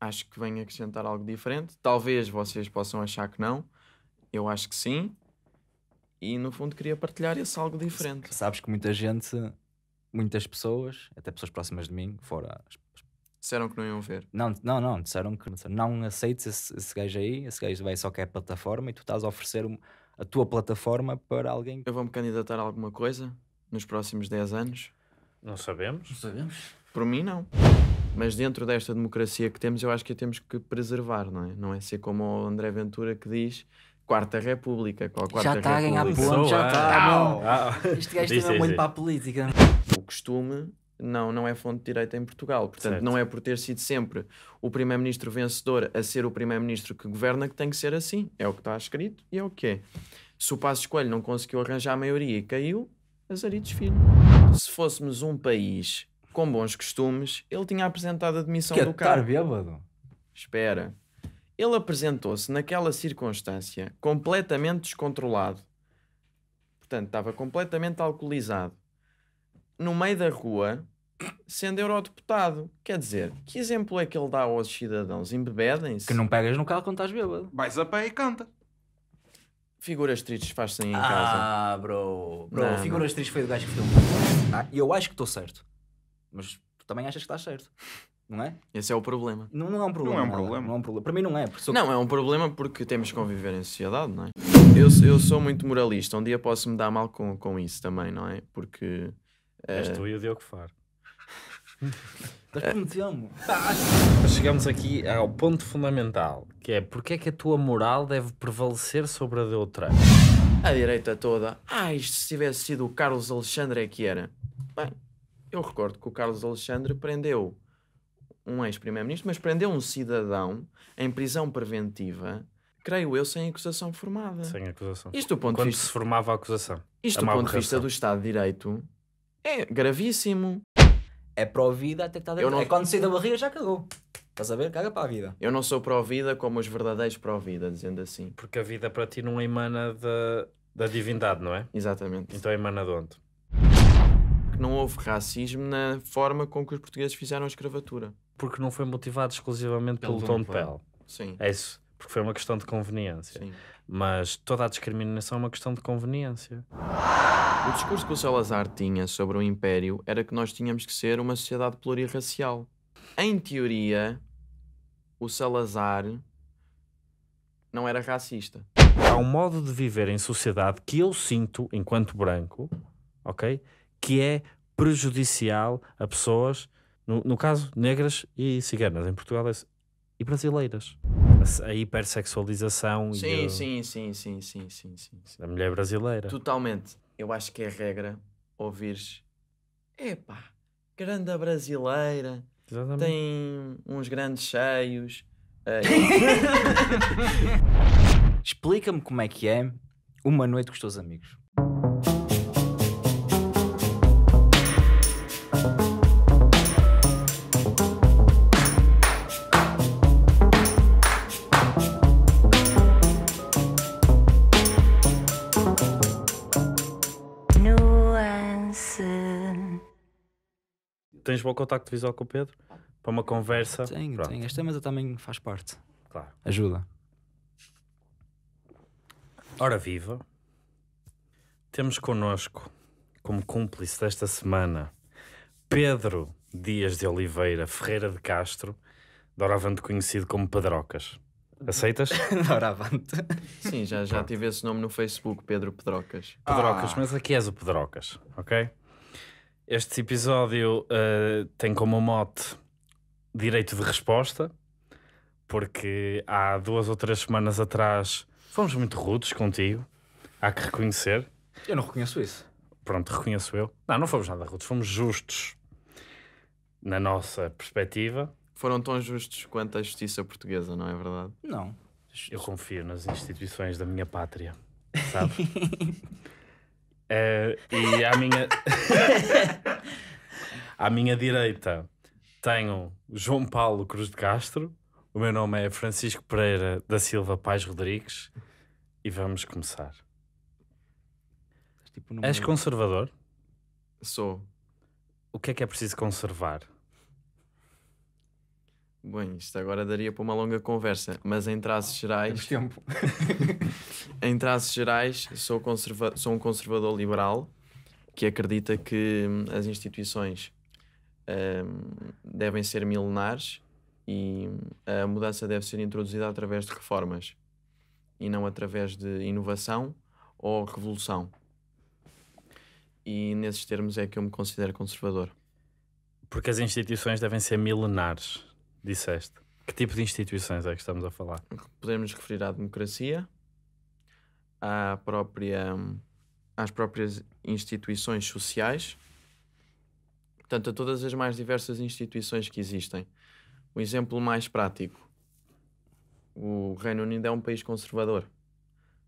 acho que venho acrescentar algo diferente. Talvez vocês possam achar que não, eu acho que sim. E no fundo queria partilhar esse algo diferente. Sabes que muita gente, muitas pessoas, até pessoas próximas de mim, fora as Disseram que não iam ver. Não, não, não, disseram que não aceites esse, esse gajo aí, esse gajo vai só que é plataforma e tu estás a oferecer a tua plataforma para alguém. Eu vou-me candidatar a alguma coisa nos próximos 10 anos? Não sabemos. Não sabemos. Por mim, não. Mas dentro desta democracia que temos, eu acho que a temos que preservar, não é? Não é ser como o André Ventura que diz Quarta República. Qual quarta já está a ganhar pontos, já está. Oh, Este gajo tem é muito para a política. O costume não, não é fonte de direita em Portugal. Portanto, certo. não é por ter sido sempre o primeiro-ministro vencedor a ser o primeiro-ministro que governa que tem que ser assim. É o que está escrito e é o que é. Se o Passo Escolho não conseguiu arranjar a maioria e caiu, azaritos filho. Se fôssemos um país com bons costumes, ele tinha apresentado a demissão que é do estar bêbado? Espera. Ele apresentou-se naquela circunstância completamente descontrolado. Portanto, estava completamente alcoolizado. No meio da rua, sendo eurodeputado. Quer dizer, que exemplo é que ele dá aos cidadãos? Embebedem-se? Que não pegas no carro quando estás bêbado. Vais a pé e canta. Figuras tristes faz-se em ah, casa. Ah, bro. Bro, Não, figuras tristes foi o gajo que filmou. Ah, eu acho que estou certo. Mas tu também achas que estás certo. Não é? Esse é o problema. Não, não é um problema. Não é um problema. Não é um problema. Para mim não é. Sou... Não, é um problema porque temos que conviver em sociedade, não é? Eu, eu sou muito moralista. Um dia posso me dar mal com, com isso também, não é? Porque... Eh, És tu e o Diogo Faro. Mas te amo. Chegamos aqui ao ponto fundamental, que é porque é que a tua moral deve prevalecer sobre a de outra? A direita toda. Ah, isto se tivesse sido o Carlos Alexandre é que era. Bem, eu recordo que o Carlos Alexandre prendeu um ex-primeiro-ministro, mas prendeu um cidadão em prisão preventiva, creio eu, sem acusação formada. Sem acusação. Isto do ponto Quando de vista... se formava a acusação. Isto do ponto de vista do Estado de Direito é gravíssimo. É pró-vida até que está dentro. Não... É quando sai da barriga já cagou. Estás a ver? Caga para a vida. Eu não sou pró-vida como os verdadeiros pró-vida, dizendo assim. Porque a vida para ti não emana da, da divindade, não é? Exatamente. Então emana de onde? que não houve racismo na forma com que os portugueses fizeram a escravatura. Porque não foi motivado exclusivamente pelo, pelo tom de pele. Sim. É isso. Porque foi uma questão de conveniência. Sim. Mas toda a discriminação é uma questão de conveniência. O discurso que o Salazar tinha sobre o Império era que nós tínhamos que ser uma sociedade plurirracial. Em teoria, o Salazar não era racista. Há um modo de viver em sociedade que eu sinto, enquanto branco, ok? que é prejudicial a pessoas, no, no caso, negras e ciganas. Em Portugal é, e brasileiras. A hipersexualização sim, e. A... Sim, sim, sim, sim, sim, sim, sim. A mulher brasileira. Totalmente. Eu acho que é regra ouvires. Epá, grande brasileira. Exatamente. Tem uns grandes cheios. Eh, Explica-me como é que é uma noite com os teus amigos. tens bom contacto visual com o Pedro? Para uma conversa? Tenho, Pronto. tenho. Esta mesa também faz parte. Claro. Ajuda. Ora viva. Temos connosco, como cúmplice desta semana, Pedro Dias de Oliveira Ferreira de Castro, doravante conhecido como Pedrocas. Aceitas? Doravante. Sim, já, já tive esse nome no Facebook, Pedro Pedrocas. Pedrocas, ah. mas aqui és o Pedrocas, ok? Este episódio uh, tem como mote direito de resposta, porque há duas ou três semanas atrás fomos muito rudes contigo, há que reconhecer. Eu não reconheço isso. Pronto, reconheço eu. Não, não fomos nada rudes, fomos justos na nossa perspectiva. Foram tão justos quanto a justiça portuguesa, não é verdade? Não. Eu confio nas instituições da minha pátria, sabe? Eh, e à minha. à minha direita tenho João Paulo Cruz de Castro. O meu nome é Francisco Pereira da Silva Paz Rodrigues. E vamos começar. Tipo És conservador? Sou. O que é que é preciso conservar? Bem, isto agora daria para uma longa conversa, mas em traços gerais. Temos tempo. em traços gerais, sou, conserva sou um conservador liberal que acredita que hum, as instituições um, devem ser milenares e hum, a mudança deve ser introduzida através de reformas e não através de inovação ou revolução. E nesses termos é que eu me considero conservador. Porque as instituições devem ser milenares, disseste. Que tipo de instituições é que estamos a falar? Podemos referir à democracia, à própria, às próprias instituições sociais, portanto, a todas as mais diversas instituições que existem. O exemplo mais prático: o Reino Unido é um país conservador,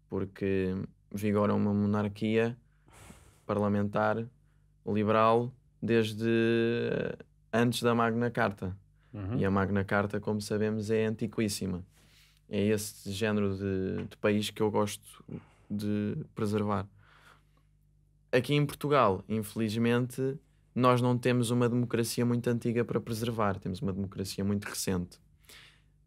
porque vigora uma monarquia parlamentar liberal desde eh, antes da Magna Carta. Uhum. E a Magna Carta, como sabemos, é antiquíssima. É esse género de, de país que eu gosto de preservar. Aqui em Portugal, infelizmente, nós não temos uma democracia muito antiga para preservar, temos uma democracia muito recente.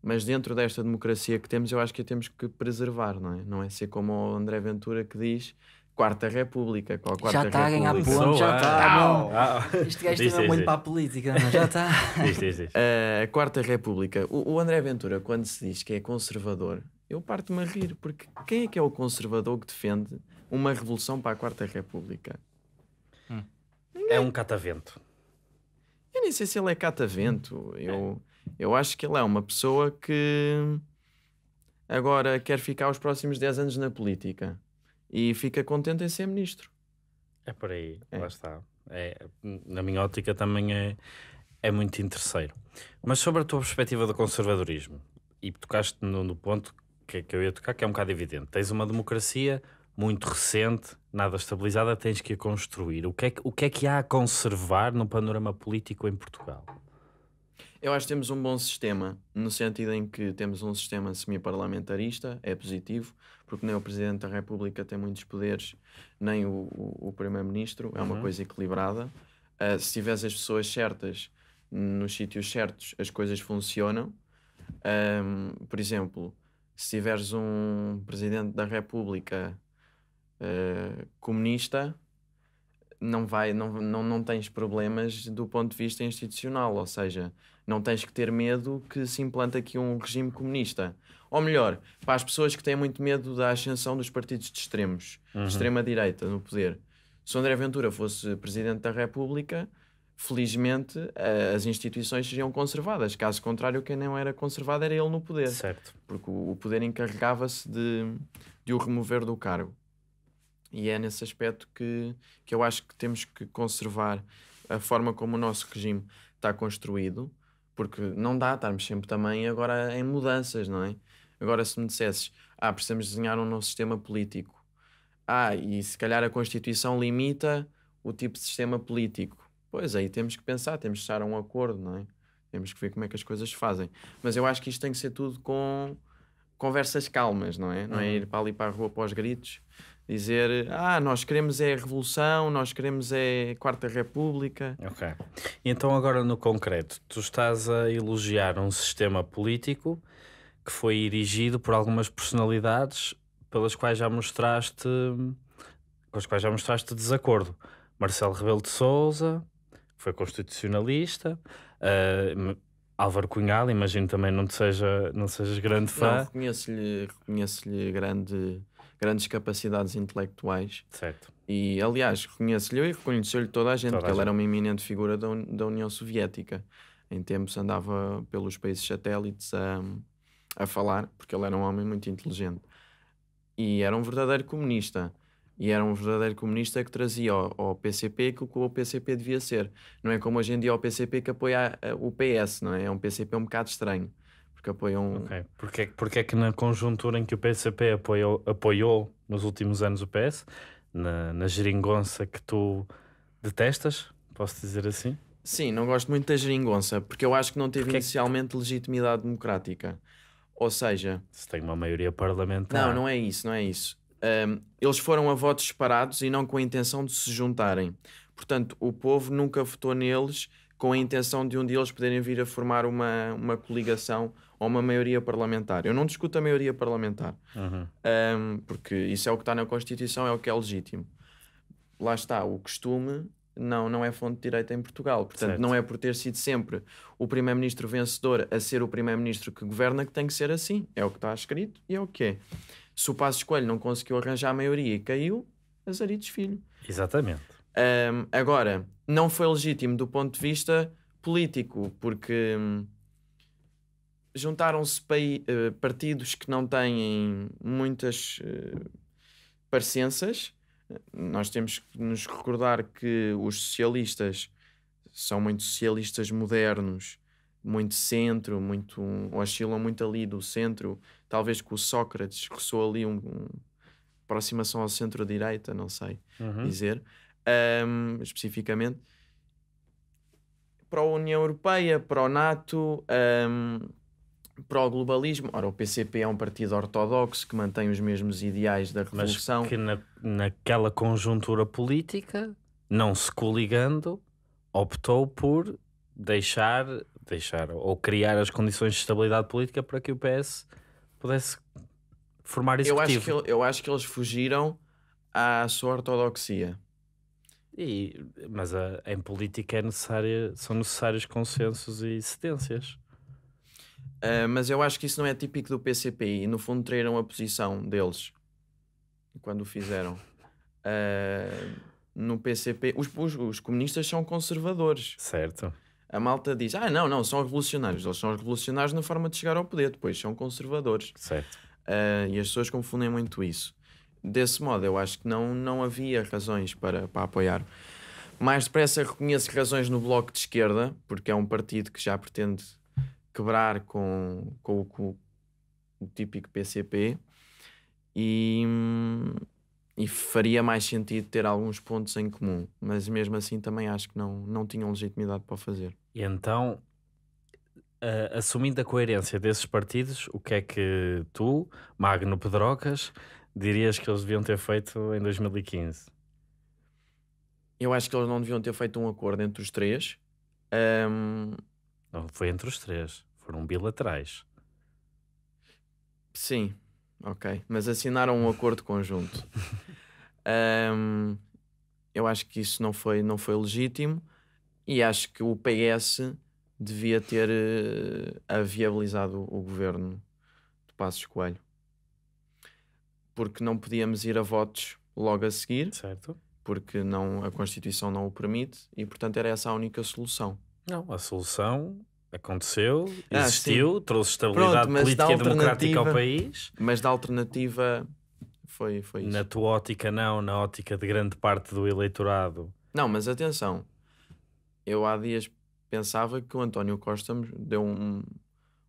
Mas dentro desta democracia que temos, eu acho que a temos que preservar, não é? Não é ser como o André Ventura que diz Quarta República. Qual quarta já está a ganhar pontos, já está. Oh, oh. Este gajo é muito para a política, mas é? já está. Eh, a uh, Quarta República. O, o, André Ventura, quando se diz que é conservador, eu parto-me a rir, porque quem é que é o conservador que defende uma revolução para a Quarta República? Hum. É um catavento. Eu nem sei se ele é catavento. Eu, é. eu acho que ele é uma pessoa que agora quer ficar os próximos 10 anos na política e fica contente em ser ministro. É por aí, é. lá está. É, na minha ótica também é, é muito interesseiro. Mas sobre a tua perspectiva do conservadorismo, e tocaste no, no ponto que, que, eu ia tocar, que é um bocado evidente. Tens uma democracia muito recente, nada estabilizada, tens que a construir. O que, é que, o que é que há a conservar no panorama político em Portugal? Eu acho que temos um bom sistema, no sentido em que temos um sistema semi-parlamentarista, é positivo, porque nem o Presidente da República tem muitos poderes, nem o, o, o Primeiro-Ministro, é uma uhum. coisa equilibrada. Uh, se tiveres as pessoas certas nos sítios certos, as coisas funcionam. Um, por exemplo, se tiveres um Presidente da República uh, comunista, não, vai, não, não, não tens problemas do ponto de vista institucional, ou seja, não tens que ter medo que se implante aqui um regime comunista ou melhor, para as pessoas que têm muito medo da ascensão dos partidos de extremos, uhum. de extrema-direita no poder. Se André Ventura fosse presidente da República, felizmente as instituições seriam conservadas. Caso contrário, quem não era conservado era ele no poder. Certo. Porque o poder encarregava-se de, de o remover do cargo. E é nesse aspecto que, que eu acho que temos que conservar a forma como o nosso regime está construído, porque não dá estarmos sempre também agora em mudanças, não é? Agora, se me dissesses, ah, precisamos desenhar um novo sistema político. Ah, e se calhar a Constituição limita o tipo de sistema político. Pois aí temos que pensar, temos que chegar a um acordo, não é? Temos que ver como é que as coisas se fazem. Mas eu acho que isto tem que ser tudo com conversas calmas, não é? Não é uhum. ir para ali para a rua para os gritos, dizer ah, nós queremos é a revolução, nós queremos é a quarta república. Ok. Então agora no concreto, tu estás a elogiar um sistema político que foi erigido por algumas personalidades pelas quais já mostraste com as quais já mostraste desacordo. Marcelo Rebelo de Souza foi constitucionalista, uh, Álvaro Cunhal, imagino também não seja não sejas grande fã. Não, reconheço-lhe reconheço grande, grandes capacidades intelectuais. Certo. E, aliás, reconheço-lhe e reconheceu-lhe toda a gente, toda porque ele era uma iminente figura da, da União Soviética. Em tempos andava pelos países satélites a... Um, a falar, porque ele era um homem muito inteligente. E era um verdadeiro comunista. E era um verdadeiro comunista que trazia ao, ao PCP aquilo que o PCP devia ser. Não é como hoje em dia o PCP que apoia o PS, não é? É um PCP um bocado estranho, porque apoia um... Ok, porque, porque é que na conjuntura em que o PCP apoiou, apoiou nos últimos anos o PS, na, na geringonça que tu detestas, posso dizer assim? Sim, não gosto muito da geringonça, porque eu acho que não teve porque inicialmente é que... legitimidade democrática. Ou seja. Se tem uma maioria parlamentar. Não, não é isso, não é isso. Um, eles foram a votos separados e não com a intenção de se juntarem. Portanto, o povo nunca votou neles com a intenção de um dia eles poderem vir a formar uma, uma coligação ou uma maioria parlamentar. Eu não discuto a maioria parlamentar, uhum. um, porque isso é o que está na Constituição, é o que é legítimo. Lá está, o costume não, não é fonte de direito em Portugal. Portanto, certo. não é por ter sido sempre o primeiro-ministro vencedor a ser o primeiro-ministro que governa que tem que ser assim. É o que está escrito e é o que é. Se o Passo Escolho não conseguiu arranjar a maioria e caiu, Azaritos Filho. Exatamente. Um, agora, não foi legítimo do ponto de vista político, porque hum, juntaram-se eh, partidos que não têm muitas uh, parecenças nós temos que nos recordar que os socialistas são muito socialistas modernos, muito centro, muito oscilam muito ali do centro, talvez com o Sócrates, que sou ali um, um aproximação ao centro-direita, não sei uhum. dizer, um, especificamente. Para a União Europeia, para o NATO, um, o globalismo Ora, o PCP é um partido ortodoxo que mantém os mesmos ideais da revolução. Mas que na, naquela conjuntura política, não se coligando, optou por deixar, deixar ou criar as condições de estabilidade política para que o PS pudesse formar executivo. Eu acho que, eu acho que eles fugiram à sua ortodoxia. E, mas a, ah, em política é necessária, são necessários consensos e cedências. Eh, mas eu acho que isso não é típico do PCP e no fundo traíram a posição deles quando o fizeram. Uh, no PCP, os, os, os, comunistas são conservadores. Certo. A malta diz: ah, não, não, são revolucionários. Eles são revolucionários na forma de chegar ao poder, depois são conservadores. Certo. Uh, e as pessoas confundem muito isso. Desse modo, eu acho que não, não havia razões para, para apoiar. Mais depressa reconheço razões no Bloco de Esquerda, porque é um partido que já pretende quebrar com, com, com o típico PCP e, e, faria mais sentido ter alguns pontos em comum, mas mesmo assim também acho que não, não tinham legitimidade para fazer. E então, uh, assumindo a coerência desses partidos, o que é que tu, Magno Pedrocas, dirias que eles deviam ter feito em 2015? Eu acho que eles não deviam ter feito um acordo entre os três. Um... Não, foi entre os três. Foram bilaterais. Sim, ok. Mas assinaram um acordo conjunto. um, eu acho que isso não foi, não foi legítimo e acho que o PS devia ter uh, aviabilizado o governo de Passos Coelho. Porque não podíamos ir a votos logo a seguir. Certo. Porque não, a Constituição não o permite e, portanto, era essa a única solução. Não, a solução aconteceu, ah, existiu, ah, trouxe estabilidade Pronto, política e democrática ao país. Mas da alternativa foi, foi isso. Na tua ótica, não, na ótica de grande parte do eleitorado. Não, mas atenção, eu há dias pensava que o António Costa deu um,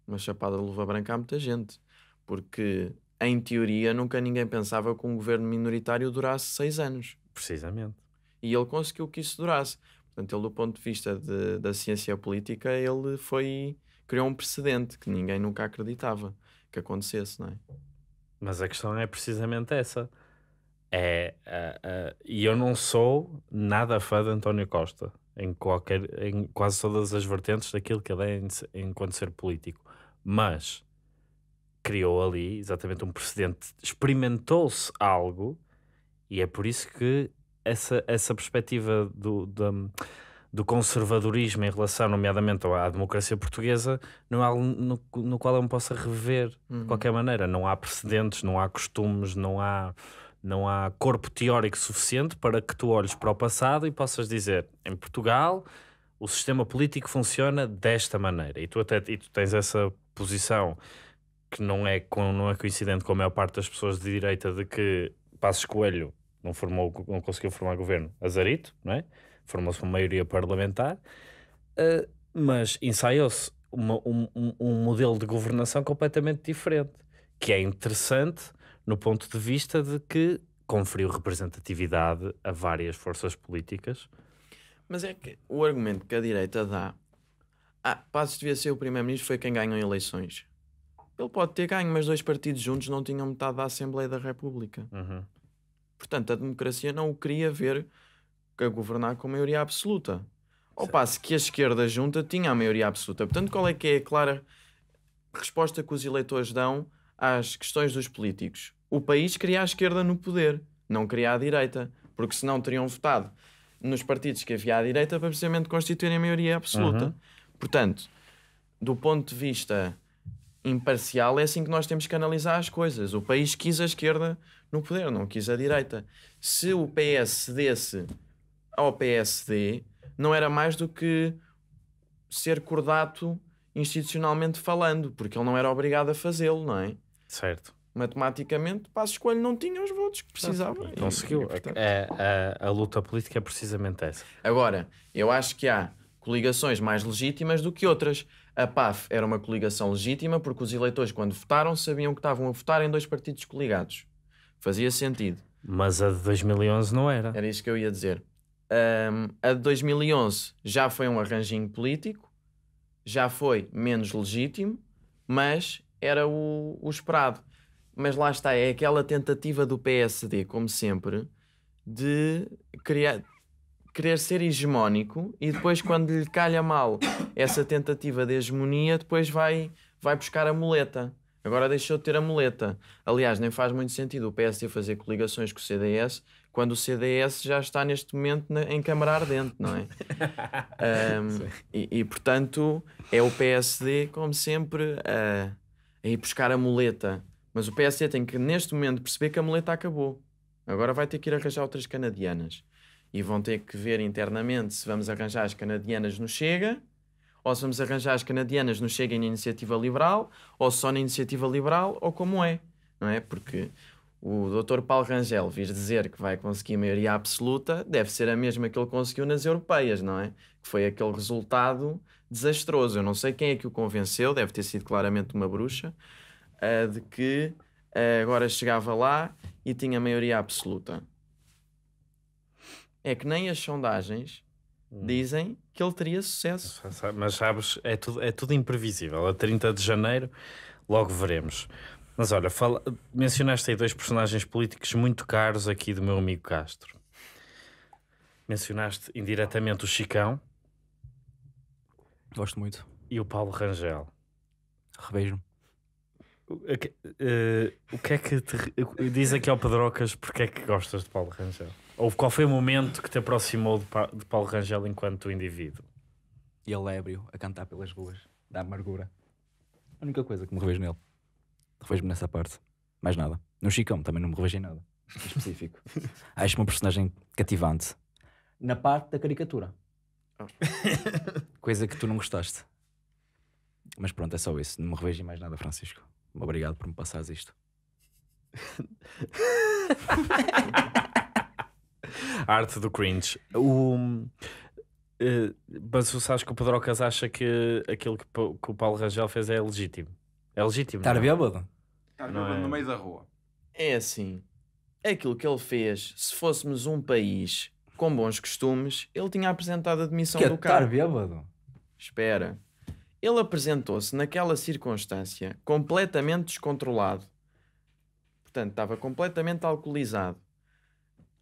uma chapada de luva branca a muita gente, porque em teoria nunca ninguém pensava que um governo minoritário durasse seis anos. Precisamente. E ele conseguiu que isso durasse. Portanto, ele, do ponto de vista de, da ciência política, ele foi criou um precedente que ninguém nunca acreditava que acontecesse, não é? Mas a questão é precisamente essa. É, e uh, uh, eu não sou nada fã de António Costa em, qualquer, em quase todas as vertentes daquilo que ele é em, enquanto ser político, mas criou ali exatamente um precedente, experimentou-se algo e é por isso que essa, essa perspectiva do, do, do, conservadorismo em relação, nomeadamente, à democracia portuguesa, não é algo no, no qual eu me possa rever uhum. de qualquer maneira. Não há precedentes, não há costumes, não há, não há corpo teórico suficiente para que tu olhes para o passado e possas dizer em Portugal o sistema político funciona desta maneira. E tu até e tu tens essa posição que não é, não é coincidente com a maior parte das pessoas de direita de que Passos Coelho não, formou, não conseguiu formar governo, azarito, não é? Formou-se uma maioria parlamentar, uh, mas ensaiou-se um, um, modelo de governação completamente diferente, que é interessante no ponto de vista de que conferiu representatividade a várias forças políticas. Mas é que o argumento que a direita dá. Ah, Passos devia ser o primeiro-ministro, foi quem ganhou eleições. Ele pode ter ganho, mas dois partidos juntos não tinham metade da Assembleia da República. Uhum. Portanto, a democracia não o queria ver a governar com maioria absoluta. Ao passo que a esquerda junta tinha a maioria absoluta. Portanto, qual é que é a clara resposta que os eleitores dão às questões dos políticos? O país queria a esquerda no poder, não queria a direita, porque senão teriam votado nos partidos que havia à direita para precisamente constituírem a maioria absoluta. Uhum. Portanto, do ponto de vista imparcial, é assim que nós temos que analisar as coisas. O país quis a esquerda no poder, não quis a direita. Se o PS cedesse ao PSD, não era mais do que ser cordato institucionalmente falando, porque ele não era obrigado a fazê-lo, não é? Certo. Matematicamente, Passo Escolho não tinha os votos que precisava. E, conseguiu. E, portanto... a, é, é, a luta política é precisamente essa. Agora, eu acho que há coligações mais legítimas do que outras. A PAF era uma coligação legítima porque os eleitores, quando votaram, sabiam que estavam a votar em dois partidos coligados. Fazia sentido. Mas a de 2011 não era. Era isso que eu ia dizer. Um, a de 2011 já foi um arranjinho político, já foi menos legítimo, mas era o, o esperado. Mas lá está, é aquela tentativa do PSD, como sempre, de criar, querer ser hegemónico e depois, quando lhe calha mal essa tentativa de hegemonia, depois vai, vai buscar a muleta. Agora deixou de ter a muleta. Aliás, nem faz muito sentido o PSD fazer coligações com o CDS quando o CDS já está neste momento na, em Câmara Ardente, não é? um, e, e, portanto, é o PSD, como sempre, a, a ir buscar a muleta. Mas o PSD tem que, neste momento, perceber que a muleta acabou. Agora vai ter que ir arranjar outras canadianas. E vão ter que ver internamente se vamos arranjar as canadianas no Chega ou se vamos arranjar as canadianas nos cheguem na iniciativa liberal, ou só na iniciativa liberal, ou como é, não é? Porque o Dr. Paulo Rangel vir dizer que vai conseguir maioria absoluta deve ser a mesma que ele conseguiu nas europeias, não é? Que foi aquele resultado desastroso. Eu não sei quem é que o convenceu, deve ter sido claramente uma bruxa, uh, de que uh, agora chegava lá e tinha maioria absoluta. É que nem as sondagens Hum. dizem que ele teria sucesso. Mas sabes, é tudo, é tudo imprevisível. A 30 de janeiro, logo veremos. Mas olha, fala, mencionaste aí dois personagens políticos muito caros aqui do meu amigo Castro. Mencionaste indiretamente o Chicão. Gosto muito. E o Paulo Rangel. Revejo-me. O, que, eh, o que é que te, diz aqui ao Pedrocas porque é que gostas de Paulo Rangel? Ou qual foi o momento que te aproximou de, pa de Paulo Rangel enquanto indivíduo? Ele é ébrio, a cantar pelas ruas, da amargura. A única coisa que me revejo nele. Revejo-me nessa parte. Mais nada. No Chicão também não me revejo em nada. Em específico. Acho um personagem cativante. Na parte da caricatura. coisa que tu não gostaste. Mas pronto, é só isso. Não me revejo em mais nada, Francisco. Obrigado por me passares isto. arte do cringe. O, uh, mas tu sabes que o Pedrocas acha que aquilo que, que, o Paulo Rangel fez é legítimo. É legítimo. Estar tá é? bêbado? Estar tá bêbado no é. meio da rua. É assim. É aquilo que ele fez, se fôssemos um país com bons costumes, ele tinha apresentado a demissão que do cargo. Estar bêbado? Espera. Ele apresentou-se naquela circunstância completamente descontrolado. Portanto, estava completamente alcoolizado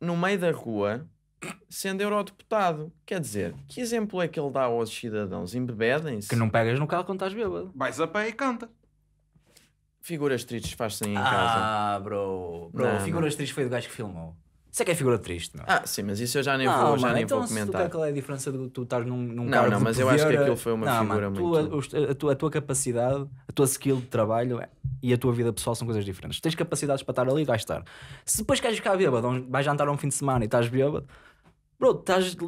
no meio da rua sendo eurodeputado. Quer dizer, que exemplo é que ele dá aos cidadãos? Embebedem-se? Que não pegas no carro quando estás bêbado. Vais a pé e canta. Figuras tristes faz-se em ah, casa. Ah, bro. bro não, figuras não. tristes foi o gajo que filmou. Isso é que é figura triste, não é? Ah, sim, mas isso eu já nem não, vou, mano, já nem então, vou comentar. Então, qual é a diferença de tu estar num, num Não, não, mas eu acho que aquilo foi uma não, figura mano, muito... a, a, tua, a tua capacidade, a tua skill de trabalho é, e a tua vida pessoal são coisas diferentes. Tens capacidades para estar ali, vais estar. Se depois queres ficar bêbado, vais jantar um fim de semana e estás bêbado, Bro,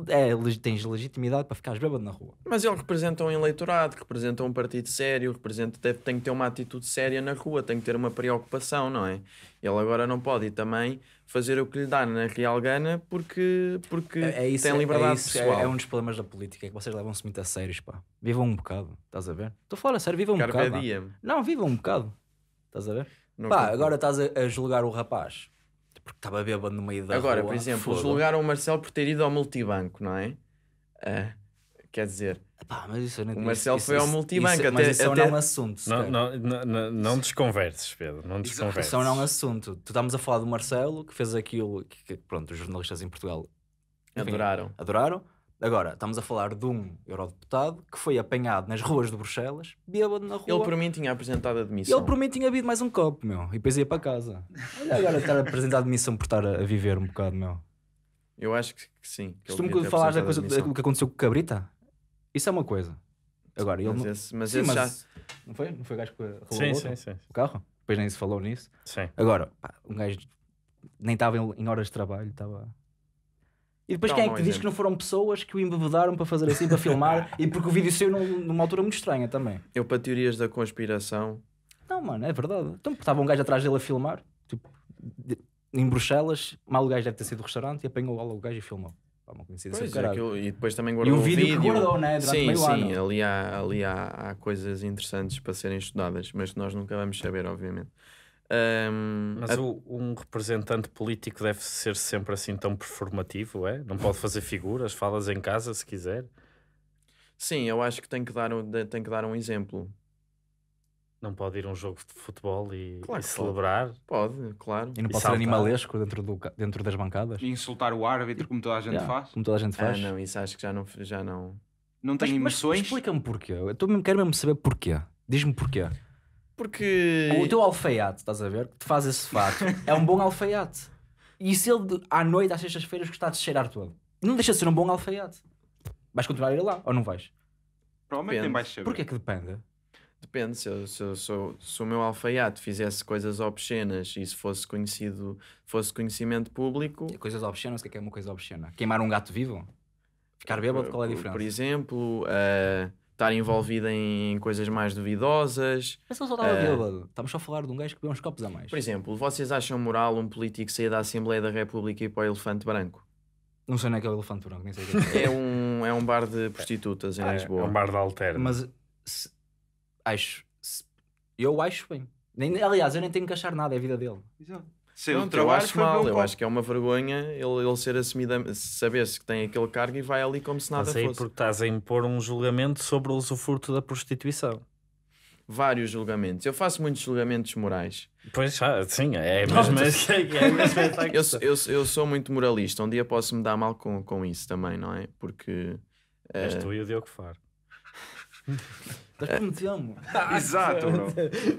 é, tens legitimidade para ficares bêbado na rua. Mas ele representa um eleitorado, representa um partido sério, representa deve, tem que ter uma atitude séria na rua, tem que ter uma preocupação, não é? Ele agora não pode ir também fazer o que lhe dá na Real Gana porque, porque é, é isso, tem é, é liberdade é, isso, pessoal. É, é, um dos problemas da política, é que vocês levam-se muito a sérios, pá. Vivam um bocado, estás a ver? Estou fora, sério, vivam um Carpe bocado. Não, vivam um bocado, estás a ver? Não pá, agora estás a, a julgar o rapaz porque estava bêbado no meio da Agora, rua, por exemplo, foda. julgaram o Marcelo por ter ido ao multibanco, não é? Uh, quer dizer, Epá, o Marcelo isso, foi ao multibanco. Isso, até, mas isso é até... não é um assunto. Não, não, não, não, desconverses, Pedro. Não desconverses. Isso não é um assunto. Tu estamos a falar do Marcelo que fez aquilo que, que pronto, os jornalistas em Portugal enfim, adoraram. Adoraram. Agora, estamos a falar de um eurodeputado que foi apanhado nas ruas de Bruxelas, bêbado na rua. Ele por mim tinha apresentado a demissão. Ele por mim tinha bebido mais um copo, meu, e depois ia para casa. Olha agora estar a apresentar a demissão por estar a, viver um bocado, meu. Eu acho que, que sim. Que Costumo falar da coisa do que aconteceu com o Cabrita? Isso é uma coisa. Agora, ele mas não... Esse, mas sim, esse mas... já... Não foi? Não foi o gajo que rolou sim, sim, sim. o carro? Depois nem se falou nisso. Sim. Agora, pá, um gajo nem estava em, horas de trabalho, estava e depois Dá quem é que te diz que não foram pessoas que o embebedaram para fazer assim, para filmar, e porque o vídeo saiu num, numa altura muito estranha também. Eu para teorias da conspiração. Não, mano, é verdade. Então estava um gajo atrás dele a filmar, tipo, de, em Bruxelas, mal o gajo deve ter sido do restaurante e apanhou o gajo e filmou. uma coincidência pois, é eu, e depois também guardou e o vídeo. vídeo. guardou, né? Durante sim, meio sim, ano. ali, há, ali há, há coisas interessantes para serem estudadas, mas que nós nunca vamos saber, obviamente. Um, Mas a... o, um representante político deve ser sempre assim tão performativo, é? Não pode fazer figuras, falas em casa se quiser. Sim, eu acho que tem que dar, tem que dar um exemplo. Não pode ir a um jogo de futebol e, claro e celebrar? Pode, claro. E não pode e ser animalesco dentro, do, dentro das bancadas? E insultar o árbitro como toda a gente yeah, faz? Como toda a gente faz. Ah, não, isso acho que já não... Já não... Não tem mas, emoções? Explica-me porquê. Eu tô, quero mesmo saber porquê. Diz-me porquê. Porque. O teu alfaiate, estás a ver? Que te faz esse fato. é um bom alfaiate. E se ele à noite, às sextas-feiras, gostar de cheirar todo, não deixa de ser um bom alfaiate. Vais continuar a ir lá ou não vais? Provavelmente nem vais cheirar. Porquê que depende? Depende, se, eu, se, eu, se, eu, se, o meu alfaiate fizesse coisas obscenas e se fosse conhecido, fosse conhecimento público. E coisas obscenas, o que é, que é uma coisa obscena? Queimar um gato vivo? Ficar bêbado, qual é a diferença? Por exemplo, uh, estar envolvido em coisas mais duvidosas. Mas só estava uh, ah, bêbado. Estamos só a falar de um gajo que bebeu uns copos a mais. Por exemplo, vocês acham moral um político sair da Assembleia da República e ir para o Elefante Branco? Não sei nem é que é o Elefante Branco, nem sei o que é. É. é um, é um bar de prostitutas em é, é Lisboa. É um bar de alterna. Mas se, acho. Se, eu acho bem. Nem, aliás, eu nem tenho que achar nada, é a vida dele. Exato. Sim, Pronto, eu acho mal, eu acho que é uma vergonha ele, ele ser assumido, saber-se que tem aquele cargo e vai ali como se nada Mas aí fosse. porque estás a impor um julgamento sobre o usufruto da prostituição. Vários julgamentos. Eu faço muitos julgamentos morais. Pois, ah, sim, é mesmo. Mas... É é eu, eu, eu sou muito moralista. Um dia posso me dar mal com, com isso também, não é? Porque. És uh... tu e o Diogo Faro. Nós prometemos. Ah, exato, bro.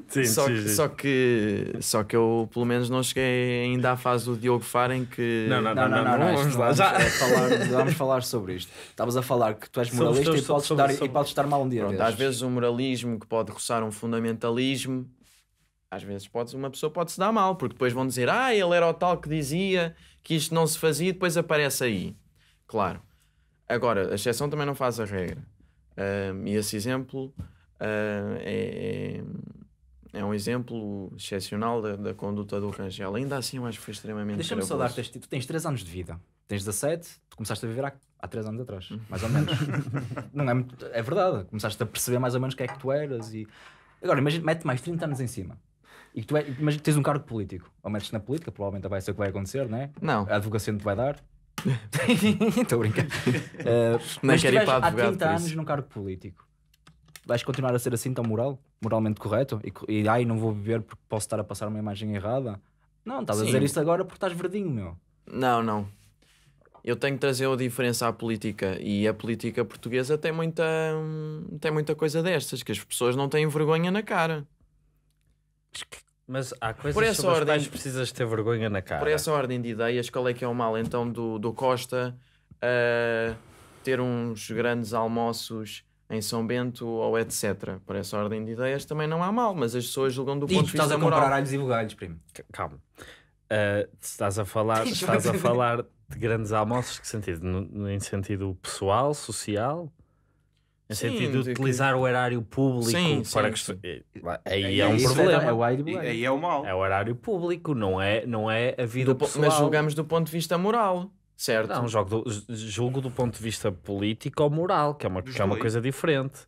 Sim, só, sim, que, só, que, só que eu, pelo menos, não cheguei ainda à fase do Diogo Faro em que. Não, não, não, não, não, não, não, vamos, lá. Já. falar, vamos falar sobre isto. Estavas a falar que tu és moralista sobre, e, podes sobre, estar, sobre... e podes estar mal um dia. Pronto, às vezes o um moralismo que pode roçar um fundamentalismo, às vezes pode, uma pessoa pode se dar mal, porque depois vão dizer, ah, ele era o tal que dizia que isto não se fazia e depois aparece aí. Claro. Agora, a exceção também não faz a regra um, e esse exemplo é, é, é, um exemplo excepcional da, da, conduta do Rangel. Ainda assim, eu acho que foi extremamente Deixa-me saudar-te. Este... Tu tipo, tens 3 anos de vida. Tens 17, tu começaste a viver há, há 3 anos atrás, uhum. mais ou menos. Não é, muito, é verdade. Começaste a perceber mais ou menos o que é que tu eras. E... Agora, imagina, mete mais 30 anos em cima. E tu é, imagina, tens um cargo político. Ou metes na política, provavelmente vai ser o que vai acontecer, não é? Não. A advocacia não te vai dar Estou a brincar. Uh, eh, mas quero ir para há 30 anos num cargo político. Vais continuar a ser assim tão moral? Moralmente correto? E, e ai, não vou viver porque posso estar a passar uma imagem errada? Não, estás a dizer isso agora porque estás verdinho, meu. Não, não. Eu tenho que trazer a diferença à política e a política portuguesa tem muita, tem muita coisa destas, que as pessoas não têm vergonha na cara. Mas que mas há coisas por essa sobre ordem, as quais precisas ter vergonha na cara. Por essa ordem de ideias, qual é que é o mal então do, do Costa uh, ter uns grandes almoços em São Bento ou etc. Por essa ordem de ideias também não há mal, mas as pessoas julgam do Diz, ponto de vista estás a moral. comprar alhos e bugalhos, primo. Calma. Uh, estás a falar, estás a falar de grandes almoços, que sentido? No, em sentido pessoal, social? No Sim, sentido de utilizar que... o horário público sim, para sim, que... Aí, aí, é um problema. É, o aí, aí é o mal. É o horário público, não é, não é a vida do, pessoal. Mas julgamos do ponto de vista moral, certo? Não, jogo do, julgo do ponto de vista político ou moral, que é uma, que é uma coisa diferente.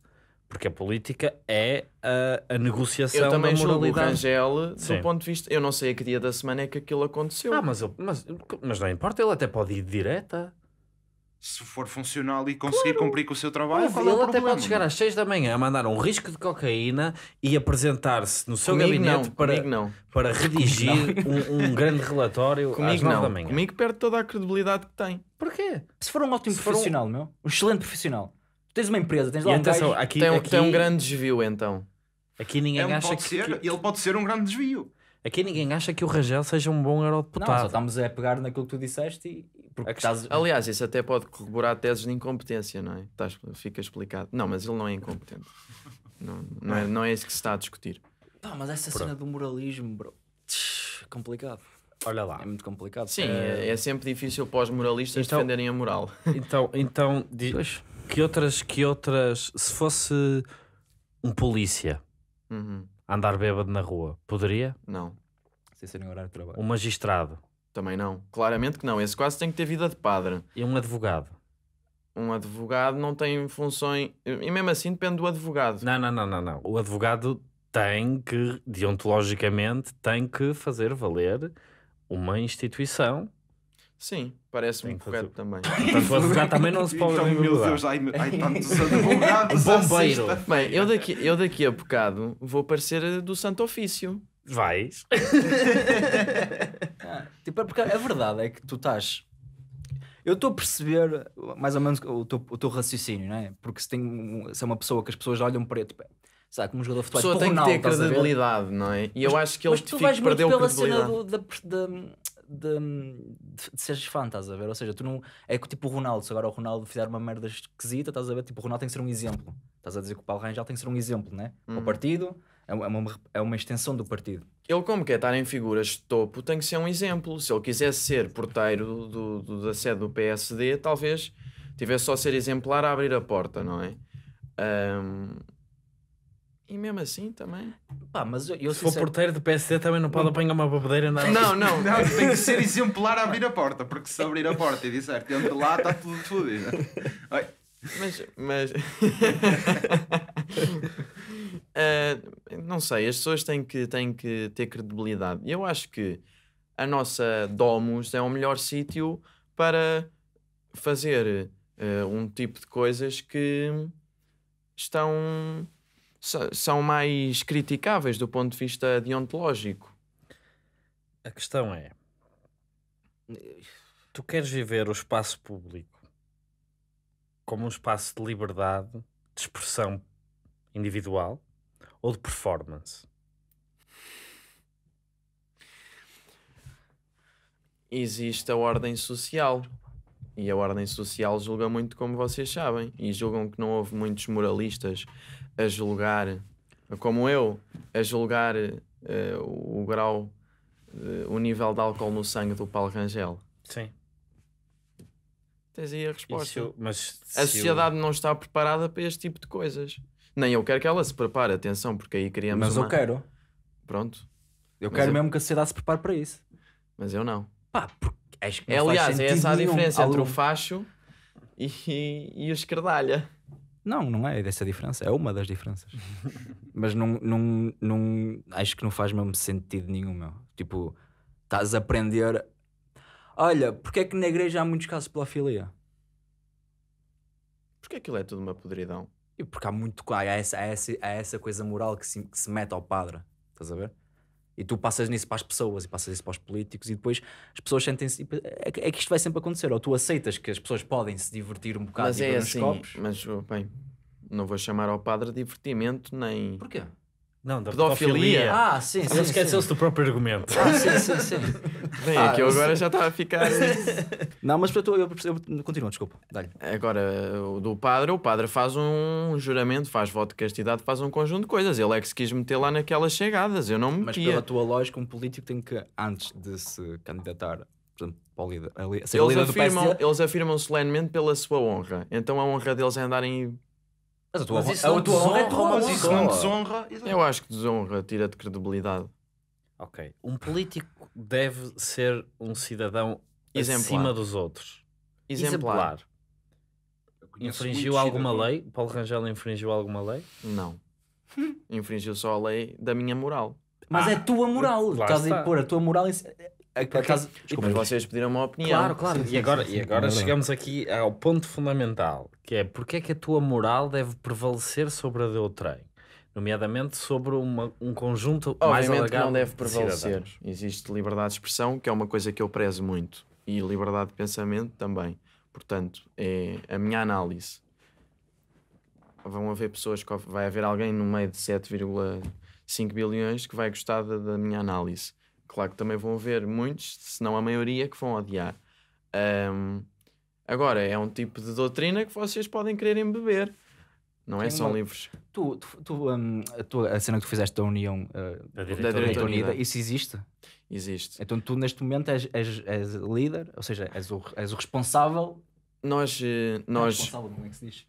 Porque a política é a, a negociação eu também da moralidade. Rangel, do ponto de vista... Eu não sei a que dia da semana é que aquilo aconteceu. Ah, mas, eu, mas, mas não importa, ele até pode ir direta se for funcional e conseguir claro. cumprir com o seu trabalho, é ele até pode chegar às 6 da manhã, mandar um risco de cocaína e apresentar-se no seu comigo gabinete não, para, não. para redigir um, um, grande relatório comigo às 9 não. da manhã. Comigo perde toda a credibilidade que tem. Porquê? Se for um ótimo se profissional, um... meu, um excelente profissional, tens uma empresa, tens lá e um atenção, gajo... aqui, tem, aqui... tem um grande desvio então. Aqui ninguém ele é acha que, ser, que... Ele pode ser um grande desvio. Aqui ninguém acha que o Rangel seja um bom eurodeputado. Não, só estamos a pegar naquilo que tu disseste e, porque questão, estás... Aliás, isso até pode corroborar teses de incompetência, não é? Estás, fica explicado. Não, mas ele não é incompetente. não, não, é, não é isso que se está a discutir. Pá, mas essa Pronto. cena do moralismo, bro. Tch, complicado. Olha lá. É muito complicado. Sim, eh, é, é sempre difícil para os moralistas então, defenderem a moral. Então, então diz, que outras, que outras, se fosse um polícia uhum. andar bêbado na rua, poderia? Não. Sem ser em horário de trabalho. Um magistrado. Também não. Claramente que não. Esse quase tem que ter vida de padre. E um advogado? Um advogado não tem funções. E mesmo assim depende do advogado. Não, não, não, não. não. O advogado tem que, deontologicamente, tem que fazer valer uma instituição. Sim, parece-me correto também. Portanto, o advogado também não se então, pode então, meu Deus, ai, ai tantos advogados. Bombeiro. Bem, eu daqui, eu daqui a bocado vou parecer do Santo Ofício. Vais. ah, tipo, é porque a verdade é que tu estás. Eu estou a perceber mais ou menos o teu, o teu raciocínio, não é? Porque se, tem, se é uma pessoa que as pessoas olham para ele, sabe, como um jogador de futebol, a pessoa tipo tem Ronaldo, que ter credibilidade, não é? E mas, eu acho que ele te fica, perder a credibilidade. Mas tu vais muito pela cena de, de, de, seres fã, estás a ver? Ou seja, tu não. É que tipo o Ronaldo, se agora o Ronaldo fizer uma merda esquisita, estás a ver? Tipo, o Ronaldo tem que ser um exemplo. Estás a dizer que o Paulo Rangel tem que ser um exemplo, né? Hum. o partido, é, é uma, é uma extensão do partido. Ele, como quer estar em figuras de topo, tem que ser um exemplo. Se ele quisesse ser porteiro do, do, da sede do PSD, talvez tivesse só ser exemplar a abrir a porta, não é? Um... E mesmo assim também. Pá, mas eu, eu Se for porteiro do PSD também não pode apanhar uma babadeira, nada. É? Não, não, não. Tem que ser exemplar a abrir a porta, porque se abrir a porta e disser que lá está tudo fodido. Mas. mas... uh, não sei, as pessoas têm que, têm que ter credibilidade. Eu acho que a nossa Domus é o melhor sítio para fazer uh, um tipo de coisas que estão são mais criticáveis do ponto de vista deontológico. A questão é: tu queres viver o espaço público como um espaço de liberdade, de expressão individual, ou de performance? Existe a ordem social. E a ordem social julga muito, como vocês sabem. E julgam que não houve muitos moralistas a julgar, como eu, a julgar uh, o, grau, uh, o nível de álcool no sangue do Paulo Rangel. Sim. Tens aí a resposta. Eu, mas a sociedade eu... não está preparada para este tipo de coisas. Nem eu quero que ela se prepare, atenção, porque aí criamos. Mas uma... eu quero. Pronto. Eu Mas quero eu... mesmo que a sociedade se prepare para isso. Mas eu não. Pá, porque acho que não é, Aliás, é essa a diferença nenhum. entre o facho e, e, e o esquerdalha. Não, não é dessa diferença, é uma das diferenças. Mas não, não, não acho que não faz mesmo sentido nenhum, meu. Tipo, estás a aprender. Olha, porque é que na igreja há muitos casos pela filia? Porque aquilo é tudo uma podridão. E porque há muito. Há essa, há essa, há essa coisa moral que se, que se mete ao padre. Estás a ver? E tu passas nisso para as pessoas e passas isso para os políticos e depois as pessoas sentem-se. Tipo, é, é, que isto vai sempre acontecer. Ou tu aceitas que as pessoas podem se divertir um bocado mas tipo, é nos assim, copos. Mas, oh, bem, não vou chamar ao padre divertimento nem. Porquê? Não, da pedofilia. pedofilia. Ah, sim, sim. Ele esqueceu-se do próprio argumento. Ah, sim, sim, sim. Bem, ah, aqui eu agora já estava tá a ficar. não, mas para tu, eu, eu continuo, desculpa. Dá-lhe. Agora, o do padre, o padre faz um juramento, faz voto de castidade, faz um conjunto de coisas. Ele é que se quis meter lá naquelas chegadas. Eu não me Mas pela tua lógica, um político tem que, antes de se candidatar portanto, para o eles, afirmam, eles afirmam solenemente pela sua honra. Então a honra deles é andarem mas a tua, mas honra, a tua honra é tua, mas é? isso não desonra. Eu acho que desonra, tira-te credibilidade. Ok. Um político deve ser um cidadão Exemplar. acima dos outros. Exemplar. Infringiu alguma cidadão. lei? Paulo Rangel infringiu alguma lei? Não. infringiu só a lei da minha moral. Mas ah, é a tua moral. Estás a pôr a tua moral. Em... É por acaso, desculpa, vocês pediram uma opinião. Claro, claro. e agora, e agora chegamos aqui ao ponto fundamental, que é porque é que a tua moral deve prevalecer sobre a de outrem? Nomeadamente sobre uma, um conjunto Obviamente mais alargado não deve prevalecer. De Existe liberdade de expressão, que é uma coisa que eu prezo muito, e liberdade de pensamento também. Portanto, é a minha análise. Vão haver pessoas que vai haver alguém no meio de 7,5 bilhões que vai gostar da, da minha análise Claro que também vão haver muitos, se não a maioria, que vão odiar. Um, agora, é um tipo de doutrina que vocês podem quererem beber. Não é Tem é só uma... livros. Tu, tu, tu um, a, tua, a, cena que tu fizeste da União uh, da, Diretoria. da Unida, isso existe? Existe. Então tu neste momento és, és, és líder, ou seja, és o, és o responsável. Nós. Eh, nós... É responsável, como é que se diz?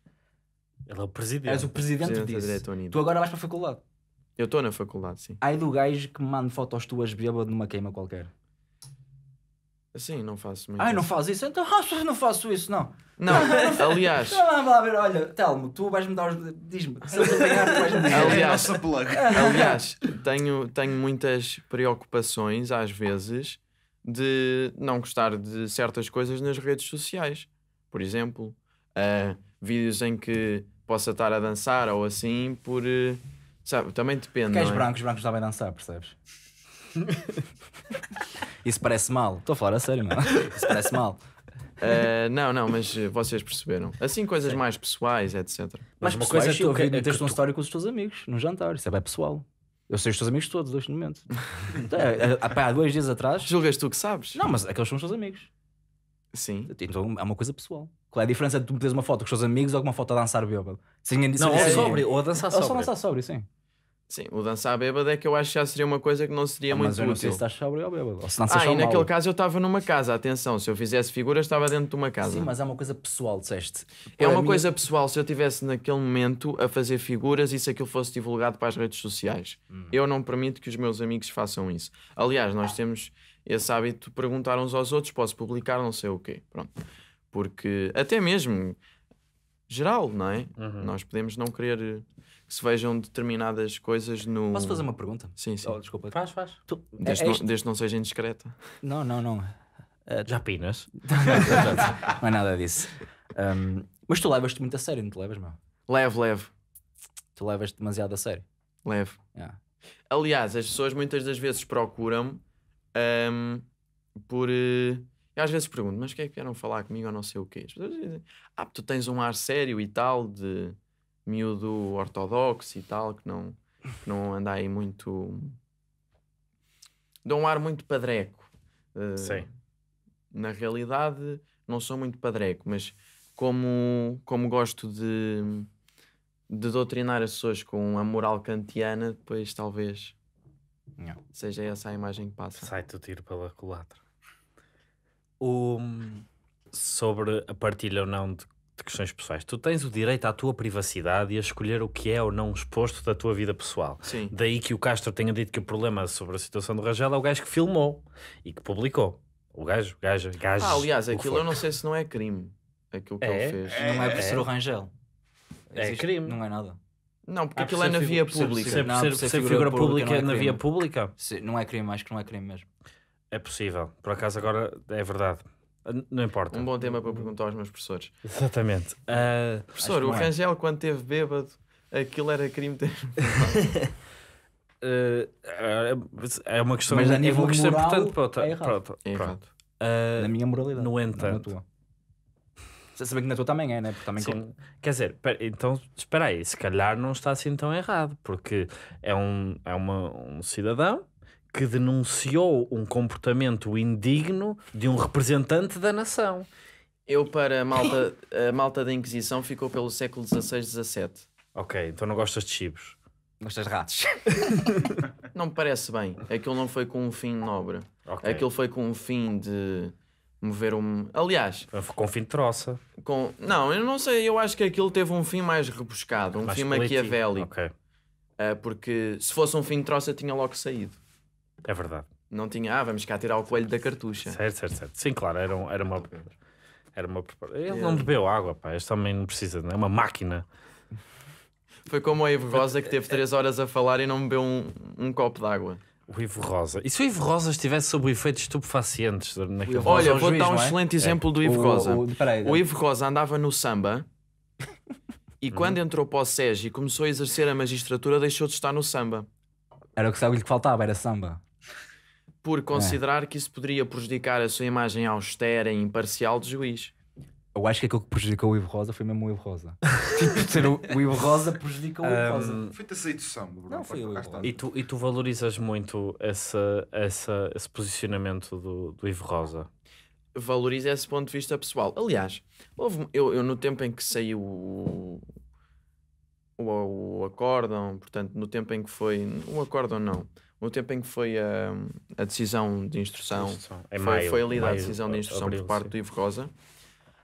Ele é o presidente. És o presidente, presidente disso. Tu agora vais para a faculdade. Eu estou na faculdade, sim. Ai do gajo que me manda fotos tuas bêbado numa queima qualquer. Sim, não faço muito. Ai, não faz isso? Então, ah, não faço isso, não. Não, aliás. Não, lá ver, olha, Telmo, tu vais-me dar os. Diz-me. Se eu vais-me dar. Aliás, é aliás tenho, tenho muitas preocupações, às vezes, de não gostar de certas coisas nas redes sociais. Por exemplo, uh, vídeos em que possa estar a dançar ou assim, por. Uh, Sabe, também depende. Porque és é? branco, os brancos sabem dançar, percebes? Isso parece mal. Estou a falar a sério, não é? Isso parece mal. Uh, não, não, mas eh, vocês perceberam. Assim, coisas Sim. mais pessoais, etc. Mas, mas uma coisa é tu ouvir, é tens um história com os teus amigos no jantar. Isso é bem pessoal. Eu sei os teus amigos todos neste momento. É, é, há, dois dias atrás. Julgas tu que sabes? Não, mas aqueles são os teus amigos. Sim. Então é uma coisa pessoal. Qual é a diferença de tu meteres uma foto com os teus amigos ou com uma foto a dançar bêbado? Sem, não, ou, é, sobre, ou a dançar sobre. Ou só dançar sobre, sim. Sim, o dançar bêbado é que eu acho que já seria uma coisa que não seria ah, muito mas eu não útil. Sei se estás sóbrio ou bêbado. Ou se ah, e naquele caso eu estava numa casa, atenção, se eu fizesse figuras estava dentro de uma casa. Sim, mas é uma coisa pessoal, disseste. é uma minha... coisa pessoal, se eu estivesse naquele momento a fazer figuras e se aquilo fosse divulgado para as redes sociais. Hum. Eu não permito que os meus amigos façam isso. Aliás, nós temos esse hábito de perguntar uns aos outros, posso publicar não sei o quê. Pronto. Porque até mesmo geral, não é? Uhum. Nós podemos não querer se vejam determinadas coisas no. Posso fazer uma pergunta? Sim, sim. Oh, desculpa. Faz, faz. Tu... Desde, é, não, este... não seja indiscreta. Não, não, não. Uh, já pinas. não é nada disso. Um, mas tu levas-te muito a sério, não te levas, meu? Levo, levo. Tu levas-te demasiado a sério. Levo. Yeah. Aliás, as pessoas muitas das vezes procuram-me um, por. Uh, eu às vezes pergunto, mas o que é que vieram falar comigo ou não sei o quê? As pessoas dizem, ah, tu tens um ar sério e tal de miúdo ortodoxo e tal, que não, que não anda aí muito. dá um ar muito padreco. Uh, Sim. Na realidade, não sou muito padreco, mas como, como gosto de, de doutrinar as pessoas com a moral kantiana, depois talvez não. seja essa a imagem que passa. Sai-te o tiro pela culatra. O... Sobre a partilha ou não de de questões pessoais. Tu tens o direito à tua privacidade e a escolher o que é ou não exposto da tua vida pessoal. Sim. Daí que o Castro tenha dito que o problema sobre a situação do Rangel é o gajo que filmou e que publicou. O gajo, gajo, gajo. Ah, aliás, aquilo eu não sei se não é crime. Aquilo que é, ele fez. É, não é por é. ser o Rangel. É Existe, é crime. Não é nada. Não, porque ah, aquilo é na via pública. Ser, não, ser, ser, ser figura, figura pública é na via pública? Se, não é crime, acho que não é crime mesmo. É possível. Por acaso agora é verdade. Ah, não importa. Um bom tema para perguntar aos meus professores. Exatamente. Uh, Professor, o é. Rangel, é. quando teve bêbado, aquilo era crime ter. uh, é uma questão, Mas a nível é uma moral, importante para outra. É pronto, é pronto. Uh, na minha moralidade. No entanto. Na tua. que na tua também é, né? Porque também Quer dizer, então espera aí, se calhar não está assim tão errado, porque é um, é uma, um cidadão que denunciou um comportamento indigno de um representante da nação. Eu, para a malta, a malta da Inquisição, ficou pelo século XVI, XVII. Ok, então não gostas de chibos? Gostas de ratos? não me parece bem. Aquilo não foi com um fim nobre. Okay. Aquilo foi com um fim de mover um. Aliás. Com um fim de troça. Com... Não, eu não sei. Eu acho que aquilo teve um fim mais rebuscado, um mais fim maquiavélico. Okay. Uh, porque se fosse um fim de troça, tinha logo saído. É verdade. Não tinha, ah, vamos cá tirar o coelho da cartucha. Certo, certo, certo. Sim, claro, era, um, era uma. Era uma Ele é. não bebeu água, pá. Este homem não precisa, não é uma máquina. Foi como o Ivo Rosa que teve 3 horas a falar e não bebeu um, um copo d'água. O Ivo Rosa. E se o Ivo Rosa estivesse sob o efeito de estupefacientes naquele Olha, é vou dar um é? excelente é. exemplo é. do Ivo o, Rosa. O, peraí, o Ivo Rosa andava no samba e uhum. quando hum. entrou para o SEG e começou a exercer a magistratura, deixou de estar no samba. Era o que lhe que faltava, era samba por é. considerar é. que isso poderia prejudicar a sua imagem austera e imparcial de juiz. Eu acho que aquilo que prejudicou o Ivo Rosa foi mesmo o Ivo Rosa. ser tipo, o, o Ivo Rosa prejudicou o Ivo um, Rosa. Foi ter saído de samba, Bruno. Não, foi o Ivo e tu, e tu valorizas muito essa, essa, esse posicionamento do, do Ivo Rosa? Valorizo esse ponto de vista pessoal. Aliás, houve, eu, eu no tempo em que saiu o, o, o acórdão, portanto, no tempo em que foi. O acórdão não no tempo em que foi a, a decisão de instrução, instrução. É foi, maio, foi lida a decisão de instrução abril, por parte sim. do Ivo Rosa,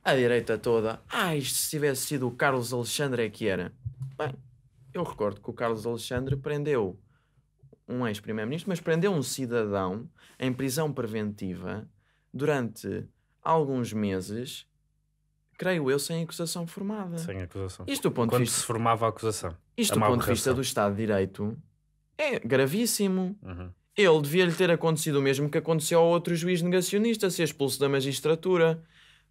a direita toda, ah, isto se tivesse sido o Carlos Alexandre é que era. Bem, eu recordo que o Carlos Alexandre prendeu um ex-primeiro-ministro, mas prendeu um cidadão em prisão preventiva durante alguns meses, creio eu, sem acusação formada. Sem acusação. Isto do ponto Quando de vista... se formava a acusação. Isto a do ponto de vista do Estado de Direito é gravíssimo. Uhum. Ele devia-lhe ter acontecido o mesmo que aconteceu ao outro juiz negacionista, ser expulso da magistratura.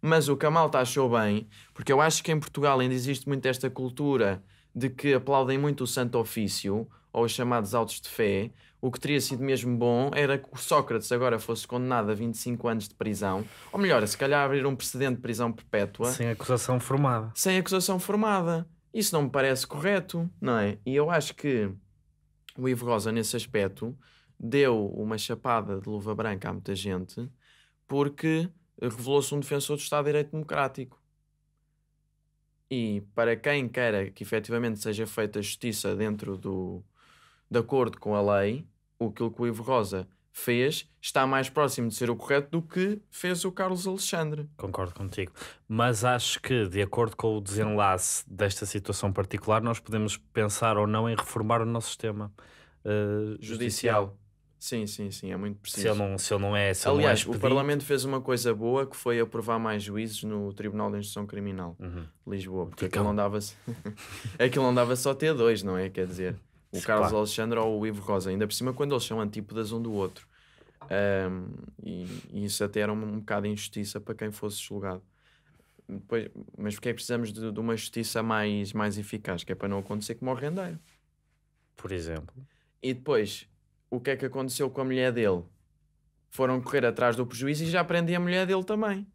Mas o Kamal achou bem, porque eu acho que em Portugal ainda existe muito esta cultura de que aplaudem muito o santo ofício, ou os chamados autos de fé, o que teria sido mesmo bom era que o Sócrates agora fosse condenado a 25 anos de prisão, ou melhor, se calhar abrir um precedente de prisão perpétua. Sem acusação formada. Sem acusação formada. Isso não me parece correto, não é? E eu acho que o Ivo Rosa, nesse aspecto, deu uma chapada de luva branca a muita gente porque revelou-se um defensor do Estado de Direito Democrático. E para quem queira que efetivamente seja feita justiça dentro do de acordo com a lei, o que o Ivo Rosa fez está mais próximo de ser o correto do que fez o Carlos Alexandre. Concordo contigo. Mas acho que, de acordo com o desenlace desta situação particular, nós podemos pensar ou não em reformar o nosso sistema uh, judicial. Sim, sim, sim, é muito preciso. Se ele não, se ele não é. Aliás, não é o Parlamento fez uma coisa boa que foi aprovar mais juízes no Tribunal de Instrução Criminal uhum. Lisboa, porque é aquilo é andava, aquilo andava só a ter dois, não é? Quer dizer o Carlos pá. Alexandre ou o Ivo Rosa, ainda por cima quando eles são antípodas um do outro. Um, e, e, isso até era um, um bocado de injustiça para quem fosse julgado. Depois, mas porque é que precisamos de, de, uma justiça mais, mais eficaz? Que é para não acontecer que o rendeiro. Por exemplo. E depois, o que é que aconteceu com a mulher dele? Foram correr atrás do prejuízo e já prendem a mulher dele também.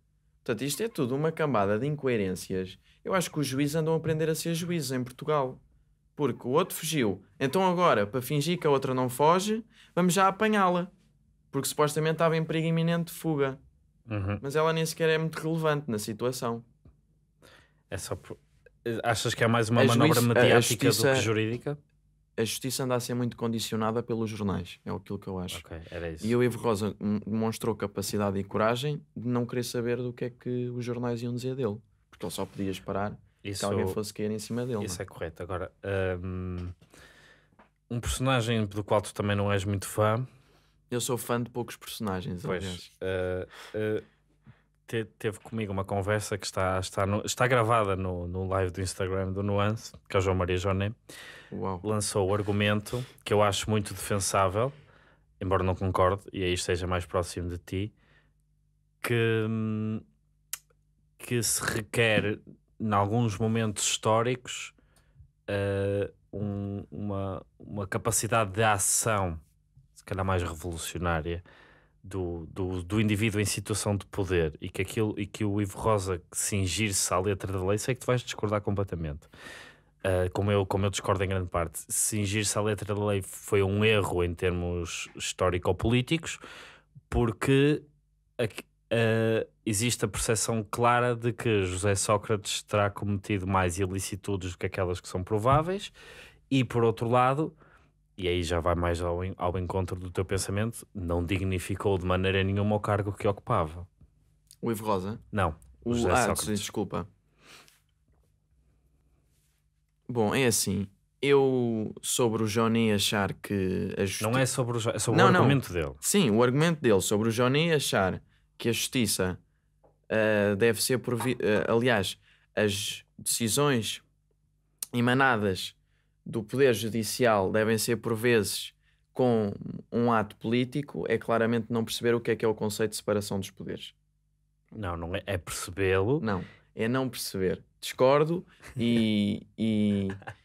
Portanto, isto é tudo uma cambada de incoerências. Eu acho que os juízes andam a aprender a ser juízes em Portugal porque o outro fugiu. Então agora, para fingir que a outra não foge, vamos já apanhá-la. Porque supostamente estava em perigo iminente de fuga. Uhum. Mas ela nem sequer é muito relevante na situação. É só por... Achas que é mais uma a manobra juiz... mediática justiça... do que jurídica? A justiça anda a ser muito condicionada pelos jornais, é aquilo que eu acho. Okay, e o Ivo Rosa demonstrou capacidade e coragem de não querer saber do que é que os jornais iam dizer dele, porque ele só podia esperar isso, que alguém fosse cair em cima dele. Isso não? é, é correto. Agora, um, um, personagem do qual tu também não és muito fã. Eu sou fã de poucos personagens, pois, uh, uh, te, teve comigo uma conversa que está, está, no, está gravada no, no live do Instagram do Nuance, que é o João Maria Joné. Lançou o argumento que eu acho muito defensável, embora não concorde, e aí esteja mais próximo de ti, que, hum, que se requer em alguns momentos históricos, uh, um, uma, uma capacidade de ação, se calhar mais revolucionária, do, do, do indivíduo em situação de poder e que, aquilo, e que o Ivo Rosa cingir-se à letra da lei, sei que tu vais discordar completamente. Uh, como, eu, como eu discordo em grande parte, cingir-se à letra da lei foi um erro em termos histórico-políticos, porque uh, existe a percepção clara de que José Sócrates terá cometido mais ilicitudes do que aquelas que são prováveis, e por outro lado, e aí já vai mais ao, ao encontro do teu pensamento, não dignificou de maneira nenhuma o cargo que ocupava. O Ivo Rosa? Não. O, José ah, Sócrates. desculpa. Bom, é assim. Eu, sobre o Johnny achar que. Justi... Não é sobre o, é sobre não, o argumento não. dele. Sim, o argumento dele sobre o Johnny achar que a justiça uh, deve ser. Provi uh, eh, aliás, as decisões emanadas do Poder Judicial devem ser, por vezes, com um ato político, é claramente não perceber o que é que é o conceito de separação dos poderes. Não, não é, é percebê-lo. Não, é não perceber. Discordo e, e,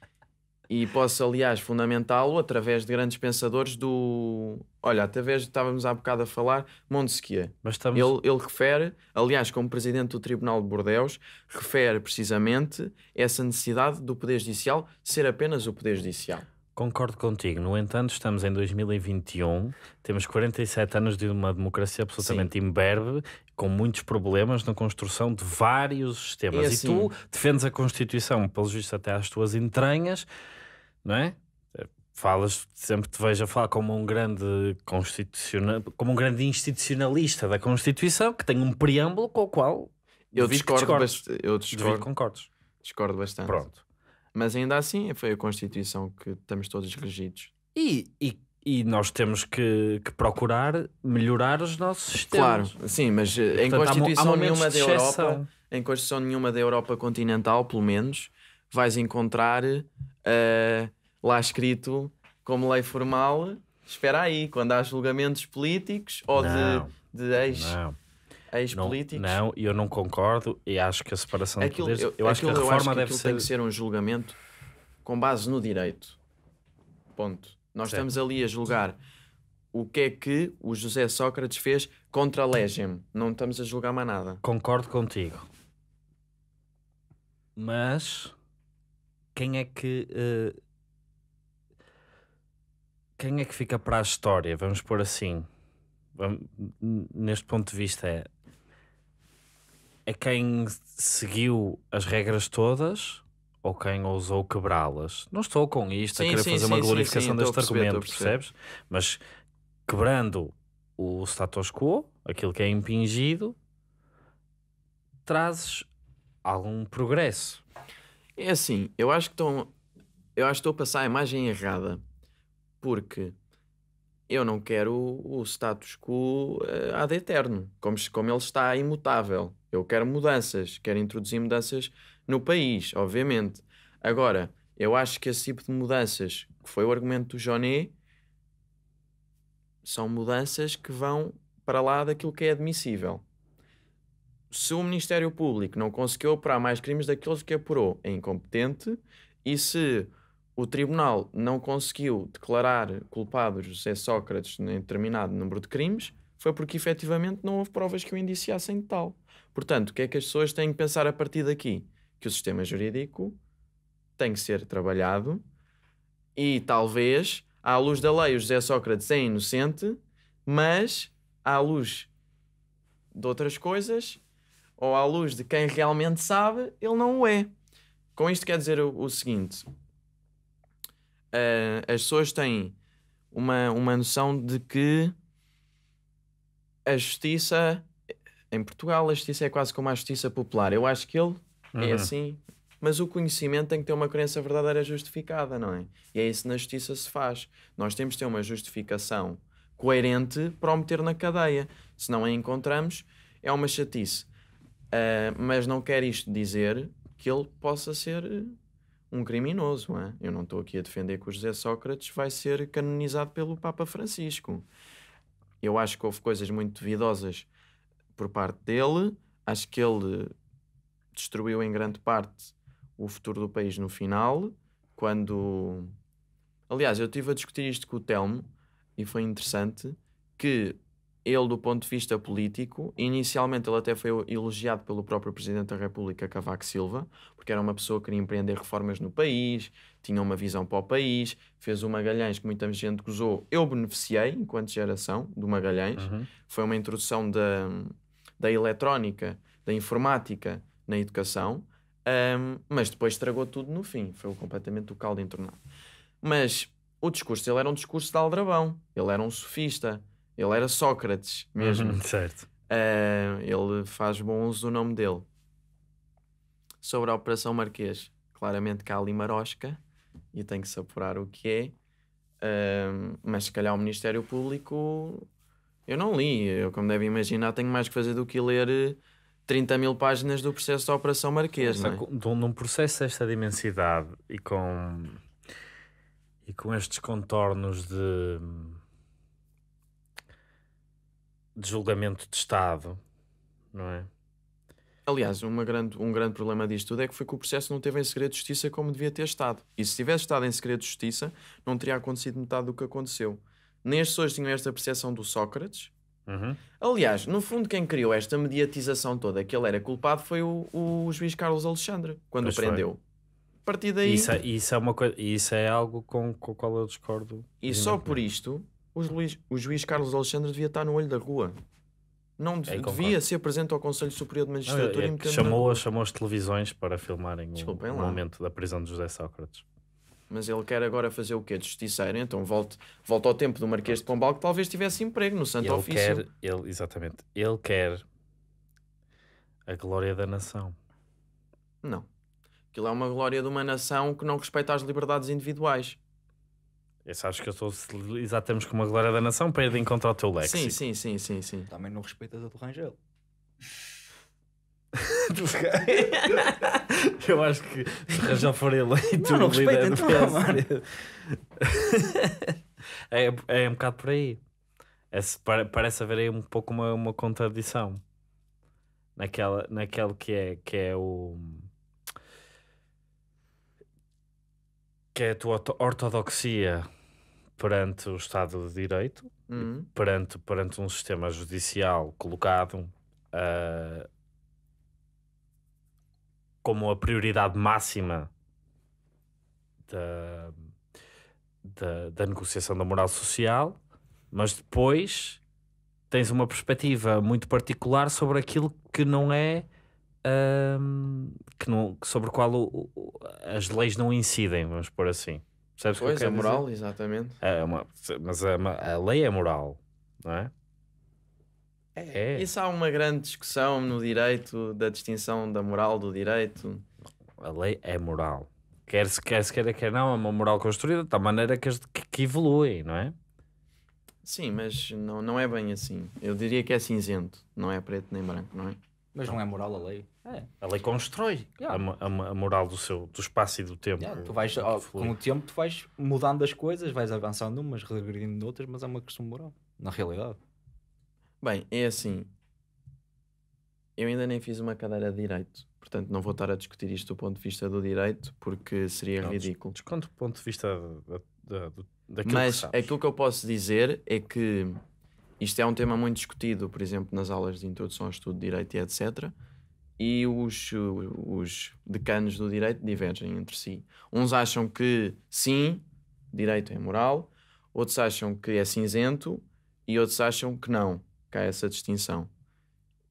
e posso, aliás, fundamentá-lo através de grandes pensadores do. Olha, através estávamos há bocado a falar, Montesquieu. Estamos... Ele, ele refere, aliás, como presidente do Tribunal de Bordeus, refere precisamente essa necessidade do Poder Judicial ser apenas o Poder Judicial. Concordo contigo. No entanto, estamos em 2021, temos 47 anos de uma democracia absolutamente Sim. imberbe, com muitos problemas na construção de vários sistemas. E, assim... e tu assim- defendes a Constituição, pelo visto até às tuas entranhas não é? Falas, sempre te vejo a falar como um grande constitucional, como um grande institucionalista da Constituição, que tem um preâmbulo com o qual eu discordo, eu discordo, concordo. discordo bastante. Pronto. Mas ainda assim foi a Constituição que estamos todos regidos. E, e, e nós temos que, que, procurar melhorar os nossos sistemas. Claro, sim, mas eh, e, em portanto, Constituição há, há nenhuma da Europa, em Constituição nenhuma da Europa continental, pelo menos, vais encontrar uh, lá escrito como lei formal, espera aí, quando há julgamentos políticos ou não, de, de ex... Não. Ex-políticos? Não, não, eu não concordo e acho que a separação aquilo, de poderes... Eu, eu acho que a reforma eu acho que deve ser... tem que ser um julgamento com base no direito. Ponto. Nós certo. estamos ali a julgar o que é que o José Sócrates fez contra a legem. Não estamos a julgar mais nada. Concordo contigo. Mas quem é que uh, quem é que fica para a história? Vamos pôr assim. Vamos, neste ponto de vista, é, é quem seguiu as regras todas ou quem ousou quebrá-las. Não estou com isto sim, a querer sim, fazer sim, uma glorificação deste argumento, percebes? Mas quebrando o status quo, aquilo que é impingido, trazes algum progresso. É assim, eu acho que estão. Eu acho que estou a passar a imagem errada porque eu não quero o, status quo uh, ad eterno, como, como ele está imutável. Eu quero mudanças, quero introduzir mudanças no país, obviamente. Agora, eu acho que esse tipo de mudanças, que foi o argumento do Jonet, são mudanças que vão para lá daquilo que é admissível. Se o Ministério Público não conseguiu apurar mais crimes daqueles que apurou, é incompetente. E se o tribunal não conseguiu declarar culpado José Sócrates em determinado número de crimes, foi porque efetivamente não houve provas que o indiciassem de tal. Portanto, o que é que as pessoas têm que pensar a partir daqui? Que o sistema jurídico tem que ser trabalhado e talvez, à luz da lei, o José Sócrates é inocente, mas à luz de outras coisas ou à luz de quem realmente sabe, ele não o é. Com isto quer dizer o, o seguinte: uh, as pessoas têm uma, uma noção de que a justiça em Portugal, a justiça é quase como a justiça popular. Eu acho que ele é uhum. é assim, mas o conhecimento tem que ter uma crença verdadeira justificada, não é? E é isso que na justiça se faz. Nós temos de ter uma justificação coerente para o meter na cadeia. Se não a encontramos, é uma chatice. Uh, mas não quer isto dizer que ele possa ser um criminoso. é, Eu não estou aqui a defender que o José Sócrates vai ser canonizado pelo Papa Francisco. Eu acho que houve coisas muito duvidosas por parte dele. Acho que ele destruiu em grande parte o futuro do país no final, quando. Aliás, eu estive a discutir isto com o Telmo e foi interessante que ele, do ponto de vista político, inicialmente ele até foi elogiado pelo próprio Presidente da República, Cavaco Silva, porque era uma pessoa que queria empreender reformas no país, tinha uma visão para o país, fez o Magalhães que muita gente gozou. Eu beneficiei, enquanto geração, do Magalhães. Uhum. Foi uma introdução da, da eletrónica, da informática na educação, um, mas depois estragou tudo no fim. Foi completamente o caldo entornado. Mas o discurso ele era um discurso de aldrabão, ele era um sofista ele era Sócrates mesmo. Uhum, certo. Uh, ele faz bom uso do nome dele. Sobre a Operação Marquês, claramente que há ali marosca e tem que se apurar o que é. Uh, mas se calhar o Ministério Público eu não li. Eu, como devem imaginar, tenho mais que fazer do que ler 30 eh, mil páginas do processo da Operação Marquês. Num não é? processo desta dimensidade e com, e com estes contornos de de julgamento de Estado, não é? Aliás, uma grande, um grande problema disto tudo é que foi que o processo não teve em segredo de justiça como devia ter estado. E se tivesse estado em segredo de justiça, não teria acontecido metade do que aconteceu. Nem as pessoas tinham esta percepção do Sócrates. Uhum. Aliás, no fundo, quem criou esta mediatização toda que ele era culpado foi o, o juiz Carlos Alexandre, quando pois o prendeu. Foi. A partir daí. Isso, é, isso, é uma coisa, isso é algo com, com o qual eu discordo. E só por isto o juiz, o juiz Carlos Alexandre devia estar no olho da rua. Não de, é, devia ser presente ao Conselho Superior de Magistratura não, é, é chamou, chamou as televisões para filmarem Desculpem o, momento da prisão de José Sócrates. Mas ele quer agora fazer o quê? De justiceiro? Então volte, volte ao tempo do Marquês de Pombal que talvez tivesse emprego no Santo ele Ofício. Quer, ele, exatamente. Ele quer a glória da nação. Não. Aquilo é uma glória de uma nação que não respeita as liberdades individuais. Eu é sabes que eu estou exatamente como a glória da nação para ir de o teu Lexi Sim, sim, sim, sim, sim. Também não respeitas a do Rangel. eu acho que se Rangel for eleito, não, não respeita, então, é, é um bocado por aí. É, parece haver aí um pouco uma, uma contradição naquela, naquela que é, que é o. que é a tua ortodoxia perante o Estado de Direito, uhum. perante, perante um sistema judicial colocado uh, como a prioridade máxima da, da, da, negociação da moral social, mas depois tens uma perspectiva muito particular sobre aquilo que não é. Ah, que não, sobre o qual o, o, as leis não incidem, vamos por assim. Percebes pois, que é moral, dizer? exatamente. É uma, mas é a, a lei é moral, não é? É. Isso há uma grande discussão no direito da distinção da moral do direito. A lei é moral. Quer se quer, se queira, quer não, é uma moral construída da maneira que, que evolui, não é? Sim, mas não, não é bem assim. Eu diria que é cinzento, não é preto nem branco, não é? Mas não é moral a lei. É. é. A lei constrói yeah. a, a, a, moral do, seu, do espaço e do tempo. Yeah, tu vais, ao, com o tempo tu vais mudando as coisas, vais avançando umas, regredindo outras, mas é uma questão moral, na realidade. Bem, é assim. Eu ainda nem fiz uma cadeira de direito, portanto não vou estar a discutir isto do ponto de vista do direito, porque seria não, ridículo. Desconto do ponto de vista da, da, daquilo mas que Mas aquilo que eu posso dizer é que isto é um tema muito discutido, por exemplo, nas aulas de introdução ao estudo de direito e etc. E os, os decanos do direito divergem entre si. Uns acham que sim, direito é moral, outros acham que é cinzento e outros acham que não, que há essa distinção.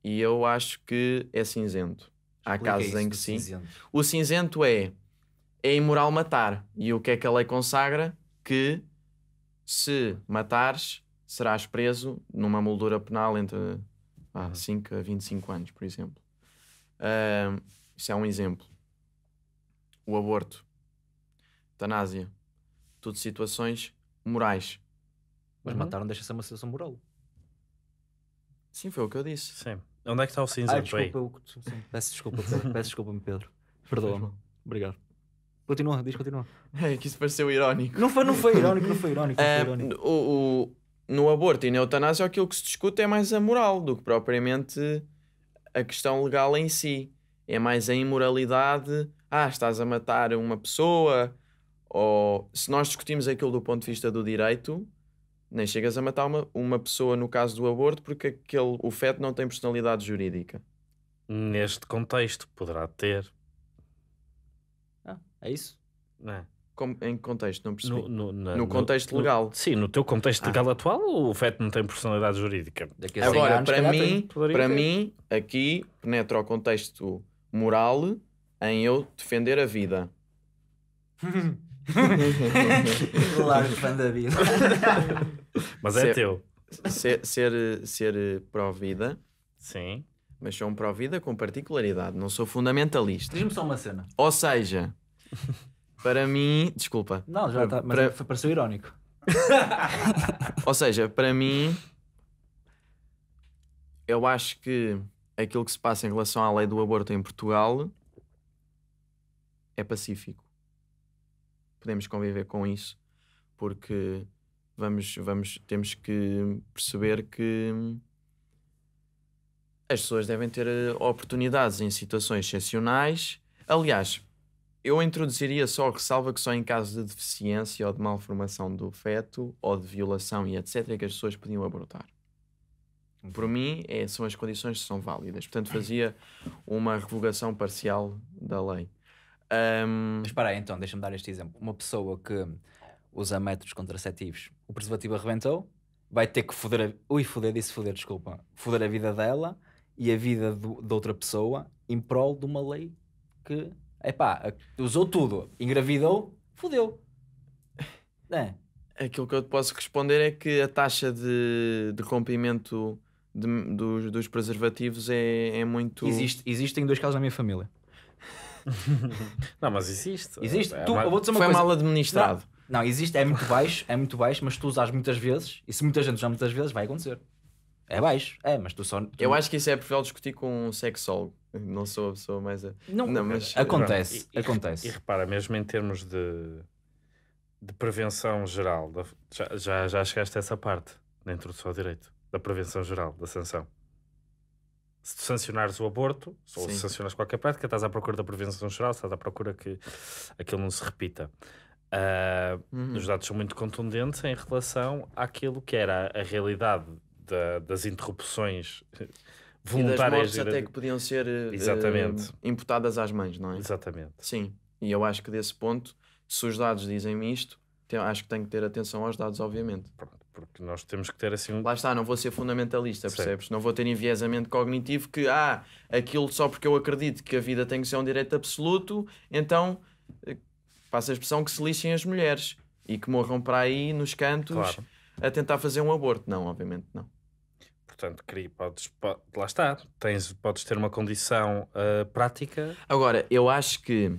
E eu acho que é cinzento. Há Explica casos em que sim. Cinzento. O cinzento é é imoral matar. E o que é que a lei consagra? Que se matares, serás preso numa moldura penal entre ah, uhum. 5 uhum. a 25 anos, por exemplo. Uh, isso é um exemplo. O aborto, eutanásia, tudo situações morais. Mas uhum. mataram deixa ser uma situação moral. Sim, foi o que eu disse. Sim. Onde é que está o cinza? Ai, desculpa, peço desculpa, peço desculpa Pedro. Perdoa-me. Obrigado. Continua, diz, continua. É que isso pareceu irónico. Não foi, não foi irónico, não foi irónico. Não foi irónico. Uh, o, o, no aborto e na eutanásia, aquilo que se discute é mais a moral do que propriamente a questão legal em si. É mais a imoralidade. Ah, estás a matar uma pessoa. Ou se nós discutimos aquilo do ponto de vista do direito, nem chegas a matar uma, uma pessoa no caso do aborto porque aquele, o feto não tem personalidade jurídica. Neste contexto, poderá ter. Ah, é isso? Não é? Com, em contexto, não percebi. No, no, na, no contexto no, legal. sim, no teu contexto ah. legal atual, o FET não tem personalidade jurídica. Agora, anos, para mim, tem, para mim, aqui penetra o contexto moral em eu defender a vida. claro, fã da vida. Mas é ser, teu. Ser, ser, ser pró-vida. Sim. Mas sou um pró-vida com particularidade, não sou fundamentalista. Diz-me só uma cena. Ou seja, para mim, desculpa. Não, já está, mas para... foi, pareceu irónico. Ou seja, para mim, eu acho que aquilo que se passa em relação à lei do aborto em Portugal é pacífico. Podemos conviver com isso, porque vamos, vamos, temos que perceber que as pessoas devem ter eh, oportunidades em situações excepcionais. Aliás, eu introduziria só a salva que só em caso de deficiência ou de malformação do feto ou de violação e etc. é que as pessoas podiam abortar. Por mim, é, são as condições que são válidas. Portanto, fazia uma revogação parcial da lei. Um... Mas para aí, então, deixa-me dar este exemplo. Uma pessoa que usa métodos contraceptivos, o preservativo arrebentou, vai ter que foder a... Ui, foder, disse foder, desculpa. Foder a vida dela e a vida do, de outra pessoa em prol de uma lei que epá, usou tudo, engravidou, fodeu. É. Aquilo que eu te posso responder é que a taxa de, de comprimento de, dos, dos, preservativos é, é muito. Existe, existem dois casos na minha família. não, mas existe. Existe. É, tu, é, vou dizer uma foi coisa. mal administrado. Não, não, existe, é muito baixo, é muito baixo, mas tu usas muitas vezes, e se muita gente usar muitas vezes, vai acontecer. É baixo, é, mas tu só. Tu... Eu acho que isso é preferível discutir com um sexólogo. Não sou a pessoa mais. A... Não, não, mas. Acontece, e, acontece. E, e, repara, mesmo em termos de, de prevenção geral, da, já, já, já chegaste a essa parte na introdução ao direito, da prevenção geral, da sanção. Se tu sancionares o aborto, Sim. ou se sancionares qualquer prática, estás à procura da prevenção geral, estás à procura que aquilo não se repita. Uh, uhum. Os dados são muito contundentes em relação àquilo que era a realidade da, das interrupções voluntárias. E das até que podiam ser eh, Exatamente. Uh, imputadas às mães, não é? Exatamente. Sim, e eu acho que desse ponto, se os dados dizem-me isto, tem, acho que tenho que ter atenção aos dados, obviamente. Pronto, porque nós temos que ter assim um... Lá está, não vou ser fundamentalista, percebes? Sim. Não vou ter enviesamento cognitivo que, ah, aquilo só porque eu acredito que a vida tem que ser um direito absoluto, então, passa eh, a expressão que se lixem as mulheres e que morram para aí nos cantos claro. a tentar fazer um aborto. Não, obviamente não portanto, cria, podes, pode, lá está, tens, podes ter uma condição uh, prática. Agora, eu acho que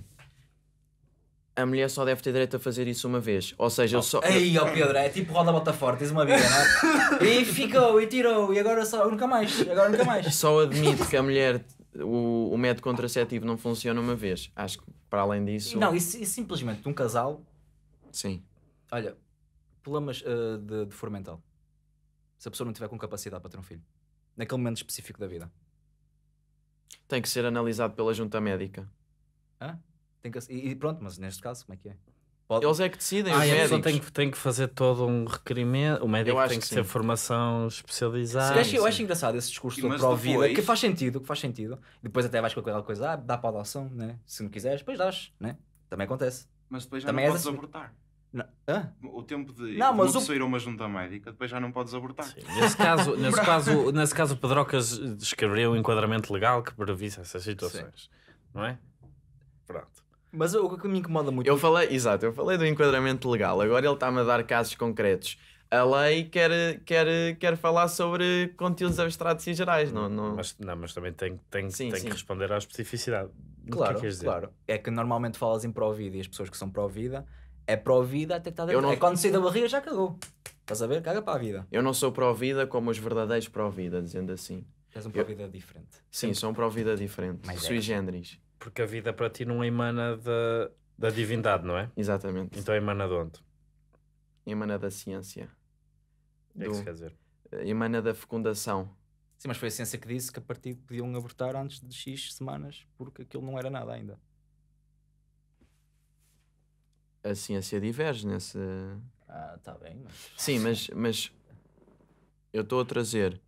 a mulher só deve ter direito a fazer isso uma vez. Ou seja, eu oh. só. aí ó oh Pedro, é tipo roda bota forte, tens uma vida, não é? e ficou, e tirou, e agora só. Nunca mais, agora nunca mais. Só admito que a mulher. O, o método contraceptivo não funciona uma vez. Acho que para além disso. Não, isso, simplesmente um casal. Sim. Olha, problemas uh, de, de mental se a pessoa não tiver com capacidade para ter um filho, naquele momento específico da vida? Tem que ser analisado pela junta médica. Hã? Tem que, e, e pronto, mas neste caso, como é que é? Pode... Eles é que decidem, ah, os médicos. Tem que, tem que fazer todo um requerimento. O médico tem que, que ter formação especializada. Sim, eu, acho, eu acho engraçado esse discurso do pró-vida, que faz sentido, que faz sentido. Depois até vais com aquela coisa, ah, dá para adoção, né? Se não quiseres, depois dás, né? Também acontece. Mas depois já Também não podes assim. abortar. Hã? O tempo de não, mas uma pessoa o... ir a uma junta médica, depois já não podes abortar. Sim, nesse, caso, nesse, caso, nesse caso, o Pedrocas descreveria um enquadramento legal que previsse essas situações, Sim. não é? Pronto. Mas o é que me incomoda muito. Eu falei, exato, eu falei do enquadramento legal, agora ele está-me a dar casos concretos. A lei quer, quer, quer falar sobre conteúdos abstratos e gerais, não? não... Mas, não, mas também tem, tem, sim, tem sim. que responder à especificidade. Claro, que é que claro. É que normalmente falas em pró-vida e as pessoas que são pró-vida é pró-vida até que está Não... É quando sai da barriga já cagou. Estás a ver? Caga para a vida. Eu não sou pró-vida como os verdadeiros pró-vida, dizendo assim. És um pró-vida eu... diferente. Sim, Sempre. sou um pró-vida diferente. Mas sui é. generis. Porque a vida para ti não emana da, da divindade, não é? Exatamente. Então emana de onde? Emana da ciência. O que é que quer dizer? Emana da fecundação. Sim, mas foi a ciência que disse que a partir podiam abortar antes de X semanas porque aquilo não era nada ainda. Assim, a ciência diverge nesse. Ah, tá bem, mas. Sim, mas, mas eu estou a trazer.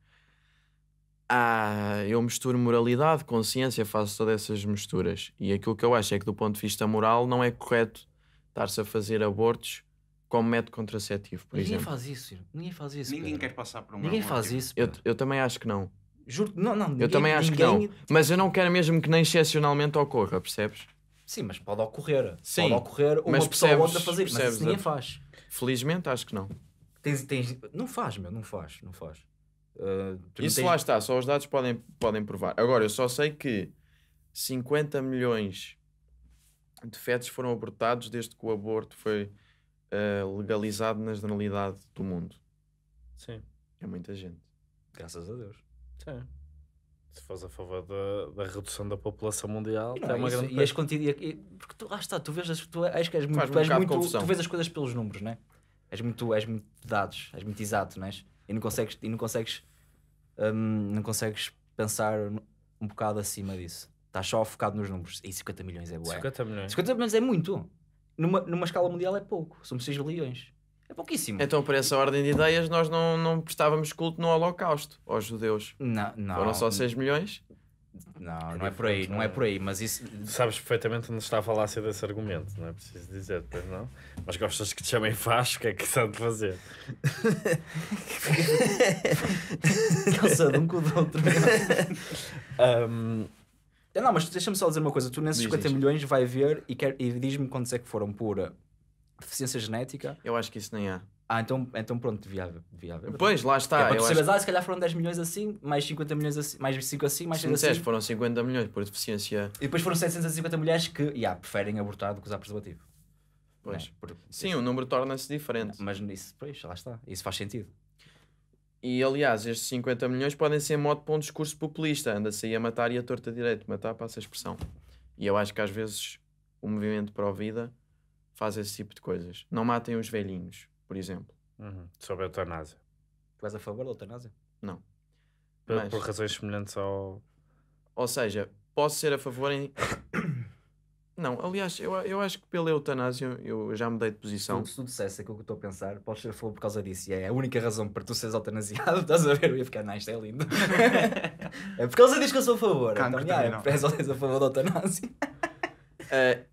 Ah, eu misturo moralidade, consciência, faço todas essas misturas. E aquilo que eu acho é que, do ponto de vista moral, não é correto estar-se a fazer abortos como método contraceptivo, por Ninguém exemplo. faz isso, ninguém faz isso. Ninguém Pedro. quer passar por um Ninguém aborto. faz isso. Eu, eu também acho que não. Juro, não, não. Ninguém, eu também acho que não. Mas eu não quero mesmo que nem excepcionalmente ocorra, percebes? Sim, mas pode ocorrer. Sim, pode ocorrer uma pessoa percebes, outra fazer, mas isso ninguém faz. Felizmente acho que não. Tens, tens... Não faz, meu, não faz, não faz. Uh, isso tens... lá está, só os dados podem, podem provar. Agora, eu só sei que 50 milhões de fetos foram abortados desde que o aborto foi uh, legalizado na generalidade do mundo. Sim. É muita gente. Graças a Deus. Sim se fores a favor da, da, redução da população mundial, e, não, é uma isso, grande e as Porque tu, lá está, tu vês as, tu, acho que és muito, tu, és muito tu vês as coisas pelos números, né? És muito, és muito dados, és muito exato, né? E não consegues, e não consegues, hum, não consegues pensar um bocado acima disso. Estás só focado nos números. E 50 milhões é bué. 50 milhões. 50 milhões é muito. Numa, numa escala mundial é pouco. Somos 6 bilhões. É pouquíssimo. Então, por essa ordem de ideias, nós não, não prestávamos culto no Holocausto aos judeus. Não, não. Foram só 6 milhões? Não, não é por aí, não é por aí, mas isso... Sabes perfeitamente onde está a falácia desse argumento, não é preciso dizer, depois não? Mas gostas que te chamem Vasco, o que é que são de fazer? Calçado um com o outro. um... Não, mas deixa-me só dizer uma coisa, tu nesses diz, 50 diz. milhões vai ver e, quer... e diz-me quantos é que foram por deficiência genética. Eu acho que isso nem há. Ah, então, então pronto, viável, viável. pois, lá está. É, para eu acho... ah, se calhar foram 10 milhões assim, mais 50 milhões assim, mais 5 assim, mais 6 assim. foram 50 milhões por deficiência. E depois foram 750 mulheres que, yeah, preferem abortar do que usar preservativo. Pois. É? Por... Sim, o número torna-se diferente. Mas isso, pois, lá está. Isso faz sentido. E aliás, estes 50 milhões podem ser modo para um discurso populista. Anda-se aí a matar e a torta direito. Matar passa a expressão. E eu acho que às vezes o movimento a vida faz esse tipo de coisas. Não matem os velhinhos, por exemplo. Uhum. Sobre a eutanásia. Tu és a favor da eutanásia? Não. Por, Mas, por razões semelhantes ao. Ou seja, posso ser a favor em. Não, aliás, eu, eu acho que pela eutanásia eu já mudei de posição. Se tu dissesse aquilo que eu estou a pensar, podes ser a favor por causa disso. E é a única razão para tu seres eutanasiado, estás a ver? Eu ia ficar, não, isto é lindo. é por causa disso que eu sou a favor. Cancro então, yeah, é, és a favor da eutanásia. Uh,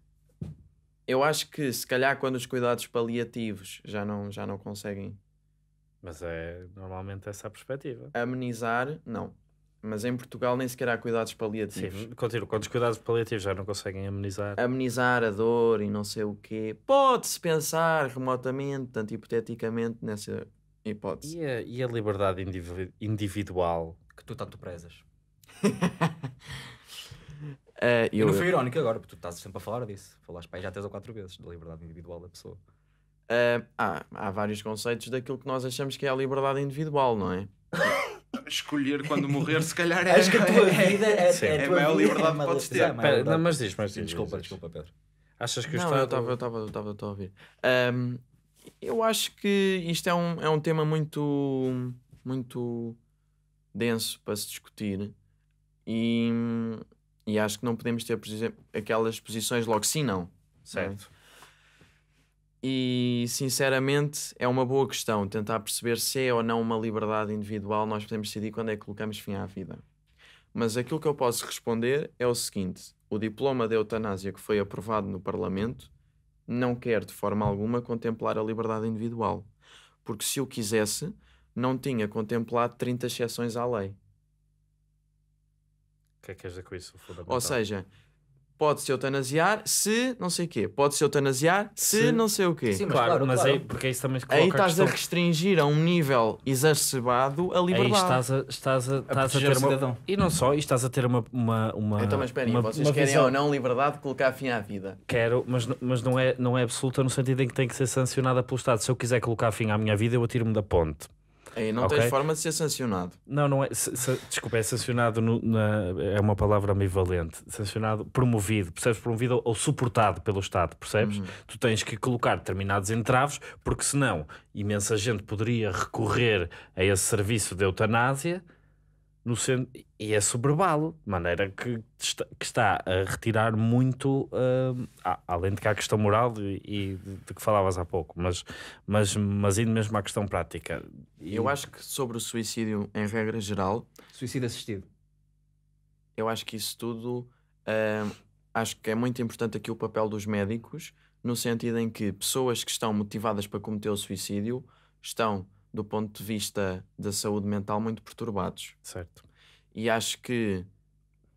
eu acho que se calhar quando os cuidados paliativos já não, já não conseguem. Mas é normalmente essa a perspectiva. Amenizar, não. Mas em Portugal nem sequer há cuidados paliativos. Sim, continuo. Quando os cuidados paliativos já não conseguem amenizar. Amenizar a dor e não sei o quê. Pode-se pensar remotamente, tanto hipoteticamente, nessa hipótese. E a, e a liberdade individual que tu tanto prezas? Uh, eu, não foi irónico agora, porque tu estás sempre a falar disso. Falaste já três ou quatro vezes da liberdade individual da pessoa. Uh, há, há vários conceitos daquilo que nós achamos que é a liberdade individual, não é? Escolher quando morrer, se calhar é. Acho que a tua é- vida é, Sim. é, é tua é, é a maior liberdade que podes ter. Pera, não, mas diz, mas diz. Desculpa, diz. desculpa, Pedro. Achas que não, eu estava a ouvir. Um, eu acho que isto é um, é um tema muito, muito denso para se discutir. E e acho que não podemos ter, por exemplo, aquelas posições logo sim, não. Certo. E sinceramente é uma boa questão tentar perceber se é ou não uma liberdade individual nós podemos decidir quando é que colocamos fim à vida. Mas aquilo que eu posso responder é o seguinte: o diploma de eutanásia que foi aprovado no Parlamento não quer de forma alguma contemplar a liberdade individual, porque se o quisesse, não tinha contemplado 30 exceções à lei que é que queres dizer com isso? Ou seja, pode-se eutanasiar se não sei o quê, pode-se eutanasiar se, se, não sei o quê. Sim, mas claro, claro mas claro. aí, porque isso também Aí estás a, a, restringir a um nível exacerbado a liberdade. Aí estás a, estás a, estás a, a ter uma, E não só, e estás a ter uma. uma, uma então, mas esperem, uma, vocês uma querem visão... ou não liberdade de colocar fim à vida? Quero, mas, mas não, é, não é absoluta no sentido em que tem que ser sancionada pelo Estado. Se eu quiser colocar fim à minha vida, eu atiro-me da ponte. Aí não okay? tens forma de ser sancionado. Não, não é. Desculpa, é sancionado, no, na, é uma palavra ambivalente. Sancionado, promovido, percebes? Promovido ou suportado pelo Estado, percebes? Uhum. Tu tens que colocar determinados entraves, porque senão imensa gente poderia recorrer a esse serviço de eutanásia no centro, e é sobrebalo, de maneira que, que está a retirar muito, uh, além de que há a questão moral e, e de que falavas há pouco, mas, mas, mas indo mesmo à questão prática. Eu acho que sobre o suicídio, em regra geral... Suicídio assistido. Eu acho que isso tudo... Uh, acho que é muito importante aqui o papel dos médicos, no sentido em que pessoas que estão motivadas para cometer o suicídio estão do ponto de vista da saúde mental, muito perturbados. Certo. E acho que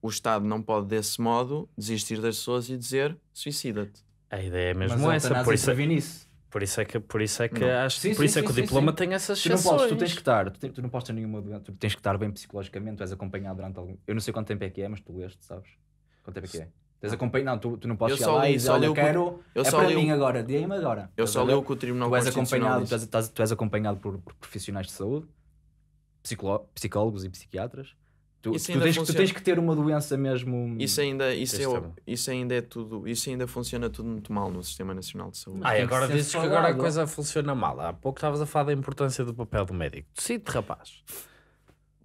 o Estado não pode, desse modo, desistir das pessoas e dizer suicida-te. A ideia é mesmo Mas é essa. Por isso, é nisso. por isso é que, por isso é que, acho, sim, por sim, isso sim, é que o diploma tem essas tu não podes, tu tens que estar, tu, tu não podes ter nenhuma doença, tu tens que estar bem psicologicamente, tu és acompanhado durante algum. Eu não sei quanto tempo é que é, mas tu leste, sabes? Quanto tempo é que é? Tens acompanhado? Não, tu, tu não podes eu chegar só lá li, e dizer, só olha, eu quero, eu é só para li, mim agora, dê-me agora. Eu só leio o que o Tribunal tu és acompanhado, tu és, tu és acompanhado por, por, profissionais de saúde, psicólogos e psiquiatras. Tu, tu, tens, tu, tens, que ter uma doença mesmo. Isso ainda, isso, é, isso ainda é tudo, isso ainda funciona tudo muito mal no Sistema Nacional de Saúde. Ah, agora dizes que agora a coisa funciona mal. Há pouco estavas a falar da importância do papel do médico. Decide, rapaz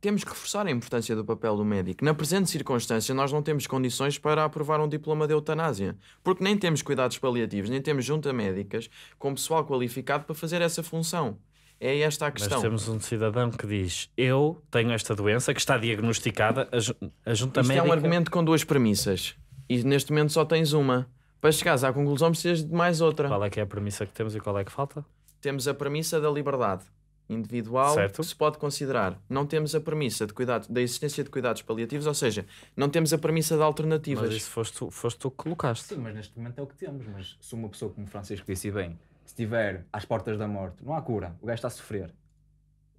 temos que reforçar a importância do papel do médico. Na presente circunstância, nós não temos condições para aprovar um diploma de eutanásia, porque nem temos cuidados paliativos, nem temos junta médicas com pessoal qualificado para fazer essa função. É esta a questão. Mas temos um cidadão que diz: Eu tenho esta doença que está diagnosticada, a, junta Isto médica. é um argumento com duas premissas e neste momento só tens uma. Para chegares à conclusão, precisas de mais outra. Qual é que é a premissa que temos e qual é que falta? Temos a premissa da liberdade individual certo. que se pode considerar. Não temos a premissa de cuidado, da existência de cuidados paliativos, ou seja, não temos a premissa de alternativas. Mas isso foste foste tu que colocaste. Sim, mas neste momento é o que temos. Mas se uma pessoa como Francisco disse bem, se estiver às portas da morte, não há cura, o gajo está a sofrer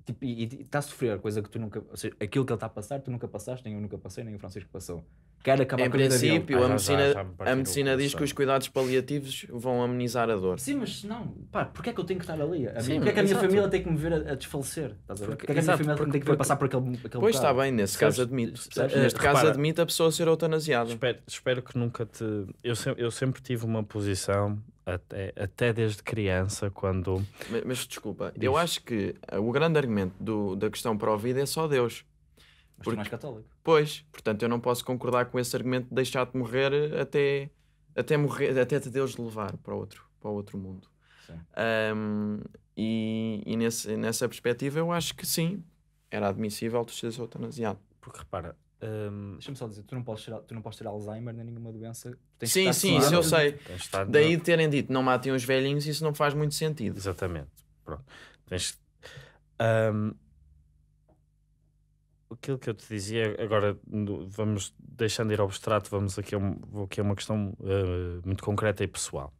tipo, e está a sofrer coisa que tu nunca. Ou seja, aquilo que ele está a passar, tu nunca passaste, nem eu nunca passei, nem o Francisco passou. Quer acabar em com ah, a vida Em princípio, a medicina, já, já, já a medicina diz que os cuidados paliativos vão amenizar a dor. Sim, mas não, pá, porquê é que eu tenho que estar ali? porquê é que a minha família tem que me ver a, a desfalecer? Estás Porquê é que a minha família porque, tem que ver passar por aquele, aquele Pois está bem, nesse caso admito. Eh, neste caso admito a pessoa ser eutanasiada. Espero, espero que nunca te. Eu, se, eu sempre tive uma posição até, até desde criança, quando. Mas, mas desculpa, diz... eu acho que o grande argumento do, da questão para a vida é só Deus. Mas porque, mais católico. Pois, portanto, eu não posso concordar com esse argumento de deixar-te morrer até, até morrer, até te Deus levar para outro, para outro mundo. Um, e, e nesse, nessa perspectiva eu acho que sim, era admissível tu seres eutanasiado. Porque repara, um, Deixa-me só dizer, tu não, podes ter, tu não podes ter Alzheimer nem nenhuma doença. Tens sim, sim, isso eu sei. Daí terem dito não matem os velhinhos, isso não faz muito sentido. Exatamente. Pronto. Tens... Um, aquilo que eu te dizia, agora vamos deixando de ir ao abstrato, vamos aqui a, um, aqui a uma questão uh, muito concreta e pessoal.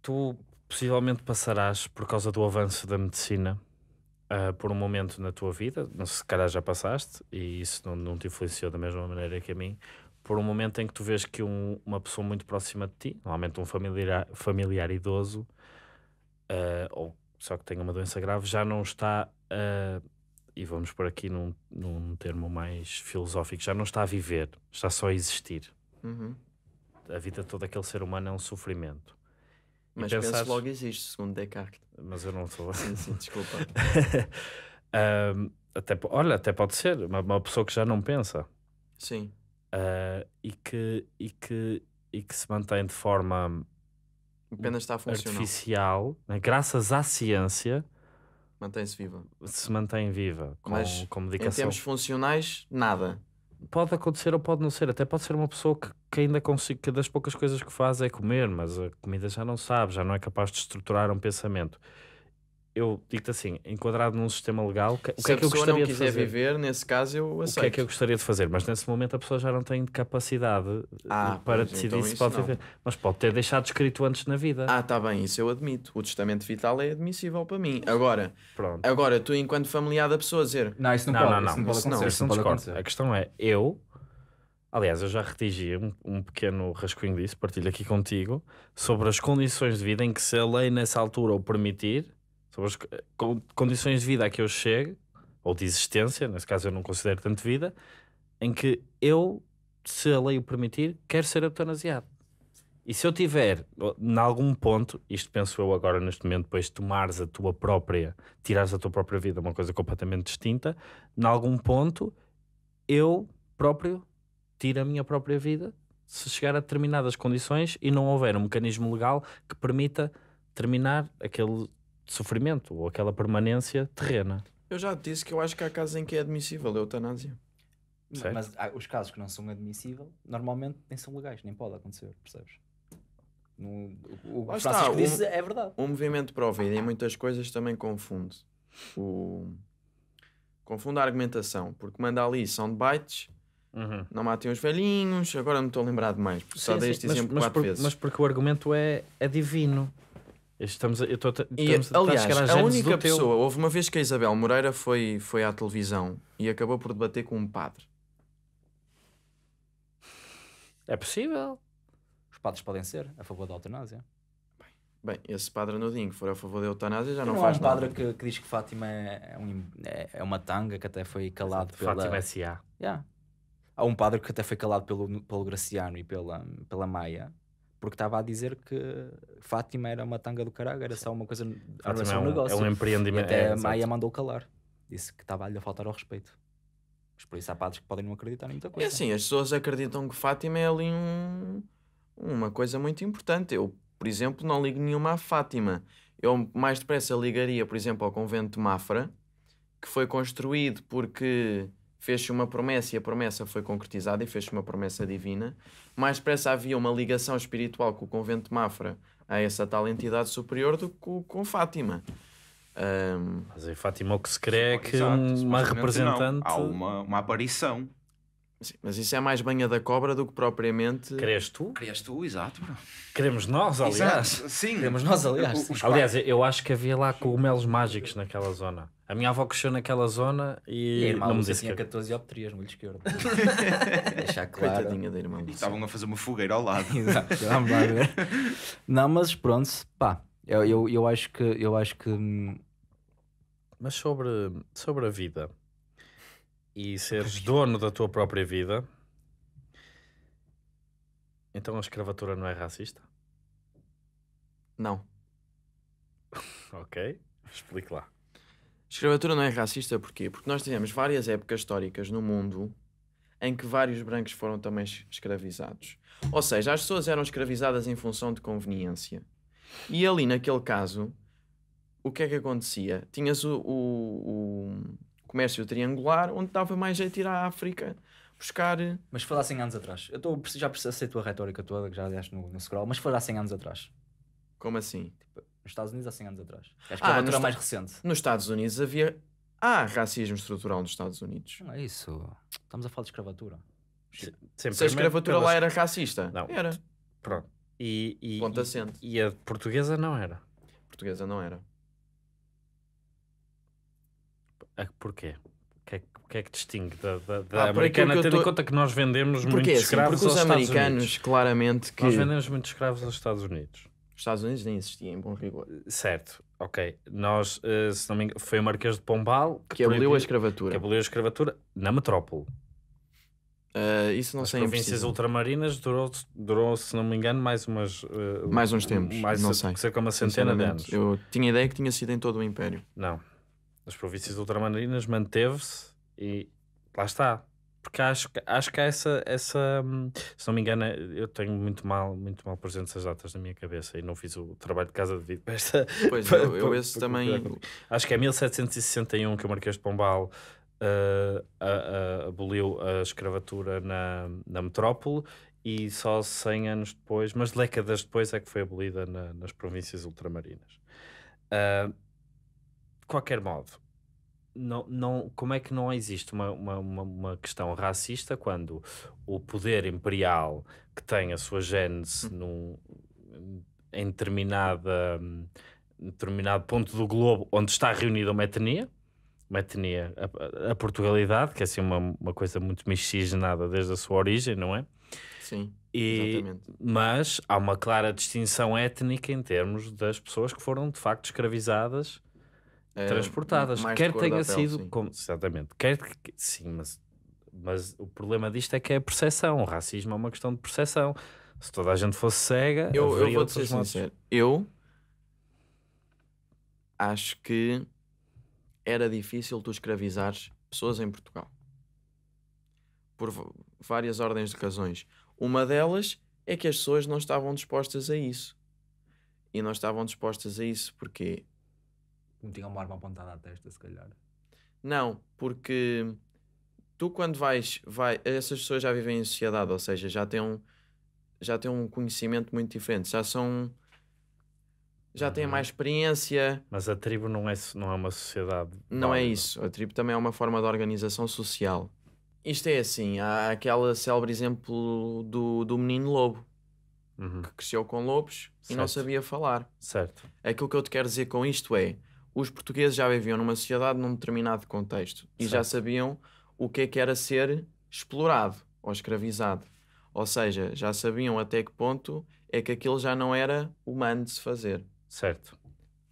Tu possivelmente passarás, por causa do avanço da medicina, uh, por um momento na tua vida, se calhar já passaste, e isso não, não te influenciou da mesma maneira que a mim, por um momento em que tu vês que um, uma pessoa muito próxima de ti, normalmente um familiar, familiar idoso, uh, ou só que tenha uma doença grave, já não está, uh, e vamos por aqui num, num termo mais filosófico, já não está a viver, está só a existir. Uhum. A vida de todo aquele ser humano é um sofrimento. Mas pensares... penso logo existe, segundo Descartes. Mas eu não estou. Sim, sim, desculpa. um, até, olha, até pode ser uma, uma, pessoa que já não pensa. Sim. Uh, e, que, e, que, e que se mantém de forma apenas está artificial, né? graças à ciência. Mantém-se viva. Se mantém viva. Com, Mas, com medicação. Em termos funcionais, nada pode acontecer ou pode não ser. Até pode ser uma pessoa que, que ainda consiga, que das poucas coisas que faz é comer, mas a comida já não sabe, já não é capaz de estruturar um pensamento eu digo-te assim, enquadrado num sistema legal, o que é que eu gostaria de fazer? Se pessoa não quiser viver, nesse caso eu aceito. O que é que eu gostaria de fazer? Mas nesse momento a pessoa já não tem capacidade eh, ah, para pois, decidir então se pode não. viver. Mas pode ter deixado escrito antes na vida. Ah, tá bem, isso eu admito. O testamento vital é admissível para mim. Agora, Pronto. agora tu enquanto familiar da pessoa dizer... Não, isso não, não pode. Não, não, isso não, não, isso não, não discordo. A questão é, eu... Aliás, eu já redigi um, um pequeno rascunho disso, partilho aqui contigo, sobre as condições de vida em que se a lei nessa altura o permitir sobre então, as condições de vida a que eu chego, ou de existência, nesse caso eu não considero tanto vida, em que eu, se a lei o permitir, quero ser eutanasiado. E se eu tiver, em algum ponto, isto penso eu agora neste momento, depois de tomares a tua própria, tirares a tua própria vida, uma coisa completamente distinta, em algum ponto eu próprio tiro a minha própria vida se chegar a determinadas condições e não houver um mecanismo legal que permita terminar aquele sofrimento ou aquela permanência terrena. Eu já te disse que eu acho que há casos em que é admissível a eutanásia. Certo? Mas há, os casos que não são admissíveis normalmente nem são legais, nem pode acontecer, percebes? No, o o está, que disse um, é verdade. O movimento para vida em muitas coisas também confunde. O, confunde a argumentação, porque manda ali soundbites, uhum. não matem os velhinhos, agora não estou lembrado mais, de mais, só dei este sim, exemplo mas, mas quatro por, vezes. Mas porque o argumento é, é divino. Estamos a, eu tô, estamos e, aliás, a, a única pessoa, teu... houve uma vez que a Isabel Moreira foi, foi à televisão e acabou por debater com um padre. É possível. Os padres podem ser a favor da eutanásia. Bem, bem esse padre nudinho que for a favor da eutanásia já não, não é faz nada. Há um padre Que, que, diz que Fátima é, é um, é, é, uma tanga que até foi calado Exato. pela... Fátima S.A. Yeah. Há um padre que até foi calado pelo, pelo Graciano e pela, pela Maia porque estava a dizer que Fátima era uma tanga do caralho, era só uma coisa, era só é um, é um negócio. É um empreendimento. E até é, a Maia mandou calar, disse que estava-lhe a faltar ao respeito. Mas por isso há padres que podem não acreditar em muita é coisa. É assim, as pessoas acreditam que Fátima é ali um, uma coisa muito importante. Eu, por exemplo, não ligo nenhuma à Fátima. Eu mais depressa ligaria, por exemplo, ao convento de Mafra, que foi construído porque fez-se uma promessa e a promessa foi concretizada e fez-se uma promessa divina, mais depressa havia uma ligação espiritual com o convento de Mafra a essa tal entidade superior do que com, com Fátima. Um... Mas Fátima o que se crê é que Exato, uma é representante. Não. Há uma, uma aparição. Sim, mas isso é mais banha da cobra do que propriamente. Queres tu? Queres tu, exato. Bro. Queremos nós, aliás. Exato. Sim. Queremos nós, aliás. O, aliás, eu acho que havia lá cogumelos mágicos naquela zona. A minha avó cresceu naquela zona e. E a irmã não me disse tinha que... 14 optrias no olho esquerdo. Deixar claro. Coitadinha da irmã. E estavam a fazer uma fogueira ao lado. Exato. Não, mas pronto, pá. Eu, eu, eu acho que. Eu acho que... Hum, mas sobre, sobre a vida e é seres dono da tua própria vida, então a escravatura não é racista? Não. ok, explique lá. escravatura não é racista porquê? Porque nós tivemos várias épocas históricas no mundo em que vários brancos foram também escravizados. Ou seja, as pessoas eram escravizadas em função de conveniência. E ali, naquele caso, o que é que acontecia? Tinhas o, o, o comércio triangular, onde dava mais jeito ir à África buscar. Eh, mas foi há 100 anos atrás. Eu tô, já aceito a retórica toda, que já aliás no, no scroll, mas foi há 100 anos atrás. Como assim? Tipo, nos Estados Unidos há 100 anos atrás. Acho que é ah, é uma mais recente. Nos Estados Unidos havia. Há ah, racismo estrutural nos Estados Unidos. Não é isso. Estamos a falar de escravatura. Se, Se a escravatura lá era racista. Não. Era. Pronto. E, e, Ponto e, e a portuguesa não era. A portuguesa não era. Porquê? O que, é, que é que distingue da, da, da ah, americana, tendo tô... em conta que nós vendemos porque, muitos é assim, escravos porque os americanos, claramente que... Nós vendemos muitos escravos aos Estados Unidos. Os Estados Unidos nem existiam, em bom rigor. Certo, ok. Nós, eh, se não me engano, foi o Marquês de Pombal... Que, que aboliu a escravatura. Que aboliu a escravatura na metrópole. Uh, isso não As sei. É províncias ultramarinas durou, durou, se não me engano, mais umas... Uh, mais uns tempos, mais não sei. Cerca uma centena de anos. Eu tinha ideia que tinha sido em todo o Império. Não nas províncias ultramarinas manteve-se e lá está. Porque acho, acho que há essa, essa. Hum, se não me engano, eu tenho muito mal, muito mal presente essas datas na minha cabeça e não fiz o trabalho de casa devido para esta. Pois, para, eu, eu esse para, também. Acho que é 1761 que o Marquês de Pombal uh, uh, uh, aboliu a escravatura na, na metrópole e só 100 anos depois, mas décadas depois, é que foi abolida na, nas províncias ultramarinas. Uh, qualquer modo, não, não, como é que não existe uma, uma, uma, questão racista quando o poder imperial que tem a sua gênese hum. num, em determinada, hum, determinado ponto do globo onde está reunida uma etnia, uma etnia, a, a Portugalidade, que é assim uma, uma coisa muito miscigenada desde a sua origem, não é? Sim. E, exatamente. mas há uma clara distinção étnica em termos das pessoas que foram de facto escravizadas é, transportadas. Quer tenha sido. Pele, como, exatamente. Quer que, sim, mas, mas o problema disto é que é a perceção. O racismo é uma questão de perceção. Se toda a gente fosse cega, eu, eu vou ser sincero. Eu acho que era difícil tu escravizares pessoas em Portugal por várias ordens de razões. Uma delas é que as pessoas não estavam dispostas a isso. E não estavam dispostas a isso porque não tinha uma arma apontada à testa, se calhar. Não, porque tu quando vais, vai, essas pessoas já vivem em sociedade, ou seja, já têm um, já têm um conhecimento muito diferente, já são já uhum. têm mais experiência. Mas a tribo não é, não é uma sociedade. Não é isso. A tribo também é uma forma de organização social. Isto é assim: há aquele célebre exemplo do, do menino lobo, uhum. que cresceu com lobos certo. e não sabia falar. Certo. Aquilo que eu te quero dizer com isto é: os portugueses já viviam numa sociedade num determinado contexto certo. e já sabiam o que é que era ser explorado ou escravizado. Ou seja, já sabiam até que ponto é que aquilo já não era humano de se fazer. Certo.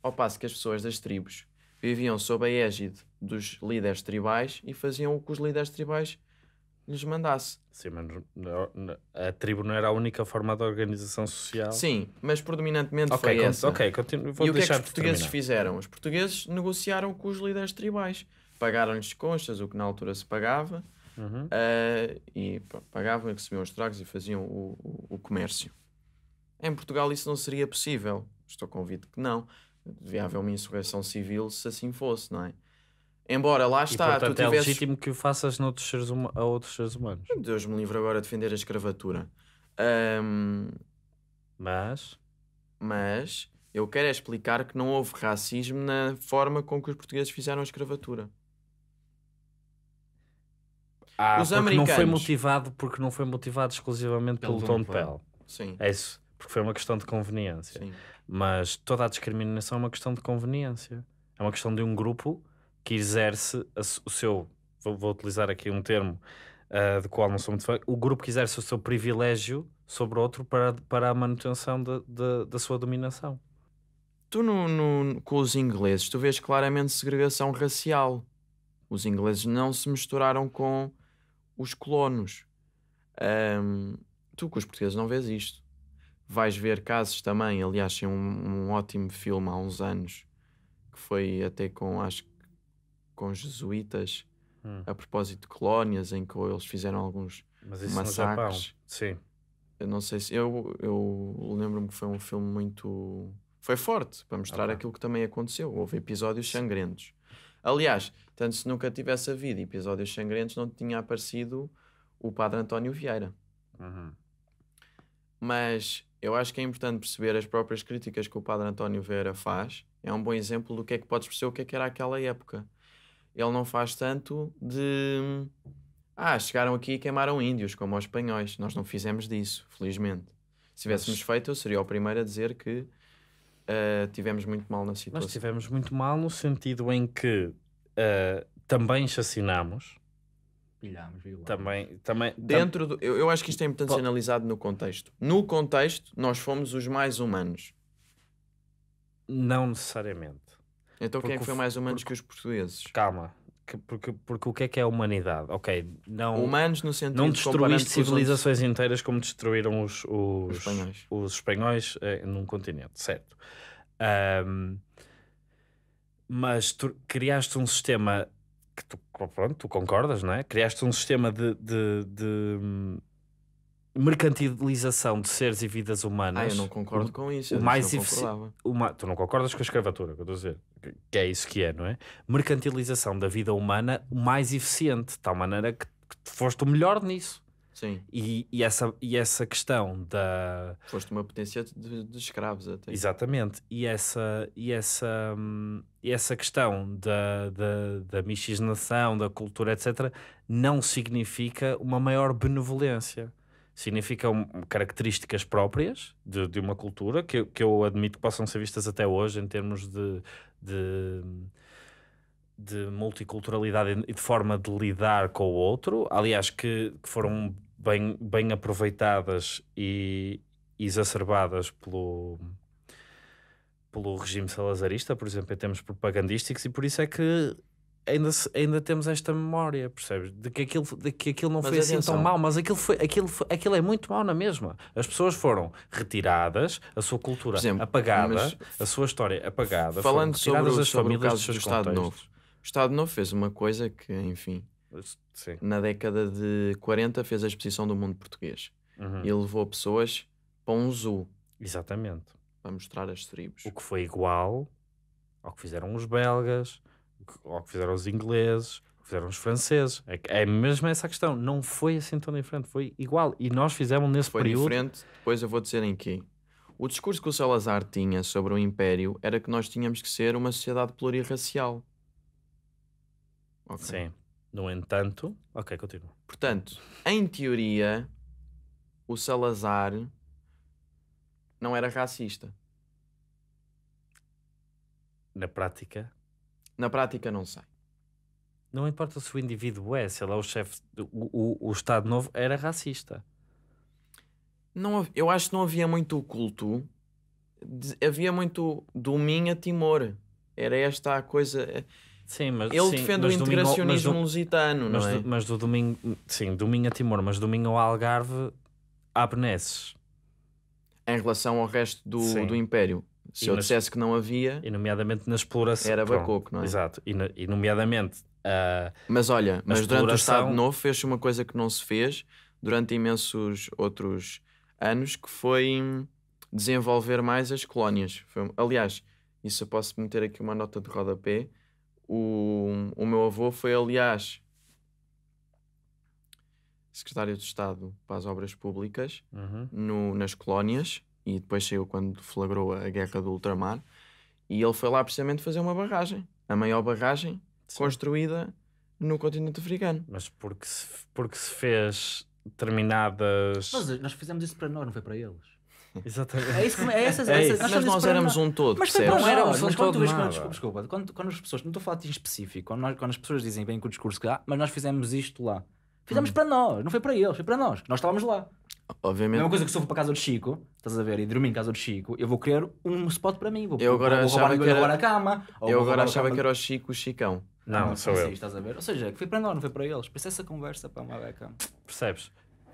Ao passo que as pessoas das tribos viviam sob a égide dos líderes tribais e faziam o que os líderes tribais lhes mandasse. Sim, mas a tribo não era a única forma de organização social. Sim, mas predominantemente okay, foi essa. Ok, continuo, vou e o que é que os portugueses terminar. fizeram? Os portugueses negociaram com os líderes tribais. Pagaram-lhes conchas, o que na altura se pagava. Uhum. Uh, e pagavam e recebiam os tragos e faziam o, o, o comércio. Em Portugal isso não seria possível. Estou convido que não. Devia haver uma insurreição civil se assim fosse, não é? Embora lá está, e, portanto, tu é tivesses... é legítimo que o faças noutros seres hum... a outros seres humanos. Deus me livre agora a defender a escravatura. Um... Mas. Mas eu quero é explicar que não houve racismo na forma com que os portugueses fizeram a escravatura. Ah, os americanos... não foi motivado porque não foi motivado exclusivamente pelo, pelo tom de pele. Sim. É isso, porque foi uma questão de conveniência. Sim. Mas toda a discriminação é uma questão de conveniência. É uma questão de um grupo que exerce o seu, vou, vou utilizar aqui um termo uh, qual não sou muito fã, o grupo que exerce o seu privilégio sobre outro para, para a manutenção de, de, da sua dominação. Tu, no, no, com os ingleses, tu vês claramente segregação racial. Os ingleses não se misturaram com os colonos. Um, tu, com os portugueses, não vês isto. Vais ver casos também, aliás, tem um, um ótimo filme há uns anos, que foi até com, acho que com jesuítas hum. a propósito de colónias em que eles fizeram alguns massacres. Sim. Eu não sei se eu, eu lembro-me que foi um filme muito foi forte para mostrar okay. aquilo que também aconteceu. Houve episódios sangrentos. Aliás, tanto se nunca tivesse havido episódios sangrentos, não tinha aparecido o padre António Vieira. Uhum. Mas eu acho que é importante perceber as próprias críticas que o padre António Vieira faz. É um bom exemplo do que é que podes perceber o que é que era aquela época ele não faz tanto de. Ah, chegaram aqui e queimaram índios, como aos espanhóis. Nós não fizemos disso, felizmente. Se tivéssemos feito, eu seria o primeiro a dizer que uh, tivemos muito mal na situação. Nós tivemos muito mal no sentido em que uh, também chacinamos. Pilhámos, Também, também, Dentro tam... do, eu, eu, acho que isto é importante ser analisado no contexto. No contexto, nós fomos os mais humanos. Não necessariamente. Então porque quem é foi mais humanos porque, que os portugueses? Calma, que, porque, porque o que é que é a humanidade? Ok, não... Humanos no sentido Não destruíste civilizações outros... inteiras como destruíram os, os, os espanhóis, os espanhóis eh, num continente, certo. Um, mas tu criaste um sistema que tu, pronto, tu concordas, não é? Criaste um sistema de, de, de mercantilização de seres e vidas humanas. Ah, eu não concordo com isso. O mais eficiente. Tu não concordas com a escravatura, que eu estou a dizer. Que, que é isso que é, não é? Mercantilização da vida humana o mais eficiente, de tal maneira que, que foste o melhor nisso. Sim. E, e, essa, e essa questão da. Foste uma potência de, de escravos até. Exatamente. E essa, e essa, hum, e essa questão da, da, da miscigenação, da cultura, etc., não significa uma maior benevolência significam características próprias de, de uma cultura que, que eu admito que possam ser vistas até hoje em termos de, de de multiculturalidade e de forma de lidar com o outro, aliás, que, que foram bem, bem aproveitadas e exacerbadas pelo, pelo regime salazarista, por exemplo, em termos propagandísticos, e por isso é que ainda, ainda temos esta memória, percebes? De que aquilo, de que aquilo não mas foi assim tão mau, mas aquilo, foi, aquilo, foi, aquilo é muito mau na mesma. As pessoas foram retiradas, a sua cultura exemplo, apagada, a sua história apagada, falando sobre, as sobre o caso do Estado Novo. O Estado Novo fez uma coisa que, enfim, Sim. na década de 40 fez a exposição do mundo português uhum. e levou pessoas para um zoo. Exatamente. Para mostrar as tribos. O que foi igual ao que fizeram os belgas, o que fizeram os ingleses, fizeram os franceses. É, é mesmo essa a questão. Não foi assim tão diferente, foi igual. E nós fizemos nesse foi período. Foi diferente, depois eu vou dizer em que. O discurso que o Salazar tinha sobre o Império era que nós tínhamos que ser uma sociedade plurirracial. Okay. Sim. No entanto. Ok, continua. Portanto, em teoria, o Salazar não era racista. Na prática. Na prática, não sai. Não importa se o indivíduo é, se ele é o chefe, o, o, o Estado Novo era racista. Não, eu acho que não havia muito culto, havia muito do a Timor. Era esta a coisa. Eh, sim, mas ele sim, defende mas o integracionismo domingo, mas do, lusitano, mas não é? Do, mas do domingo, sim, domingo a Timor, mas domingo ao Algarve há benesses em relação ao resto do, do Império. Se eu nas, dissesse que não havia. E, nomeadamente, na exploração. Era Bacoco, não é? Exato. E, e nomeadamente. Uh, mas olha, mas exploração... durante o Estado Novo fez uma coisa que não se fez durante imensos outros anos, que foi desenvolver mais as colónias. Foi, aliás, isso eu posso meter aqui uma nota de rodapé. O, o meu avô foi, aliás, secretário de Estado para as Obras Públicas uhum. no, nas colónias e depois saiu quando flagrou a guerra do ultramar. E ele foi lá precisamente fazer uma barragem, a maior barragem Sim. construída no continente africano. Mas porque se, porque se fez determinadas. Nós, eh, nós fizemos isso para nós, não foi para eles. Exatamente. É isso, é essas, é essas, nós, nós éramos um todo, mas percebes? Não éramos um todo. Vês, quando, desculpa, desculpa quando, quando, as pessoas, não estou a falar de em específico, quando, nós, quando as pessoas dizem bem que o discurso que há, ah, mas nós fizemos isto lá. Fizemos hum. para nós, não foi para eles, foi para nós, nós estávamos lá. Obviamente. uma coisa que se eu for para casa do Chico, estás a ver, e dormir em casa do Chico, eu vou querer um spot para mim. Vou, eu agora vou achava que era... a cama. Eu agora achava que era o Chico, o Chicão. Não, não sou eu. Assim, estás a ver? Ou seja, que foi para nós, não foi para eles. Por essa conversa, para é uma beca. Percebes?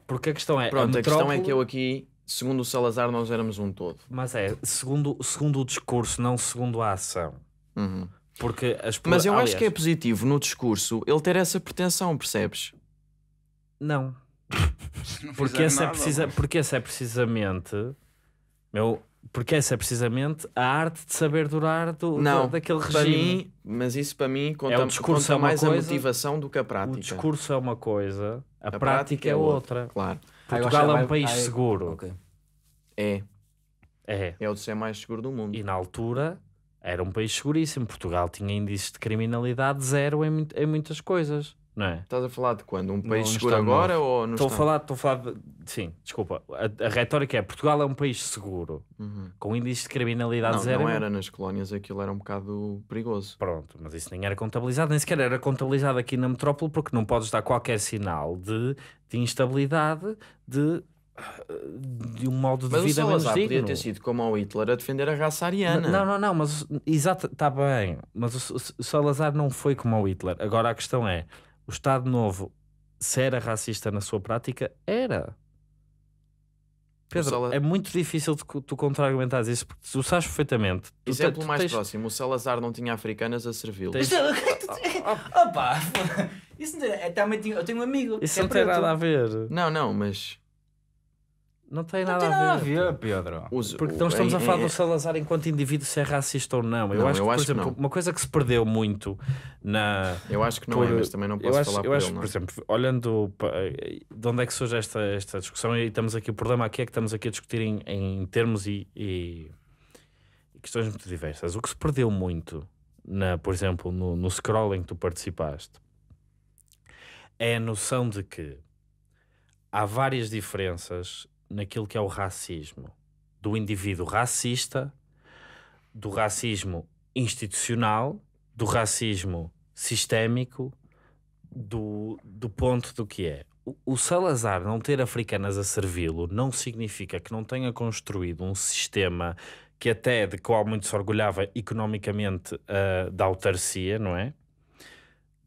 Porque a questão é. é Pronto, a, a questão é que eu aqui segundo o Salazar, nós éramos um todo. Mas é, segundo, segundo o discurso, não segundo a ação. Uhum. Porque as Mas eu aliás, acho que é positivo no discurso ele ter essa pretensão, percebes? Não porque essa, é nada, é precisa, porque essa é precisamente meu, porque essa é precisamente a arte de saber durar do, não, do, daquele regime. Mim, mas isso para mim conta, é o discurso é mais coisa, a motivação do que a prática. O discurso é uma coisa, a, a prática, prática, é, é outra. outra. Claro. Portugal ah, é, é um país ah, seguro. Okay. É. É. É o de ser mais seguro do mundo. E na altura era um país seguríssimo. Portugal tinha índices de criminalidade zero em, em muitas coisas não é? Estás a falar de quando? Um país não, seguro agora ou não estou a falar, a falar de, sim, desculpa. A, a, retórica é Portugal é um país seguro, uhum. com índice de criminalidade não, zero. Não era nas colónias, aquilo era um bocado perigoso. Pronto, mas isso nem era contabilizado, nem sequer era contabilizado aqui na metrópole, porque não podes dar qualquer sinal de, de instabilidade, de de um modo de mas vida o Salazar menos digno. podia ter sido como ao Hitler a defender a raça ariana. Não, não, não, mas exato, está bem. Mas o, o Salazar não foi como ao Hitler. Agora a questão é, o Estado Novo, se era racista na sua prática, era. Pedro, Sala... é muito difícil tu, tu contra-argumentares isso, porque tu sabes perfeitamente. É Exemplo mais tens... próximo, o Salazar não tinha africanas a servi-lo. Tens... Opa! Isso não tem... É, eu, tenho um amigo. Isso é não tem nada a ver. Não, não, mas... Não tem nada, não tem nada a, ver, a ver Pedro. Porque não estamos a é, falar do é. Salazar enquanto indivíduo se é racista ou não. Eu não, acho que, por exemplo, que uma coisa que se perdeu muito na. Eu acho que não por, é, mas também não posso eu acho, falar eu por acho, ele, é? Por exemplo, olhando de onde é que surge esta, esta discussão, e estamos aqui, o problema aqui é que estamos aqui a discutir em, em termos e, e, questões muito diversas. O que se perdeu muito, na, por exemplo, no, no scrolling que tu participaste, é a noção de que há várias diferenças naquilo que é o racismo do indivíduo racista, do racismo institucional, do racismo sistémico, do, do ponto do que é. O, o Salazar não ter africanas a servi-lo não significa que não tenha construído um sistema que até de qual muito se orgulhava economicamente uh, da autarcia, não é?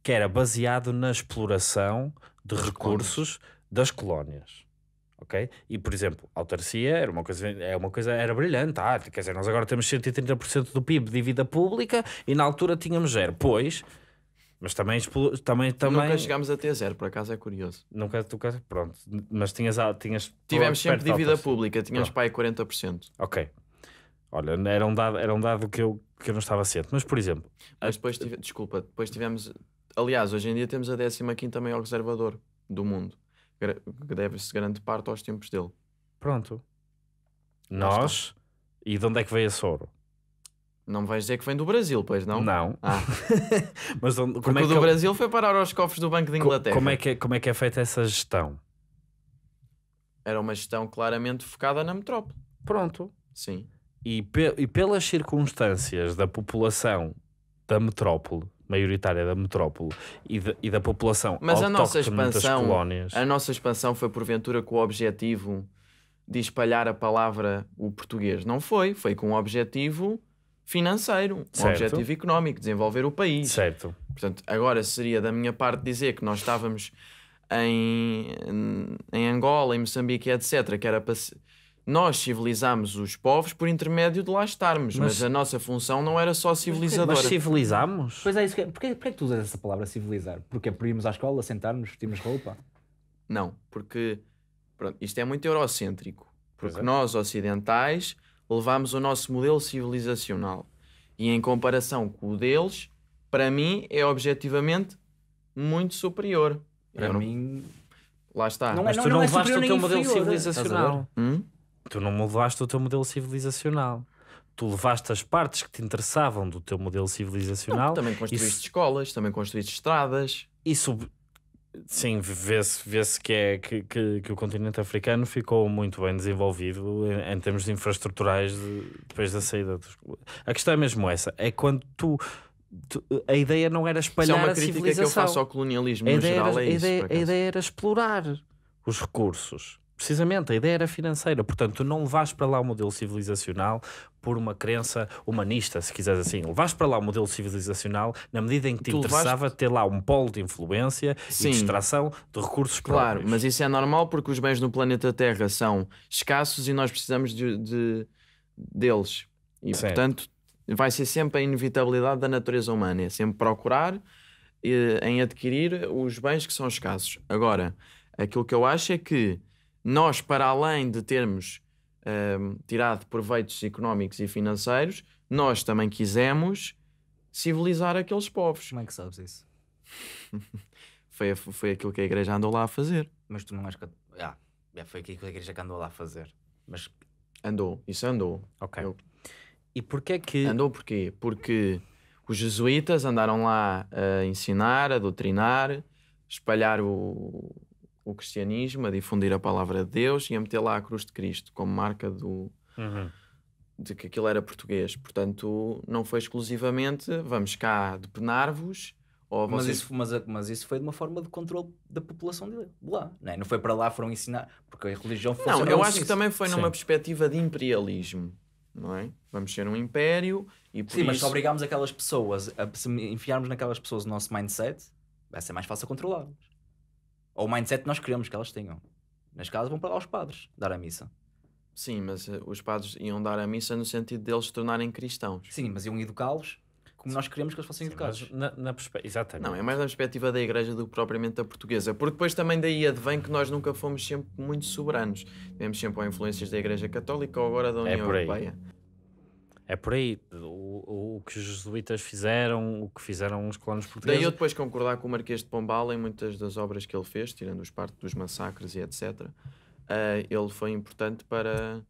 Que era baseado na exploração de recursos das colónias ok? E, por exemplo, a autarcia era uma coisa, é uma coisa era brilhante, ah, quer dizer, nós agora temos 130% do PIB de dívida pública e na altura tínhamos zero, pois... Mas também, também, também... Nunca chegámos a ter zero, por acaso é curioso. Nunca, tu pronto. Mas tinhas... Ah, tinhas Tivemos sempre dívida altas. pública, tínhamos pá 40%. Ok. Olha, era um dado, era um dado que, eu, que eu não estava ciente. Mas, por exemplo... Mas depois, tive, desculpa, depois tivemos... Aliás, hoje em dia temos a 15ª maior reservador do mundo que deve-se grande parte aos tempos dele. Pronto. Nós. E de onde é que veio esse ouro? Não me vais dizer que vem do Brasil, pois não? Não. Ah. Mas onde, como é Porque é que o do Brasil foi parar aos cofres do Banco de Inglaterra. Como é que, é, como é, que é feita essa gestão? Era uma gestão claramente focada na metrópole. Pronto. Sim. E, pe e pelas circunstâncias da população da metrópole maioritária da metrópole e, de, e da população Mas a nossa expansão, colónias... a nossa expansão foi porventura com o objetivo de espalhar a palavra o português. Não foi, foi com o objetivo financeiro, certo. um objetivo económico, desenvolver o país. Certo. Portanto, agora seria da minha parte dizer que nós estávamos em, em Angola, em Moçambique, etc., que era para nós civilizámos os povos por intermédio de lá estarmos, mas, mas a nossa função não era só civilizadora. Mas civilizámos? Pois é, isso que, é, porquê, porquê é que tu usas essa palavra civilizar? Porque é por irmos à escola, sentarmos, vestirmos roupa? Não, porque pronto, isto é muito eurocêntrico. Porque é. nós, ocidentais, levámos o nosso modelo civilizacional. E em comparação com o deles, para mim é objetivamente muito superior. Para Eu mim... Não... Lá está. Não, é- mas não, tu não, não levaste é o teu modelo inferior, civilizacional. Hum? tu não mudaste o teu modelo civilizacional tu levaste as partes que te interessavam do teu modelo civilizacional. Não, também construíste escolas, também construíste estradas. Isso, sim, vê-se vê que, é, que, que, que, o continente africano ficou muito bem desenvolvido em, em termos de infraestruturais de, depois da saída dos... A questão é mesmo essa, é quando tu a ideia não era espalhar civilização. é uma crítica que eu faço ao colonialismo a no geral, era, é a, isso, ideia, a ideia era explorar os recursos Precisamente, a ideia era financeira. Portanto, tu não levas para lá o modelo civilizacional por uma crença humanista, se quiseres assim. Levas para lá o modelo civilizacional na medida em que te tu interessava levaste... ter lá um polo de influência Sim. e de extração de recursos Claro, mas isso é normal porque os bens no planeta Terra são escassos e nós precisamos de, de deles. E, Sim. portanto, vai ser sempre a inevitabilidade da natureza humana. É sempre procurar e eh, em adquirir os bens que são escassos. Agora, aquilo que eu acho é que nós, para além de termos hum, tirado proveitos económicos e financeiros, nós também quisemos civilizar aqueles povos. Como é que sabes isso? foi, foi aquilo que a igreja andou lá a fazer. Mas tu não és que. Ah, foi aquilo que a igreja andou lá a fazer. Mas. Andou, isso andou. Ok. Eu... E porquê que. Andou porquê? Porque os jesuítas andaram lá a ensinar, a doutrinar, espalhar o, o cristianismo, a difundir a palavra de Deus e a meter lá a cruz de Cristo como marca do. Uhum. De que aquilo era português, portanto, não foi exclusivamente vamos cá depenar-vos, ou mas, isso, mas, mas, isso foi de uma forma de controle da população de lá. Não, é? não foi para lá, foram ensinar. Porque a religião foi. Não, eu acho que também foi numa Sim. perspectiva de imperialismo. Não é? Vamos ser um império e por Sim, isso... mas se obrigarmos aquelas pessoas, a, se enfiarmos naquelas pessoas o nosso mindset, vai ser mais fácil controlá-los. Ou o mindset que nós queremos que elas tenham. Nas casas vão para lá os padres dar a missa. Sim, mas eh, os padres iam dar a missa no sentido deles se tornarem cristãos. Sim, mas iam educá-los como nós queremos que eles fossem Sim, educados. Na, na perspe... Exatamente. Não, é mais na perspectiva da Igreja do que propriamente da portuguesa, porque depois também daí advém que nós nunca fomos sempre muito soberanos. vemos sempre ou influências da Igreja Católica ou agora da é União é Europeia. É por aí. O, o, que os jesuítas fizeram, o que fizeram os colonos portugueses. Daí eu depois concordar com o Marquês de Pombal em muitas das obras que ele fez, tirando os parte dos massacres e etc. Uh, ah, ele foi importante para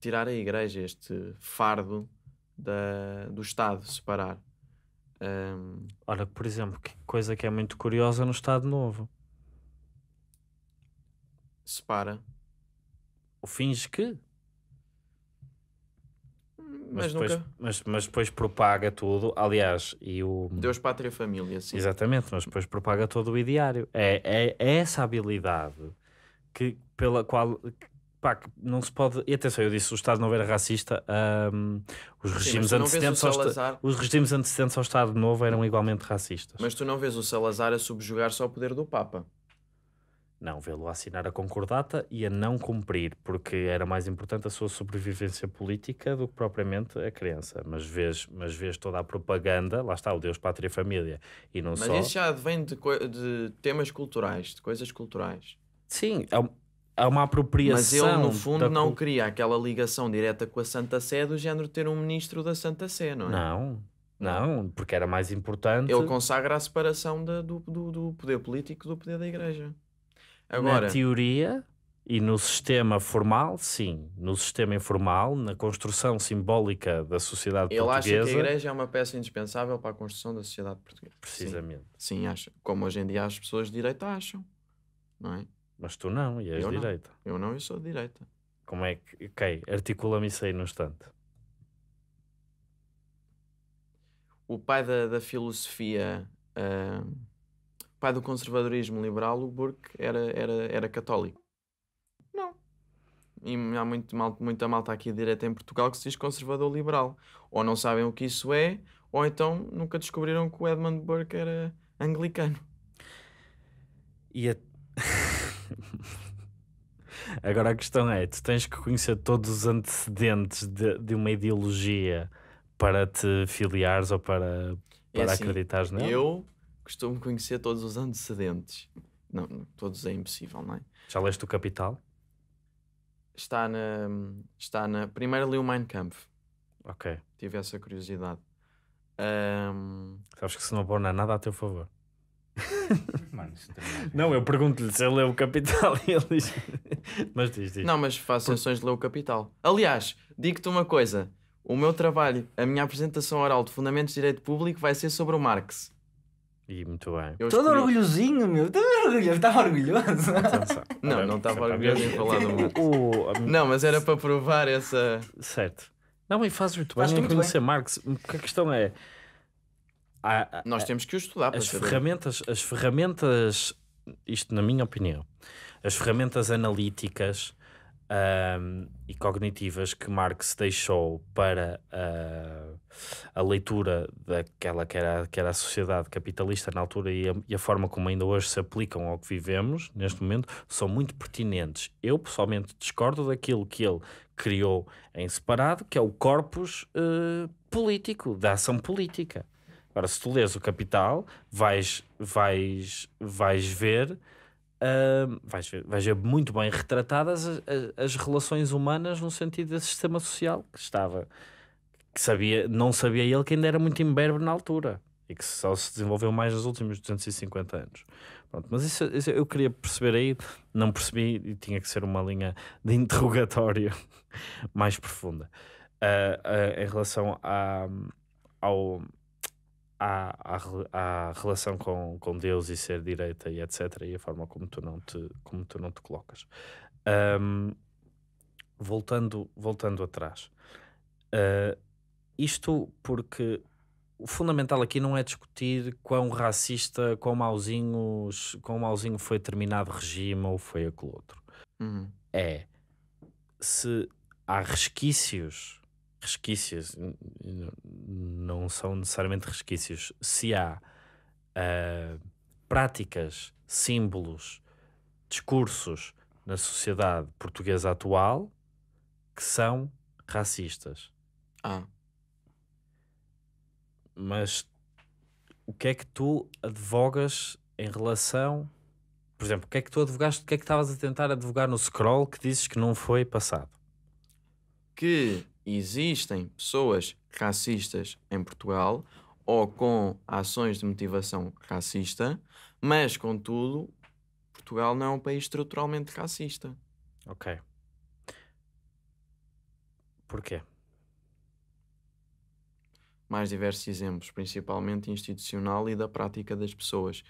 tirar a Igreja este fardo da, do Estado, separar. Um... Ah, Ora, por exemplo, que coisa que é muito curiosa no Estado Novo. Separa. O finge que? mas, depois, nunca. Mas, mas depois propaga tudo, aliás, e o. Deus, pátria, e família, sim. Exatamente, mas depois propaga todo o ideário. É, é, é essa habilidade que, pela qual. Pá, não se pode. E atenção, eu disse o Estado Novo era racista. Um, os, sim, regimes antecedentes Salazar... ao, os regimes antecedentes ao Estado Novo eram igualmente racistas. Mas tu não vês o Salazar a subjugar só o poder do Papa. Não, vê-lo assinar a concordata e a não cumprir, porque era mais importante a sua sobrevivência política do que propriamente a crença. Mas vês, mas vês toda a propaganda, lá está, o Deus, Pátria e Família, e não mas só... Mas isso já vem de, de, temas culturais, de coisas culturais. Sim, há, é, é uma apropriação... Mas ele, no fundo, da... não queria aquela ligação direta com a Santa Sé do género ter um ministro da Santa Sé, não é? Não, não, porque era mais importante. Ele consagra a separação da, do, do, do, poder político do poder da Igreja. Agora, na teoria e no sistema formal, sim. No sistema informal, na construção simbólica da sociedade ele portuguesa. Ele acha que a igreja é uma peça indispensável para a construção da sociedade portuguesa. Precisamente. Sim, sim acha. Como hoje em dia as pessoas de direita acham, não é? Mas tu não, e és eu direita. Não. Eu não, eu sou de direita. Como é que. Ok, articula-me isso aí no instante. O pai da, da filosofia. Uh pai do conservadorismo liberal, o Burke era, era, era católico. Não. E há muito, mal, muita malta aqui direta em Portugal que se diz conservador liberal. Ou não sabem o que isso é, ou então nunca descobriram que o Edmund Burke era anglicano. E a... Agora a questão é: tu tens que conhecer todos os antecedentes de, de uma ideologia para te filiares ou para, para é assim, acreditares nela? Eu costumo conhecer todos os antecedentes. Não, todos é impossível, não é? Já leste o Capital? Está na. Está na. Primeiro li o Mein Kampf. Ok. Tive essa curiosidade. Um... Sabes que se não pôr nada a teu favor. Mano, é não, eu pergunto-lhe se ele leu o Capital e ele diz. mas diz, diz. Não, mas faço sessões de ler o Capital. Aliás, digo-te uma coisa: o meu trabalho, a minha apresentação oral de Fundamentos de Direito Público vai ser sobre o Marx. E muito bem. Eu Todo escolhi... orgulhosinho, meu. Estava orgulhoso. Não, não estava orgulhoso em falar do Marcos. Não, mas era para provar essa. Certo. Não, e faz muito bem em conhecer Marx. Porque a questão é. Nós temos que o estudar para as saber. ferramentas As ferramentas, isto na minha opinião, as ferramentas analíticas um, e cognitivas que Marx deixou para uh, a leitura daquela que era, que era a sociedade capitalista na altura e a, e a, forma como ainda hoje se aplicam ao que vivemos neste momento são muito pertinentes. Eu pessoalmente discordo daquilo que ele criou em separado, que é o corpus uh, político, da ação política. Agora, se tu lês o Capital, vais, vais, vais ver vai vais, ver, vais ver muito bem retratadas as, as, relações humanas no sentido desse sistema social que estava que sabia, não sabia ele que ainda era muito imberbe na altura e que só se desenvolveu mais nos últimos 250 anos. Pronto, mas isso, isso, eu queria perceber aí, não percebi e tinha que ser uma linha de interrogatório mais profunda uh, uh, em relação à, ao, à, à, à, relação com, com Deus e ser direita e etc. e a forma como tu não te, como tu não te colocas. Um, voltando, voltando atrás, uh, isto porque o fundamental aqui não é discutir quão racista, quão mauzinho, quão mauzinho foi determinado regime ou foi aquele outro. Uhum. É se há resquícios resquícios, não são necessariamente resquícios, se há uh, práticas, símbolos, discursos na sociedade portuguesa atual que são racistas. Ah. Mas o que é que tu advogas em relação. Por exemplo, o que é que tu advogaste? O que é que estavas a tentar advogar no scroll que dizes que não foi passado? Que existem pessoas racistas em Portugal ou com ações de motivação racista, mas, contudo, Portugal não é um país estruturalmente racista. Ok. Porquê? Mais diversos exemplos, principalmente institucional e da prática das pessoas.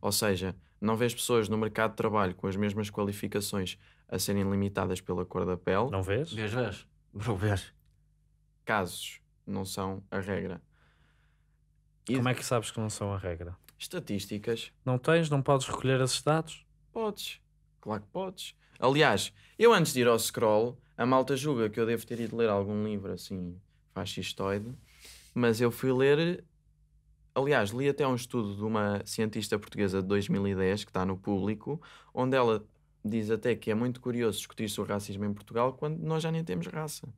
Ou seja, não vês pessoas no mercado de trabalho com as mesmas qualificações a serem limitadas pela cor da pele. Não vês? Vês, vês. Não vês casos, não são a regra. E Como é que sabes que não são a regra? Estatísticas. Não tens? Não podes recolher esses dados? Podes, claro que podes. Aliás, eu antes de ir ao scroll, a malta julga que eu devo ter ido ler algum livro assim fascistoide, mas eu fui ler. Aliás, li até um estudo de uma cientista portuguesa de 2010, que está no público, onde ela diz até que é muito curioso discutir sobre o racismo em Portugal quando nós já nem temos raça.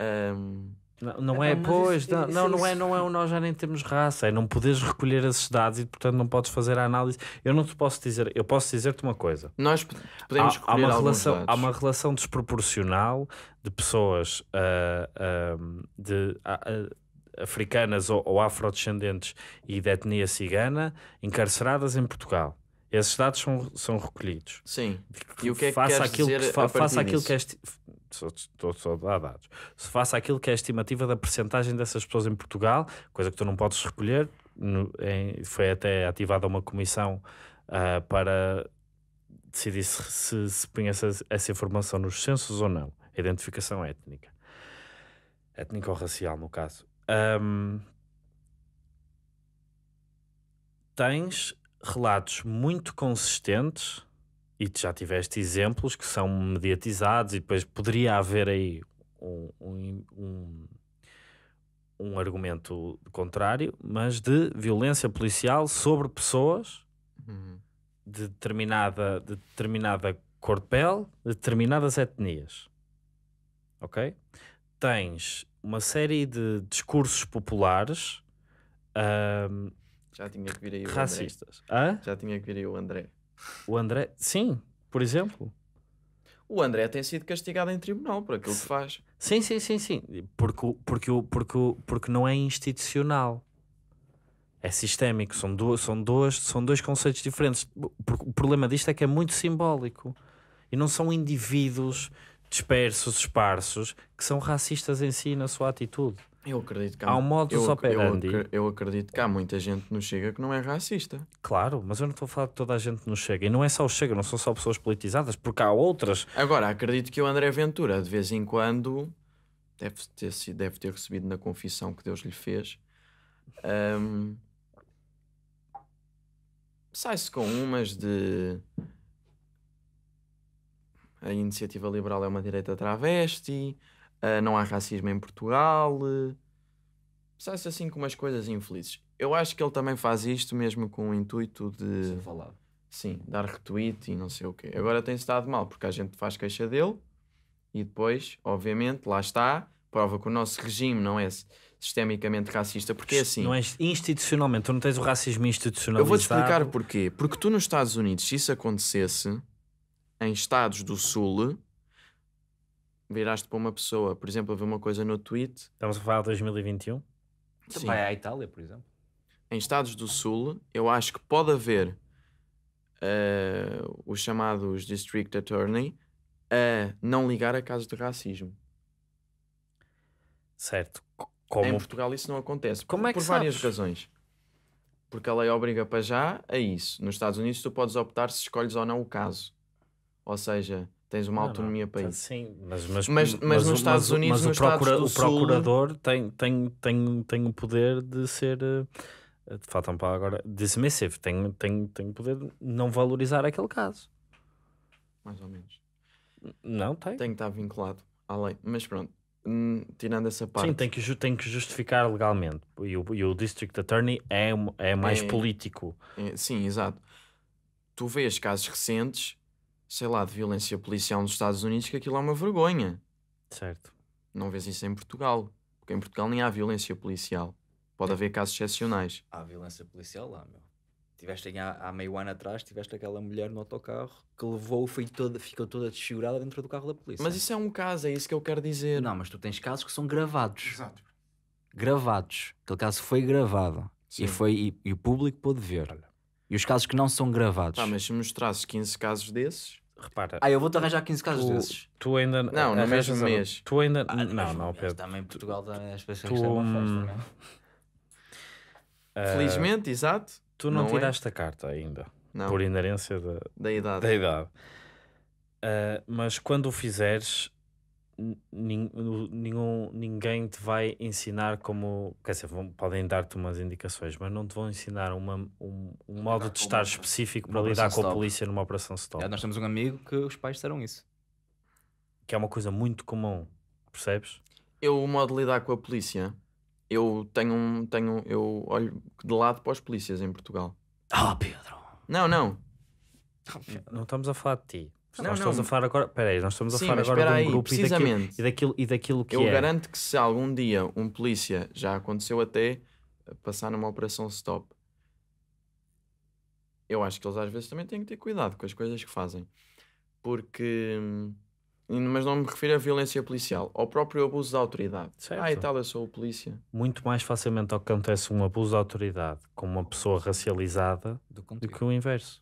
Um, não, não é, pois, é não, não, não, é, não é o nós já nem temos raça, é não poderes recolher esses dados e, portanto, não podes fazer a análise. Eu não te posso dizer, eu posso dizer-te uma coisa. Nós podemos há, há uma relação dados. Há uma relação desproporcional de pessoas uh, uh, de, uh, africanas ou, ou afrodescendentes e de etnia cigana encarceradas em Portugal. Esses dados são, são recolhidos. Sim. E o que é que faça aquilo dizer que, fa faça aquilo disso? que é estou só a dar dados, se faça aquilo que é a estimativa da percentagem dessas pessoas em Portugal, coisa que tu não podes recolher, no, em, foi até ativada uma comissão uh, para decidir se, se, se punha essa, essa informação nos censos ou não, a identificação étnica, étnica ou racial no caso. Um, tens relatos muito consistentes e já tiveste exemplos que são mediatizados e depois poderia haver aí um, um, um, argumento contrário, mas de violência policial sobre pessoas uhum. de, determinada, de determinada cor de pele, de determinadas etnias. Ok? Tens uma série de discursos populares um, já tinha que vir aí o racistas. André. Hã? Já tinha que vir aí o André. O André, sim, por exemplo. O André tem sido castigado em tribunal por aquilo que faz. Sim, sim, sim, sim. Porque, porque, porque, porque não é institucional. É sistémico. São, duas, são, dois, são dois conceitos diferentes. O problema disto é que é muito simbólico. E não são indivíduos dispersos, esparsos, que são racistas em si na sua atitude. Eu acredito que há, há um modo eu, operandi. Eu, eu acredito que há muita gente no Chega que não é racista. Claro, mas eu não estou a falar de toda a gente no Chega. E não é só o Chega, não são só pessoas politizadas, porque há outras. Agora, acredito que o André Ventura, de vez em quando, deve ter, deve ter recebido na confissão que Deus lhe fez. Um, Sai-se com umas de. A iniciativa liberal é uma direita travesti Uh, não há racismo em Portugal. Uh, eh, Sai-se assim com umas coisas infelizes. Eu acho que ele também faz isto mesmo com o intuito de. Ser Sim, dar retweet e não sei o quê. Agora tem estado mal, porque a gente faz queixa dele e depois, obviamente, lá está, prova que o nosso regime não é sistemicamente racista, porque é assim. Não é institucionalmente, tu não tens o racismo institucionalizado. Eu vou-te explicar porquê. Porque tu nos Estados Unidos, se isso acontecesse, em estados do Sul, viraste para uma pessoa, por exemplo, a ver uma coisa no tweet. Estamos a falar de 2021? Vai à Itália, por exemplo. Em Estados do Sul, eu acho que pode haver uh, os chamados District Attorney a não ligar a casos de racismo. Certo. Como... Em Portugal isso não acontece. Como é por, é que por sabes? várias razões. Porque a lei obriga para já a isso. Nos Estados Unidos tu podes optar se escolhes ou não o caso. Ou seja, Tens uma não, autonomia não, para isso. Sim, mas, mas, mas, mas, mas nos Estados Unidos, mas nos o, procura, o procurador Sul... tem, tem, tem, tem o poder de ser, eh, de fato, é um agora, dismissive. Tem, tem, tem o poder de não valorizar aquele caso. Mais ou menos. Não tem. Tem que estar vinculado à lei. Mas pronto, hum, tirando essa parte. Sim, tem que, tem que justificar legalmente. E o, e o District Attorney é, é mais é, político. É, sim, exato. Tu vês casos recentes sei lá, de violência policial nos Estados Unidos, que aquilo é uma vergonha. Certo. Não vês isso em Portugal. Porque em Portugal nem há violência policial. Pode haver casos excepcionais. Há violência policial lá, meu. Tiveste há, há meio ano atrás, tiveste aquela mulher no autocarro que levou, foi toda, ficou toda desfigurada dentro do carro da polícia. Mas isso é um caso, é isso que eu quero dizer. Não, mas tu tens casos que são gravados. Exato. Gravados. Aquele caso foi gravado. Sim. E, foi, e, e o público pôde ver. Olha. E os casos que não são gravados. Tá, mas se mostrasse 15 casos desses, repara. Ah, eu vou-te arranjar 15 casos tu, desses. Tu ainda. Não, no mesmo mês. Tu ainda. Ah, não, não, não, Pedro. Também Portugal também as pessoas tu, festa, não é? ah, Felizmente, uh, exato. Tu não, não é? tiraste é? a carta ainda. Não. Por inerência da, da idade. Da idade. Uh, mas quando o fizeres, Nenhum, ninguém te vai ensinar como. Quer dizer, vão, podem dar-te umas indicações, mas não te vão ensinar uma, um, um modo de estar específico para lidar com a polícia numa operação stop. É, nós temos um amigo que os pais disseram isso. Que é uma coisa muito comum, percebes? Eu, o modo de lidar com a polícia, eu tenho um. Tenho, eu olho de lado para as polícias em Portugal. Ah, Pedro! Não, não! Não estamos a falar de ti. Não, nós não. estamos a falar agora. Peraí, nós estamos a Sim, falar agora de um grupo precisamente. E, daquilo, e, daquilo, que Eu é. garanto que se algum dia um polícia já aconteceu até passar numa operação stop, eu acho que eles às vezes também têm que ter cuidado com as coisas que fazem. Porque. Hum, mas não me refiro à violência policial, ao próprio abuso da autoridade. Certo. Ah, e tal, eu sou o polícia. Muito mais facilmente acontece um abuso da autoridade com uma pessoa racializada do, do que o inverso.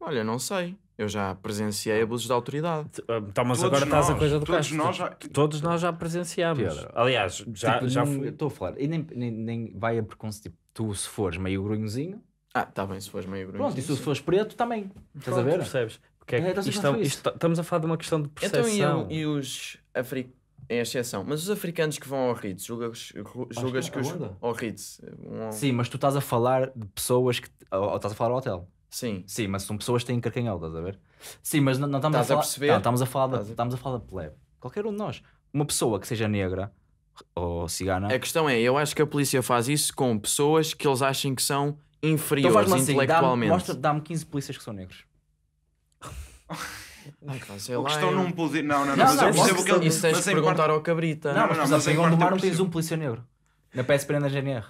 Olha, não sei. Eu já presenciei abusos de autoridade. Ah, então, mas todos agora nós, estás a coisa do todos nós já... Todos nós já presenciamos. Aliás, já, tipo, já fui... Estou a falar. E nem, nem, nem vai a preconceito. Tipo, tu, se fores meio grunhozinho... Ah, está bem, se fores meio grunhozinho. Pronto, e tu, se fores preto, também. Estás a ver? percebes. Porque é, é isto, é isto, isto, tá, estamos a falar de uma questão de percepção. Então, e, e os africanos... É exceção. Mas os africanos que vão ao Ritz, julgas, julgas que, é que os... Ao Ritz... Um... Sim, mas tu estás a falar de pessoas que... Ou estás a falar ao hotel. Sim. Sim, mas são pessoas que têm carcanhol, estás a ver? Sim, mas não, não estamos estás a, a perceber? Não, estamos a falar De... estamos a falar da plebe. Qualquer um de nós. Uma pessoa que seja negra ou cigana. A questão é, eu acho que a polícia faz isso com pessoas que eles acham que são inferiores então assim, intelectualmente. Dá-me dá, 15 polícias que são negros. Não, sei lá, estão eu... num poder. Não, não, não. não, mas não, eu percebo que ele. Isso tens de perguntar parte... ao Cabrita. Não, não mas, não, mas, mas em Gondomar não tens um polícia negro. Na PSP na GNR.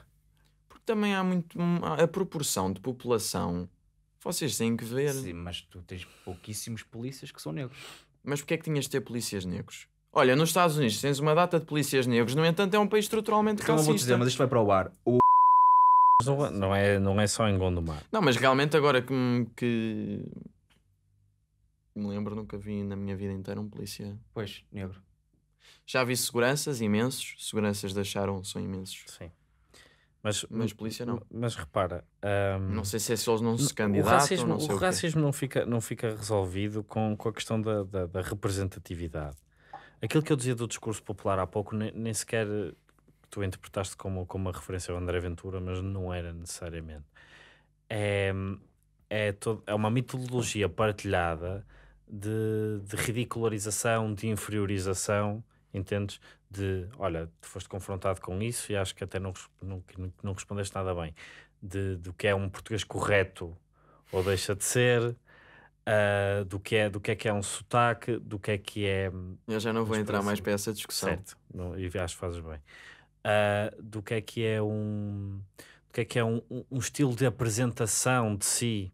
Porque também há muito. A proporção de população vocês têm que ver. Sim, mas tu tens pouquíssimos polícias que são negros. Mas porquê é que tinhas de ter polícias negros? Olha, nos Estados Unidos tens uma data de polícias negros, no entanto é um país estruturalmente então racista. Não vou dizer, mas isto vai para o ar. O... Não é, não é só em Gondomar. Não, mas realmente agora que, que me lembro, nunca vi na minha vida inteira um polícia... Pois, negro. Já vi seguranças imensos, seguranças deixaram são imensos. Sim. Mas, mas polícia não. Mas repara, um, não sei se, é se eles não se candidatam. O racismo, não, o racismo não, fica, não fica resolvido com, com a questão da, da, da, representatividade. Aquilo que eu dizia do discurso popular há pouco, nem, nem sequer eh, tu interpretaste como, como uma referência ao André Ventura, mas não era necessariamente. É, é, todo, é uma mitologia partilhada de, de ridicularização, de inferiorização entendes? De, olha, tu foste confrontado com isso e acho que até não, não, não respondeste nada bem. De, do que é um português correto ou deixa de ser, uh, do, que é, do que é que é um sotaque, do que é que é... Eu já não vou entrar mais para essa discussão. Certo, não, e acho que fazes bem. Uh, do que é que é um... do que é que é um, um estilo de apresentação de si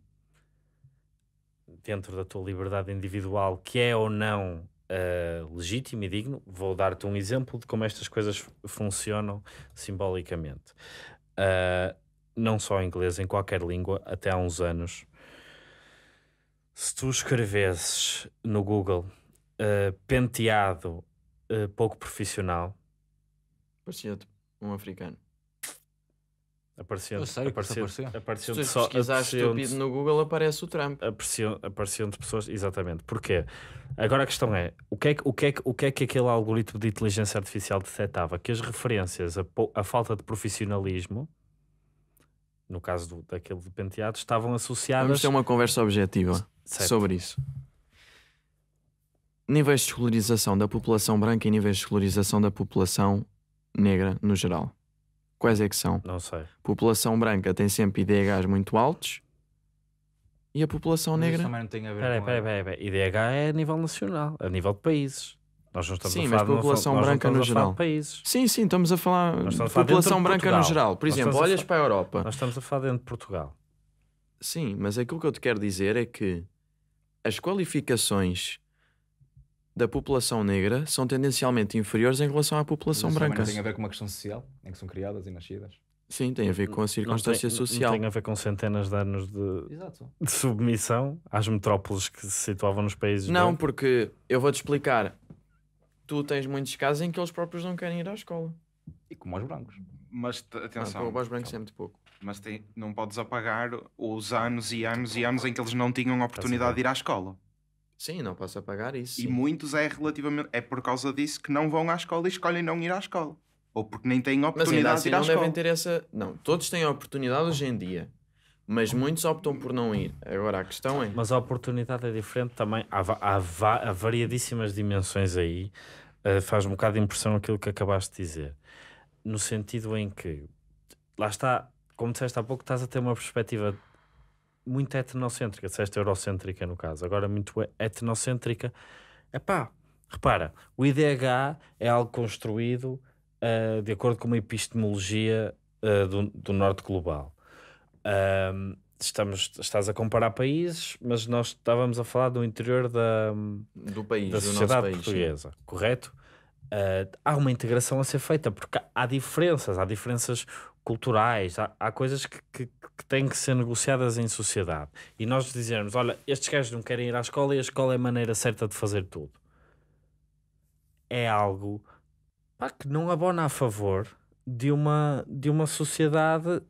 dentro da tua liberdade individual que é ou não uh, legítimo e digno. Vou dar-te um exemplo de como estas coisas funcionam simbolicamente. Uh, não só em inglês, em qualquer língua, até há uns anos, se tu escrevesses no Google uh, penteado pouco profissional, parecia-te um africano. Aparecendo, eu aparecendo, apareceu. aparecendo Se tu só, estúpido no Google, aparece o Trump. Aparecendo, aparecendo pessoas, exatamente. Porquê? Agora a questão é: o que é, o que, é, o que, é que aquele algoritmo de inteligência artificial detectava? Que as referências, a, a falta de profissionalismo, no caso do, daquele de penteado, estavam associadas. Vamos ter uma conversa objetiva certo. sobre isso. Níveis de escolarização da população branca e níveis de escolarização da população negra no geral. Quais é que são? Não sei. População branca tem sempre IDHs muito altos e a população negra. Isso também não tem a ver peraí, com. Espera peraí, espera IDH é a nível nacional, a nível de países. Nós não estamos sim, a falar mas população branca no geral. Países. Sim, sim, estamos a falar de população branca no geral. Por exemplo, olhas para a Europa. Nós estamos a falar dentro de Portugal. Sim, mas aquilo que eu te quero dizer é que as qualificações da população negra são tendencialmente inferiores em relação à população Mas branca. tem a ver com uma questão social em que são criadas e nascidas? Sim, tem a ver com a circunstância não tem, social. Não tem a ver com centenas de anos de, de, submissão às metrópoles que se situavam nos países. Não, porque eu vou-te explicar. Tu tens muitos casos em que eles próprios não querem ir à escola. E como aos brancos. Mas atenção. Não, os brancos é muito pouco. Mas tem, não podes apagar os anos e anos e anos em que eles não tinham oportunidade de ir à escola. Sim, não posso apagar isso. E sim. muitos é relativamente. É por causa disso que não vão à escola e escolhem não ir à escola. Ou porque nem têm oportunidade assim, de ir à não escola. Devem ter essa... Não, todos têm oportunidade hoje em dia. Mas muitos optam por não ir. Agora a questão é. Mas a oportunidade é diferente também. Há, há, há variadíssimas dimensões aí. Uh, faz um bocado de impressão aquilo que acabaste de dizer. No sentido em que, lá está, como disseste há pouco, estás a ter uma perspectiva muito etnocêntrica, disseste eurocêntrica no caso, agora muito etnocêntrica. Epá, repara, o IDH é algo construído uh, de acordo com uma epistemologia uh, do, do, norte global. estamos, estás a comparar países, mas nós estávamos a falar do interior da, do país, da sociedade portuguesa, correto? Ah, há uma integração a ser feita, porque há diferenças, há diferenças culturais, há, há coisas que, que, que têm que ser negociadas em sociedade e nós dizermos: olha, estes gajos não querem ir à escola e a escola é a maneira certa de fazer tudo, é algo pá, que não abona a favor de uma, de uma sociedade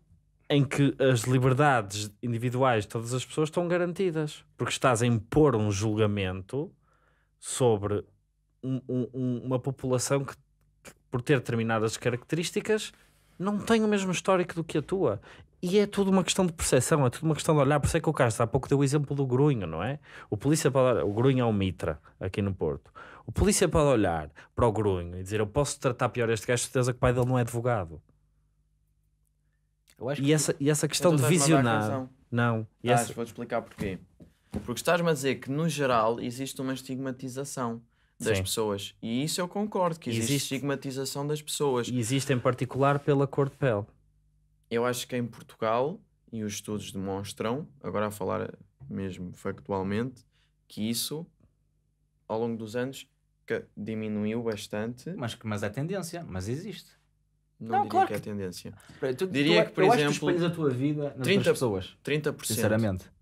em que as liberdades individuais de todas as pessoas estão garantidas, porque estás a impor um julgamento sobre um, um, uma população que, que, por ter determinadas características, não tem o mesmo histórico do que a tua. E é tudo uma questão de percepção, é tudo uma questão de olhar. Por isso é que o Carlos há pouco deu o exemplo do Grunho, não é? O polícia pode olhar, o Grunho é um mitra aqui no Porto. O polícia pode olhar para o Grunho e dizer: Eu posso tratar pior este gajo, certeza que o pai dele não é advogado. e, essa, e essa questão então de visionar. Não. E ah, essa... Vou-te explicar porquê. Porque estás-me a dizer é que, no geral, existe uma estigmatização das Sim. pessoas. E isso eu concordo, que existe, existe estigmatização das pessoas. E existe em particular pela cor de pele. Eu acho que em Portugal, e os estudos demonstram, agora a falar mesmo factualmente, que isso, ao longo dos anos, diminuiu bastante. Mas, mas é tendência, mas existe. Não, não diria claro que é tendência. Tu, diria tu, é que, por exemplo, acho que tu a tua vida nas 30, pessoas. 30%. Sinceramente.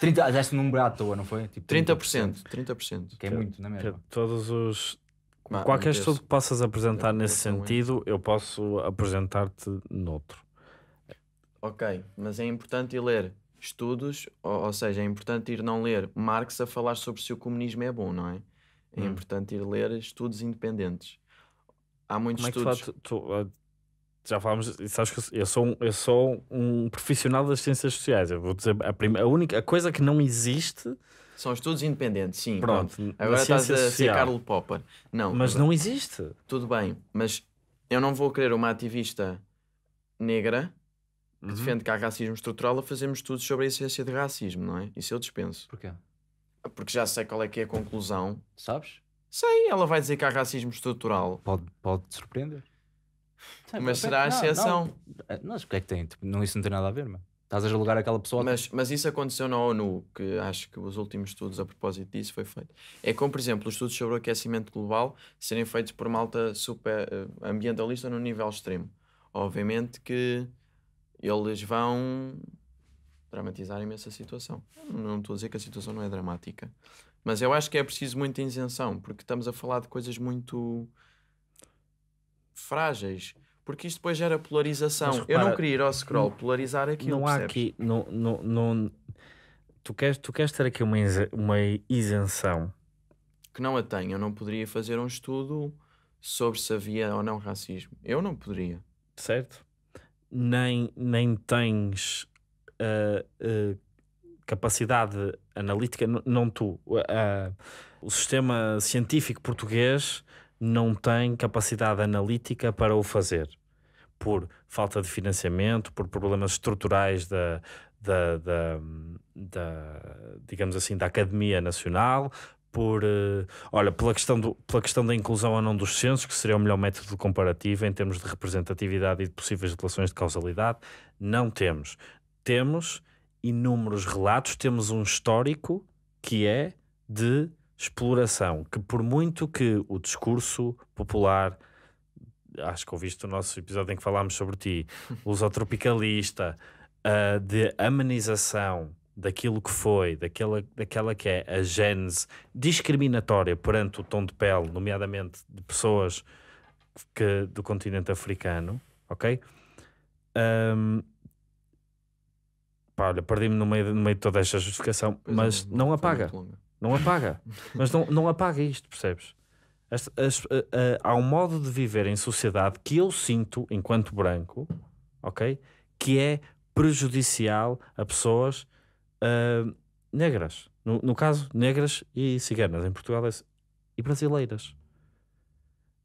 30, já um número à toa, não foi? Tipo 30%, 30%. 30%. Que é muito, na é mesmo? É, todos os. Não, Qualquer estudo que possas apresentar eu nesse sentido, eu posso apresentar-te noutro. Ok, mas é importante ler estudos, ou, ou, seja, é importante ir não ler Marx a falar sobre se o comunismo é bom, não é? É hum. importante ir ler estudos independentes. Há muitos Como estudos. É que tu, tu, já falámos, sabes que eu sou, um, eu sou um profissional das ciências sociais. Eu vou dizer, a, prima, a única a coisa que não existe. São estudos independentes, sim. Pronto, pronto. agora estás a social. ser Karl Popper. Não, mas não existe. Tudo bem, mas eu não vou querer uma ativista negra que uhum. defende que há racismo estrutural a fazermos estudos sobre a essência de racismo, não é? Isso eu dispenso. Porquê? Porque já sei qual é que é a conclusão. Sabes? Sei, ela vai dizer que há racismo estrutural. Pode, pode te surpreender. Sim, será a exceção. Não, é, não. Mas porque é que tem? Tipo, não, isso não tem nada a ver, mano. Estás a julgar aquela pessoa. Mas, mas isso aconteceu na ONU, que acho que os últimos estudos a propósito disso foi feito. É como, por exemplo, os estudos sobre o aquecimento global serem feitos por malta super eh, ambientalista no nível extremo. Obviamente que eles vão dramatizar imenso a situação. Não estou a dizer que a situação não é dramática. Mas eu acho que é preciso muita isenção, porque estamos a falar de coisas muito frágeis. Porque isto depois gera polarização. Mas, repara, eu não queria ir ao scroll, não, polarizar aquilo. Não há percebes? aqui. Não, não, tu, queres, tu queres ter aqui uma, uma isenção. Que não a tenho. Eu não poderia fazer um estudo sobre se havia ou não racismo. Eu não poderia. Certo? Nem, nem tens uh, uh, capacidade analítica, não tu. Uh, o sistema científico português não tem capacidade analítica para o fazer, por falta de financiamento, por problemas estruturais da, da, da, da digamos assim, da Academia Nacional, por, uh, olha, pela questão, do, pela questão da inclusão ou não dos censos, que seria o melhor método comparativo em termos de representatividade e de possíveis relações de causalidade, não temos. Temos inúmeros relatos, temos um histórico que é de exploração que, por muito que o discurso popular, acho que ouviste o nosso episódio em que falámos sobre ti, lusotropicalista, uh, de amenização daquilo que foi, daquela, daquela que é a gênese discriminatória perante o tom de pele, nomeadamente de pessoas que, do continente africano, ok? Um, pá, olha, perdi-me no meio, no meio de toda esta justificação, pois é, mas é, não apaga. Longa. Não apaga. Mas não, não apaga isto, percebes? As, as, há um modo de viver em sociedade que eu sinto, enquanto branco, ok? Que é prejudicial a pessoas uh, negras. No, no, caso, negras e ciganas. Em Portugal é, e brasileiras.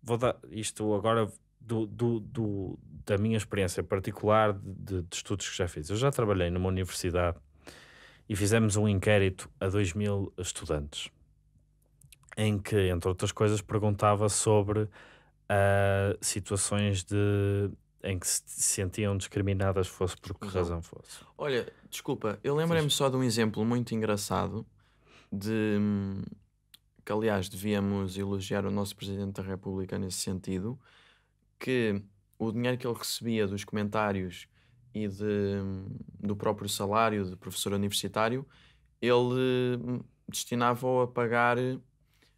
Vou dar isto agora do, do, do da minha experiência particular de, de, estudos que já fiz. Eu já trabalhei numa universidade e fizemos um inquérito a 2 mil estudantes, em que, entre outras coisas, perguntava sobre uh, situações de em que se sentiam discriminadas, fosse por que razão fosse. Olha, desculpa, eu lembrei-me só de um exemplo muito engraçado de que, aliás, devíamos elogiar o nosso Presidente da República nesse sentido, que o dinheiro que ele recebia dos comentários e de, do próprio salário de professor universitário, ele hum, destinava-o a pagar eh,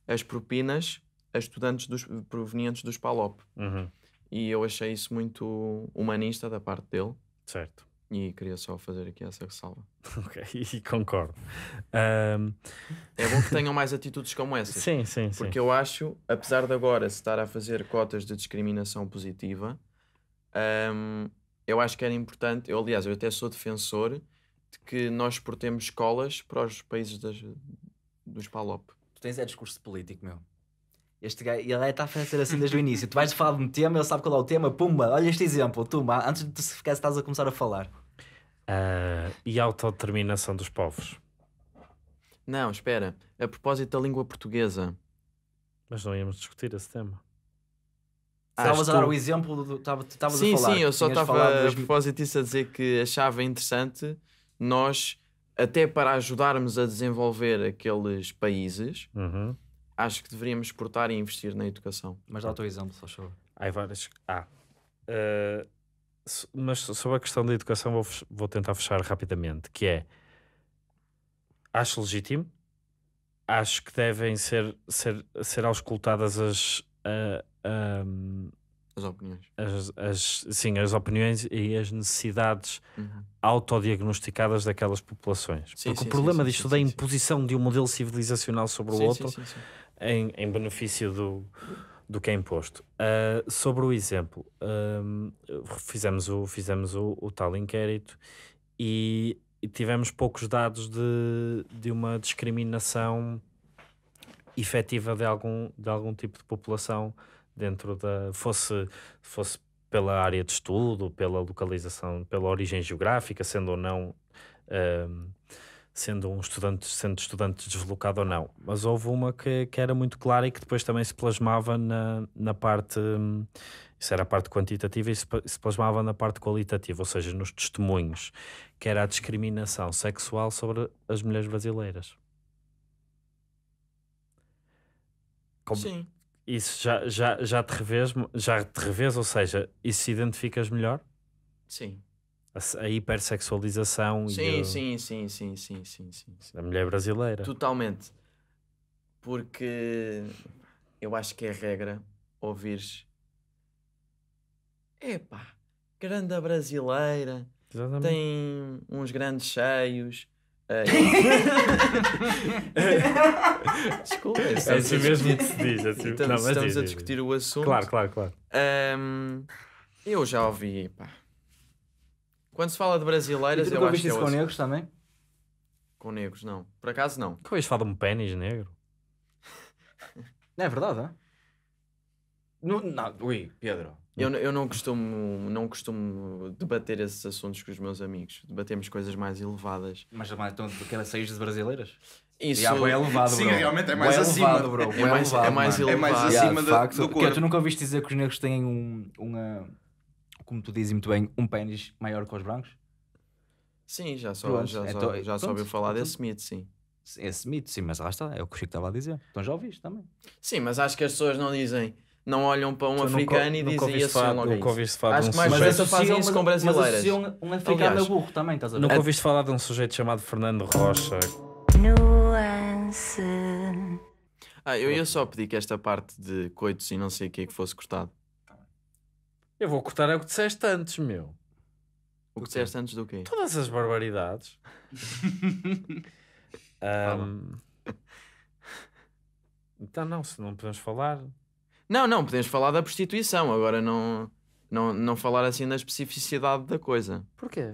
as propinas a estudantes dos, provenientes dos PALOP. Uhum. E eu achei isso muito humanista da parte dele. Certo. E queria só fazer aqui essa ressalva. Ok, e concordo. Um... É bom que tenham mais atitudes como essa. Sim, sim, porque sim. Porque eu acho, apesar de agora se estar a fazer cotas de discriminação positiva, um, eu acho que era importante, eu aliás, eu até sou defensor de que nós exportemos escolas para os países das, dos PALOP. Tu tens é discurso político, meu. Este gajo, ele está é, a fazer assim desde o início. tu vais falar de um tema, ele sabe qual é o tema, pumba, olha este exemplo, tu, antes de tu se ficar, estás a começar a falar. Uh, e a autodeterminação dos povos. Não, espera. A propósito da língua portuguesa. Mas não íamos discutir esse tema. Ah, estavas a dar o exemplo do estava estavas sim, a falar. Sim, sim, eu só estava a propósito disso a dizer que achava interessante nós, até para ajudarmos a desenvolver aqueles países, uhum. acho que deveríamos exportar e investir na educação. Mas dá o teu exemplo, só favor. Há várias. Ah. Uh, mas sobre a questão da educação, vou, vou tentar fechar rapidamente: que é. Acho legítimo, acho que devem ser, ser, ser auscultadas as, uh, um, as opiniões. As, as, sim, as opiniões e as necessidades uhum. autodiagnosticadas daquelas populações. Sim, Porque sim, o problema sim, disto da imposição de um modelo civilizacional sobre o outro Em, em benefício do, do que é imposto. Uh, sobre o exemplo, um, fizemos, o, fizemos o, o tal inquérito e, e, tivemos poucos dados de, de uma discriminação efetiva de algum, de algum tipo de população dentro da fosse fosse pela área de estudo, pela localização, pela origem geográfica, sendo ou não um, sendo um estudante, sendo estudante deslocado ou não. Mas houve uma que, que era muito clara e que depois também se plasmava na, na parte, hum, isso era a parte quantitativa e se, plasmava na parte qualitativa, ou seja, nos testemunhos, que era a discriminação sexual sobre as mulheres brasileiras. Sim. Isso já, já, já te revês, já te revês, ou seja, isso se identificas melhor? Sim. A, a hipersexualização sim, e o... sim, sim, sim, sim, sim, sim, sim. A mulher brasileira. Totalmente. Porque eu acho que é regra ouvires epá, grande brasileira, Exatamente. tem uns grandes cheios. Uh, Desculpa, é assim mesmo que se diz. É assim... então, não, estamos diz, a discutir diz. o assunto. Claro, claro, claro. Um, eu já ouvi. Pá. Quando se fala de brasileiras, eu acho que. isso é com negros também? Com negros, não. Por acaso, não. Que de um pênis negro. Não é verdade, é? No, não, ui, Pedro. Eu, eu não, costumo, não costumo debater esses assuntos com os meus amigos. Debatemos coisas mais elevadas. Mas mais então, aquelas saídas brasileiras? Isso Diabo é elevado, Sim, bro. realmente é mais acima. Elevado, bro. É, é, é, mais, elevado, é mais elevado. É mais acima yeah, da, do corpo. tu nunca ouviste dizer que os negros têm um, uma, ah, como tu dizes muito bem, um pênis maior que os brancos? Sim, já só, já, é só, já só então, ouviu falar pronto. desse então mito, sim. Esse mito, sim, mas lá está, é o que o Chico estava a dizer. Então já ouviste também. Sim, mas acho que as pessoas não dizem não olham para um africano e dizem esse é falar, logo nunca ouviste falar Acho de um que mais mas pessoas fazem isso com brasileiras. Mas um africano Aliás, é burro também, estás a ver? Nunca ouviste falar de um sujeito chamado Fernando Rocha. Nuance. Ah, eu ia só pedir que esta parte de coitos e não sei o que é que fosse cortado. Eu vou cortar é o que disseste antes, meu. O que disseste antes do quê? Todas as barbaridades. um... Então não, se não podemos falar, não, não, podemos falar da prostituição, agora não, não, não falar assim da especificidade da coisa. Porquê?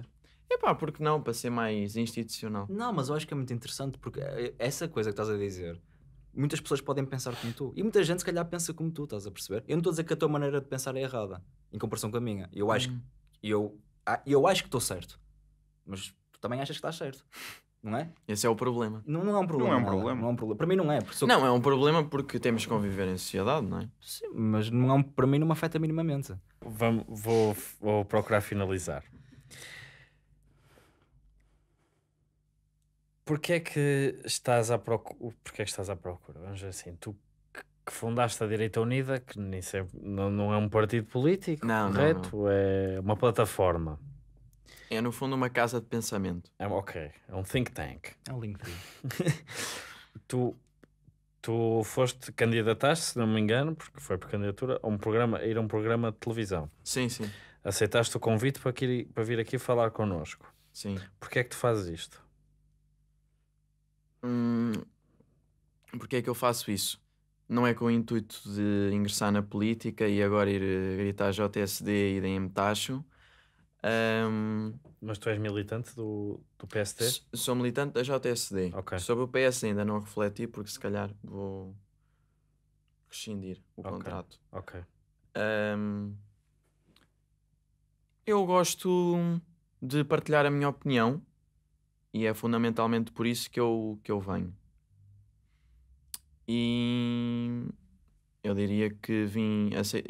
Epá, porque não, para ser mais institucional. Não, mas eu acho que é muito interessante porque eh, essa coisa que estás a dizer, muitas pessoas podem pensar como tu. E muita gente se calhar pensa como tu, estás a perceber? Eu não estou a dizer que a tua maneira de pensar é errada, em comparação com a minha. Eu acho, hum. eu, ah, eu acho que estou certo. Mas tu também achas que estás certo. Não é? Esse é o problema. Não, não é um problema. Não é um problema. Não é um problema. Para mim não é. Sou... Não, é um problema porque temos que conviver em sociedade, não é? Sim, mas não é um, para mim não me afeta minimamente. Vamos, vou, vou procurar finalizar. Porquê é que estás à procura? Porquê é que estás à procura? Vamos dizer assim, tu que fundaste a Direita Unida, que nem sempre, não, não é um partido político, não, correto? Não, não. É uma plataforma é, no fundo, uma casa de pensamento. É, ok, é um think tank. É um LinkedIn. tu, tu foste, candidataste, se não me engano, porque foi por candidatura, a, um programa, a ir a um programa de televisão. Sim, sim. Aceitaste o convite para, aqui, para vir aqui falar connosco. Sim. Porquê é que tu fazes isto? Hum, Porquê é que eu faço isso? Não é com o intuito de ingressar na política e agora ir eh, gritar JSD e deem-me tacho um, Mas tu és militante do, do PST? Sou militante da JSD. Okay. Sobre o PS ainda não refleti, porque se calhar vou rescindir o okay. contrato. Ok. Um, eu gosto de partilhar a minha opinião e é fundamentalmente por isso que eu, que eu venho. E eu diria que vim acei,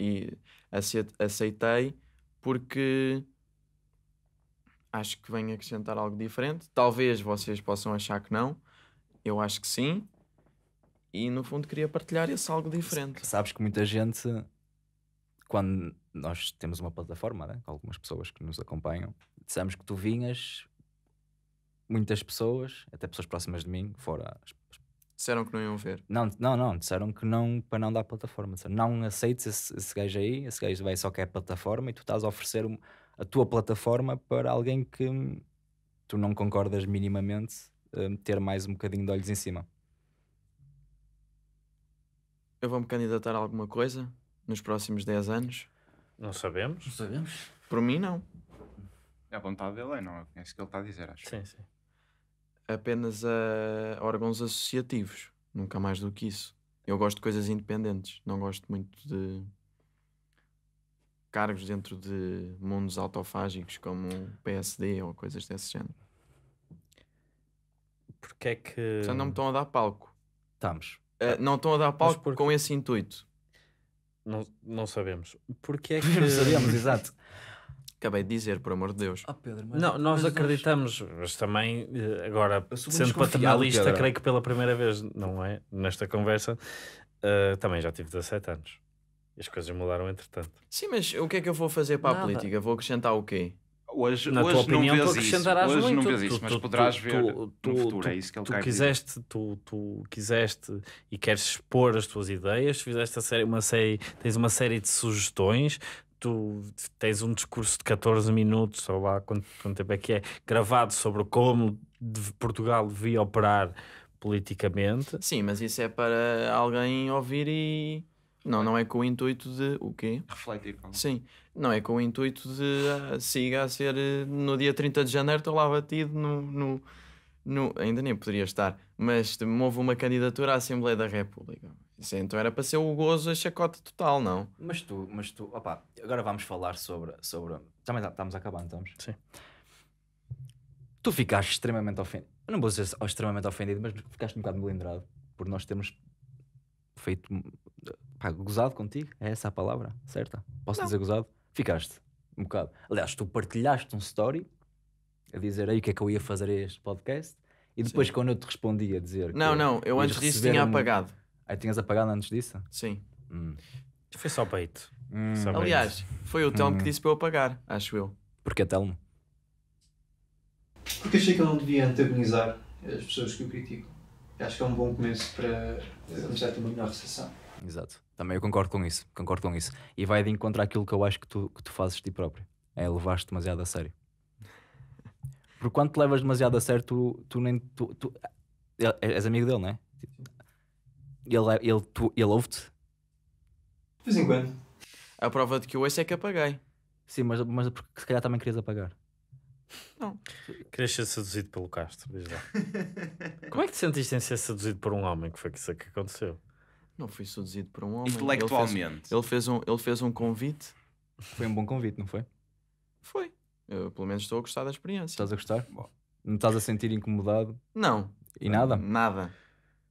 aceitei porque acho que venho acrescentar algo diferente. Talvez vocês possam achar que não, eu acho que sim. E no fundo queria partilhar esse algo diferente. Sabes que muita gente, quando nós temos uma plataforma, né? com algumas pessoas que nos acompanham, dissemos que tu vinhas, muitas pessoas, até pessoas próximas de mim, fora as Disseram que não iam ver. Não, não, não. Disseram que não, para não dar plataforma. Disseram, não aceites esse, esse gajo aí, esse gajo vai só quer plataforma e tu estás a oferecer um, a tua plataforma para alguém que tu não concordas minimamente um, ter mais um bocadinho de olhos em cima? Eu vou-me candidatar a alguma coisa nos próximos 10 anos? Não sabemos. Não sabemos. Por mim, não. É a vontade dele é, não é isso que ele está a dizer, acho. Sim, sim. Apenas a ah, órgãos associativos, nunca mais do que isso. Eu gosto de coisas independentes, não gosto muito de cargos dentro de mundos autofágicos como o PSD ou coisas desse género. Porque é que. Já não me estão a dar palco. Estamos. Uh, não estão a dar palco porque... com esse intuito. Não, não sabemos. Porque é que. Não sabemos, exato. Acabei de dizer, por amor de Deus. Oh, Pedro, não, nós acreditamos, mas também, eh, agora, sendo paternalista, creio que pela primeira vez, não é? Nesta conversa, uh, também já tive 17 anos. As coisas mudaram entretanto. Sim, mas o que é que eu vou fazer para Nada. a política? Vou acrescentar o quê? Hoje, na hoje tua opinião, não tu acrescentarás hoje muito. não vês isso, mas tu, poderás ver tu, no futuro, é isso que ele tu quiseste, dizer. tu, tu quiseste e queres expor as tuas ideias, fizeste série, uma série, tens uma série de sugestões, tu tens um discurso de 14 minutos, ou lá quanto, quanto tempo é que é, gravado sobre como Portugal devia operar politicamente. Sim, mas isso é para alguém ouvir e não, não é com o intuito de o quê? Refletir. Como? Sim, não é com o intuito de ah, siga a ser ah, no dia 30 de janeiro, estou lá batido no, no, no, Ainda nem poderia estar, mas move uma candidatura à Assembleia da República. É, então era para ser o gozo, a chacota total, não? Mas tu, mas tu, opá, agora vamos falar sobre. sobre... Também tá, estamos acabando, estamos? Sim. Tu ficaste extremamente ofendido. Eu não vou dizer extremamente ofendido, mas ficaste um bocado melindrado por nós termos feito pá, gozado contigo, é essa a palavra certa? Posso não. dizer gozado? Ficaste um bocado. Aliás, tu partilhaste um story a dizer aí o que é que eu ia fazer a este podcast e depois Sim. quando eu te respondi a dizer. Não, não, eu antes disso tinha um... apagado. Aí ah, tinhas apagado antes disso? Sim. Hum. Foi só peito. Hum. Aliás, foi o Telmo hum. que disse para eu apagar, acho eu. Porque é Telmo? Porque achei que eu não devia antagonizar as pessoas que o criticam acho que é um bom começo para ter uma melhor recepção. Exato, também eu concordo com isso, concordo com isso. E vai de encontro àquilo que eu acho que tu, que tu fazes de ti próprio, é levar-te demasiado a sério. Porque quando te levas demasiado a sério, tu, tu nem. Tu, tu, és amigo dele, não é? Ele, é, ele, ele ouve-te? De vez em quando. A prova de que eu ouço é que apaguei. Sim, mas, mas porque se calhar também querias apagar. Não. Querias ser seduzido pelo Castro, diz lá. Como é que te sentiste em ser seduzido por um homem? Que foi isso que aconteceu? Não fui seduzido por um homem. Intelectualmente. Ele fez, ele fez, um, ele fez um convite. Foi um bom convite, não foi? Foi. Eu, pelo menos estou a gostar da experiência. Estás a gostar? Bom. Não estás a sentir incomodado? Não. E nada? Nada.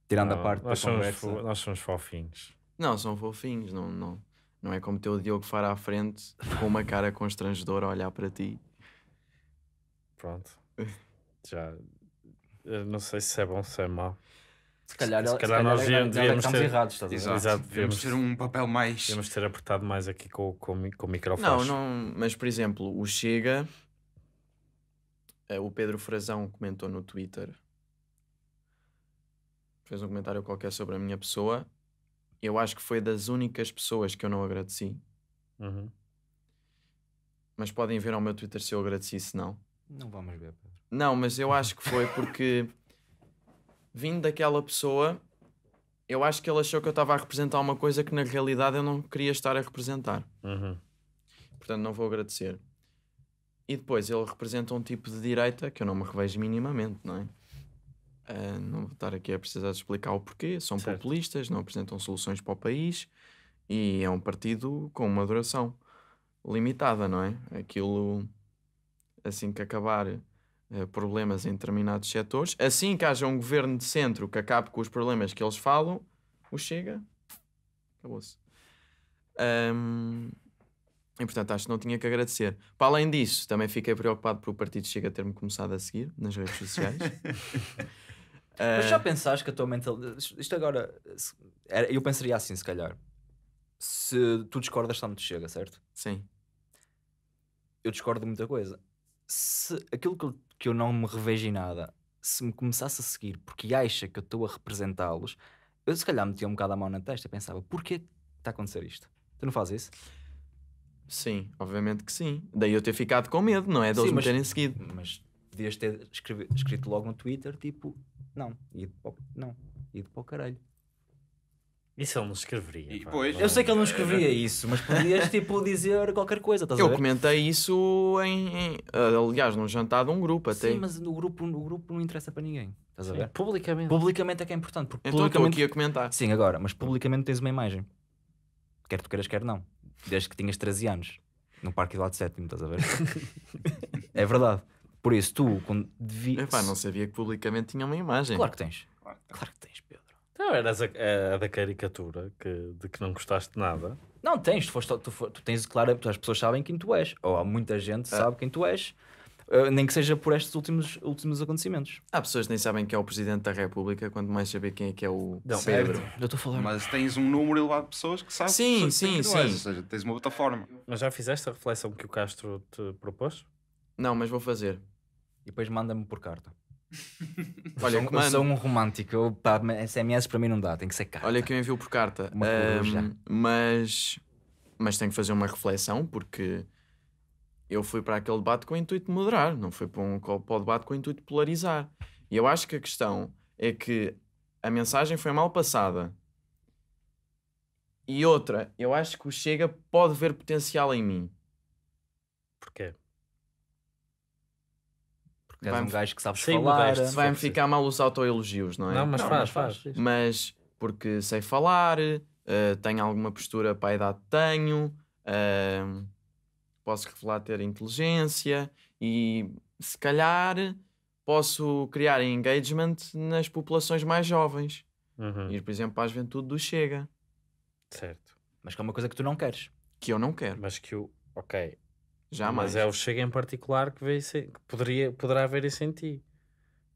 Tirando não, a parte nós da conversa. nós somos fofinhos. Não, são fofinhos. Não, não, não é como ter o Diogo Fara à frente com uma cara constrangedora a olhar para ti. Pronto. Já. não sei se é bom ou se é mau. Se calhar, se, é- se calhar, nós é, devíamos, ter... errados, estás Exato. Exato. Devíamos, ter um papel mais... Devíamos ter apertado mais aqui com, com, com o microfone. Não, não, mas por exemplo, o Chega... Eh, o Pedro Frazão comentou no Twitter... Fez um comentário qualquer sobre a minha pessoa. Eu acho que foi das únicas pessoas que eu não agradeci. Uhum. Mas podem ver ao meu Twitter se eu agradeci, se não. Não vamos ver, Pedro. Não, mas eu acho que foi porque, vindo daquela pessoa, eu acho que ele achou que eu estava a representar uma coisa que na realidade eu não queria estar a representar. Uhum. Portanto, não vou agradecer. E depois, ele representa um tipo de direita que eu não me revejo minimamente, não é? Uh, não vou estar aqui a precisar de explicar o porquê. São certo. populistas, não apresentam soluções para o país e é um partido com uma duração limitada, não é? Aquilo assim que acabar uh, problemas em determinados setores, assim que haja um governo de centro que acabe com os problemas que eles falam, o Chega acabou-se. Um, e portanto acho que não tinha que agradecer. Para além disso, também fiquei preocupado por o partido Chega ter-me começado a seguir nas redes sociais. Mas já pensaste que a tua mentalidade. Isto agora. Eu pensaria assim, se calhar. Se tu discordas, tanto chega, certo? Sim. Eu discordo de muita coisa se aquilo que eu, que eu não me revejo em nada, se me começasse a seguir porque acha que eu estou a representá-los, eu se calhar metia um bocado a mão na testa e pensava, porquê está a acontecer isto? Tu não fazes isso? Sim, obviamente que sim. Daí eu ter ficado com medo, não é? De eles me terem seguido. Mas podias ter escrito logo no Twitter, tipo, não, e não, e para o caralho. Isso ele não escreveria. E, pois, eu é? sei que ele não escrevia isso, mas podias tipo dizer qualquer coisa. Estás eu a ver? comentei isso em, em, eh, aliás, num jantar de um grupo até. Sim, mas no grupo, no grupo não interessa para ninguém. Estás a ver? Publicamente. Publicamente é que é importante. Porque então publicamente... estou aqui a comentar. Sim, agora, mas publicamente tens uma imagem. Quer tu queiras, quer não. Desde que tinhas 13 anos. No Parque do Lado Sétimo, estás a ver? é verdade. Por isso, tu, quando devias. não sabia que publicamente tinha uma imagem. Claro que tens. Claro que tens, Pedro. Então eras a, a, a da caricatura que, de que não gostaste de nada. Não tens, tu, foste, tu, tu tens claro, as pessoas sabem quem tu és, ou há muita gente que ah. sabe quem tu és. Uh, nem que seja por estes últimos, últimos acontecimentos. Há pessoas que nem sabem quem é o Presidente da República, quanto mais saber quem é que é o não, Pedro. É Eu estou a Mas tens um número elevado de pessoas que sabem sim, que sim, sim. És, ou seja, tens uma plataforma. Mas já fizeste a reflexão que o Castro te propôs? Não, mas vou fazer. E depois manda-me por carta. Olha, eu sou, um romântico. Eu, pá, SMS é para mim não dá, tem que ser carta. Olha que eu envio por carta. Um, mas, mas tenho que fazer uma reflexão porque eu fui para aquele debate com o intuito de moderar, não fui para, um, para o debate com o intuito de polarizar. E eu acho que a questão é que a mensagem foi mal passada. E outra, eu acho que o Chega pode ver potencial em mim. Porquê? porque és um gajo que sabes Sim, falar. Vai-me ficar mal os autoelogios, não é? Não, mas Não, faz, faz. faz. Mas porque sei falar, eh, tenho alguma postura para a idade que tenho, eh, posso revelar ter inteligência e se calhar posso criar engagement nas populações mais jovens. Uhum, Ir, por exemplo, para a juventude do Chega, Certo. Mas que é uma coisa que tu não queres. que eu não quero. Mas que o. Ok. Jamais. Mas é o Chega em particular que, veio que poderia, poderá haver isso em ti.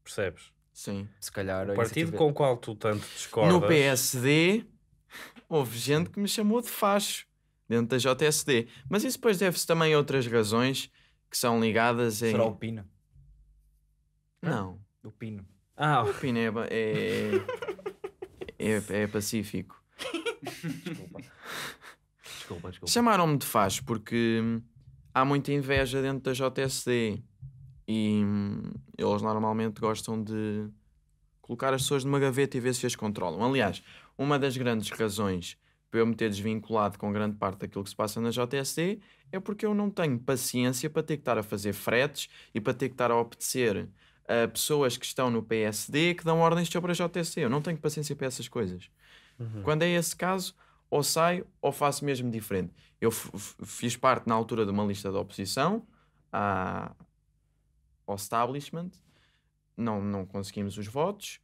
Percebes? Sim, se calhar. O partido com o qual tu tanto discordas. No PSD, houve gente que me chamou de facho dentro da JSD. Mas isso depois deve-se também a outras razões que são ligadas em. Será o Pino? Não. O Pino. Ah, o Pino é, é, é, é, é pacífico. desculpa. Desculpa, desculpa. Chamaram-me de facho porque hum, há muita inveja dentro da JSD e hum, eles normalmente gostam de colocar as pessoas numa gaveta e ver se as controlam. Aliás, uma das grandes razões para eu me ter desvinculado com grande parte daquilo que se passa na JSD é porque eu não tenho paciência para ter que estar a fazer fretes e para ter que estar a obedecer a pessoas que estão no PSD que dão ordens sobre a JSD. Eu não tenho paciência para essas coisas. Uhum. Quando é esse caso, ou saio ou faço mesmo diferente. Eu fiz parte na altura de uma lista de oposição à, ao establishment, não, não conseguimos os votos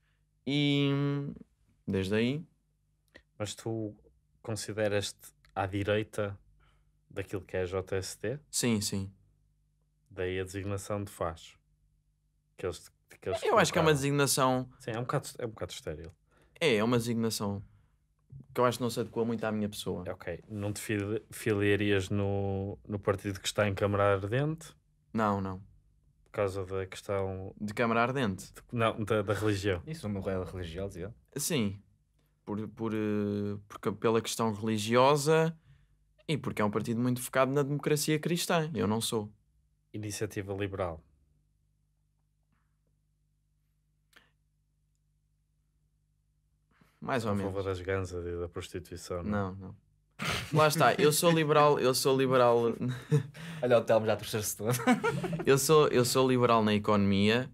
e desde aí. Mas tu consideras-te à direita daquilo que é a JST? Sim, sim. Daí a designação de faz. Que eles, que eles eu acho que é uma designação. Sim, é um bocado, é um bocado estéril. É, é uma designação que eu acho que não se adequa muito à minha pessoa. Ok. Não te filiarias no, no partido que está em Câmara Ardente? Não, não. Por causa da questão. De Câmara Ardente? De, não, da, da religião. Isso é uma religiosa, Sim. Por, por, eh, porque, pela questão religiosa e porque é um partido muito focado na democracia cristã. Eu não sou. Iniciativa Liberal. mais ou a menos. favor das ganzas e da prostituição. É? Não, não. Lá está, eu sou liberal, eu sou liberal, Olha o Telmo já torcer-se todo. eu sou, eu sou liberal na economia,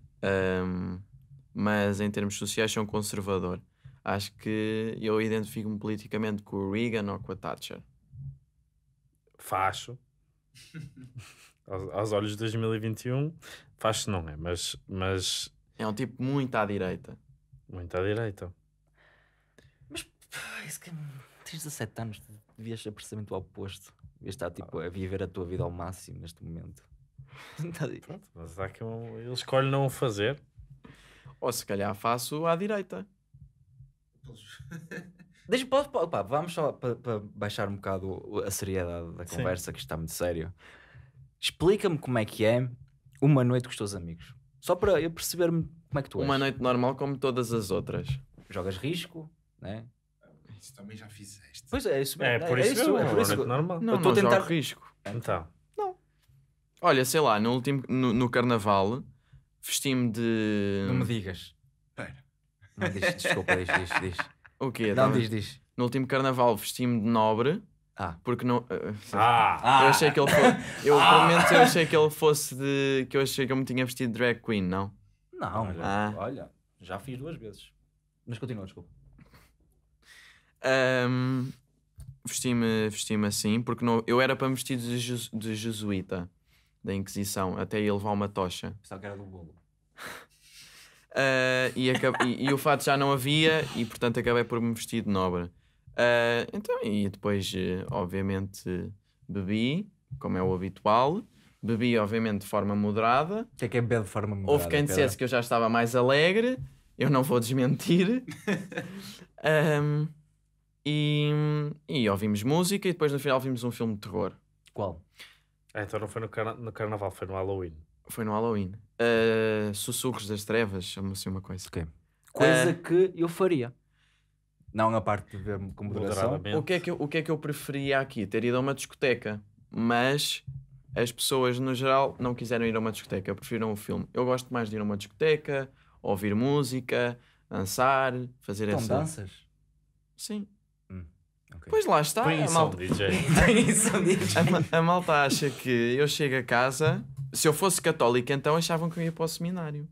mas em termos sociais sou um conservador. Acho que eu identifico-me politicamente com o Reagan ou com a Thatcher. faço aos, aos olhos de 2021, faço não é, mas, mas É um tipo muito à direita. muito à direita. Isso que é tens 17 anos, devias ser precisamente o oposto. Devias estar tipo, ah. a viver a tua vida ao máximo neste momento. Tá Pronto, mas há que eu, eu escolho não o fazer. Ou se calhar faço à direita. Deixa, pá, vamos só para, baixar um bocado a seriedade da conversa, Sim. que está muito sério. Explica-me como é que é uma noite com os teus amigos. Só para eu perceber-me como é que tu és. Uma noite normal como todas as outras. Jogas risco, né? isso também já fizeste. Pois é, é isso mesmo. É, por isso, é, isso, é, por é isso. normal. Não, eu estou a tentar risco. Então. Não. Olha, sei lá, no último no, no carnaval vesti-me de Não me digas. Espera. Não diz, desculpa, diz, diz, diz. O quê? Não, diz, diz. No último carnaval vesti-me de nobre. Ah. Porque não. Uh, ah. Eu achei que ele fosse. Eu, ah. eu achei que ele fosse de. Que eu achei que eu me tinha vestido de drag queen, não? Não, ah. olha, já fiz duas vezes. Mas continua, desculpa. Um, vesti-me vesti assim, porque não, eu era para me vestir de, jesu, de, jesuíta da Inquisição, até ia levar uma tocha. Pensava que era do bolo. uh, e, e, e, o fato já não havia, e portanto acabei por me vestir de nobre. Uh, então, e depois, eh, obviamente, bebi, como é o habitual. Bebi, obviamente, de forma moderada. O que é que é beber de forma moderada? Houve quem dissesse que eu já estava mais alegre, eu não vou desmentir. um, E, e ouvimos música e depois no final vimos um filme de terror. Qual? Ah, então não foi no, carna no Carnaval, foi no Halloween. Foi no Halloween. Uh, Sussurros das Trevas, chama-se assim uma coisa. Okay. Coisa uh, que eu faria. Não na parte de ver-me com moderação. O que, é que eu, o que é que eu preferia aqui? Ter ido a uma discoteca. Mas as pessoas, no geral, não quiseram ir a uma discoteca. Preferiram o filme. Eu gosto mais de ir a uma discoteca, ouvir música, dançar, fazer então, essa... danças? Sim. Okay. Pois lá está. Põe a malta... DJ. a, a malta acha que eu chego a casa. Se eu fosse católico, então achavam que eu ia para o seminário.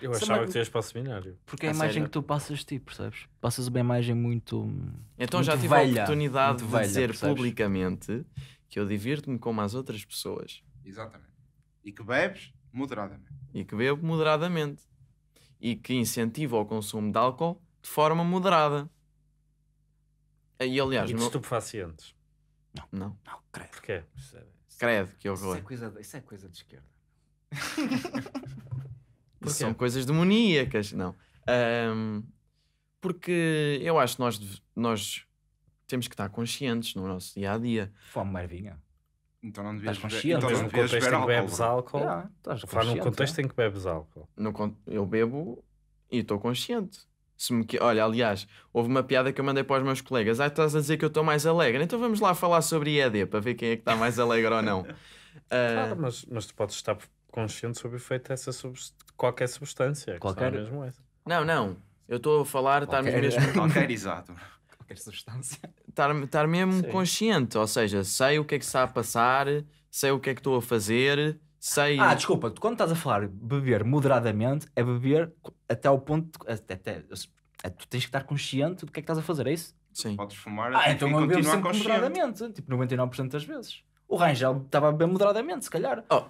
Eu é achava que tu ias para o seminário. Porque é a, a ah, imagem sério? que tu passas de ti, tipo, percebes? Passas uma imagem muito. Então muito já tive velha, a oportunidade de velha, dizer percebes? publicamente que eu divirto-me como as outras pessoas. Exatamente. E que bebes moderadamente. E que bebo moderadamente. E que incentivo o consumo de álcool de forma moderada. E aliás, e de não... estupefacientes. Não, não, não, credo. Porquê? É- é- credo, que horror. Isso é coisa de, isso é coisa de esquerda. isso são coisas demoníacas, não. Um, porque eu acho que nós, nós temos que estar conscientes no nosso dia a dia. Fome Marvinha. Então não devias beber então não no devias contexto em que bebes álcool. álcool. Ah, Fala num contexto é? em que bebes álcool. No, eu bebo e estou consciente. Se me... Olha, aliás, houve uma piada que eu mandei para os meus colegas. Ah, estás a dizer que eu estou mais alegre. Então vamos lá falar sobre IED para ver quem é que está mais alegre ou não. Uh... Claro, mas, mas tu podes estar consciente sobre o efeito dessa qualquer substância. Qualquer. Mesmo essa. Não, não. Eu estou a falar, estarmos mesmo. Qualquer, exato. Qualquer substância. Estar, estar mesmo Sim. consciente. Ou seja, sei o que é que está a passar, sei o que é que estou a fazer Sei... Ah, desculpa, quando estás a falar beber moderadamente, é beber até ao ponto. De, até, até, é, tu tens que estar consciente do que é que estás a fazer, é isso? Sim. Podes fumar ah, então eu bebo sempre consciente. moderadamente, tipo 99% das vezes. O Rangel estava a beber moderadamente, se calhar. Oh.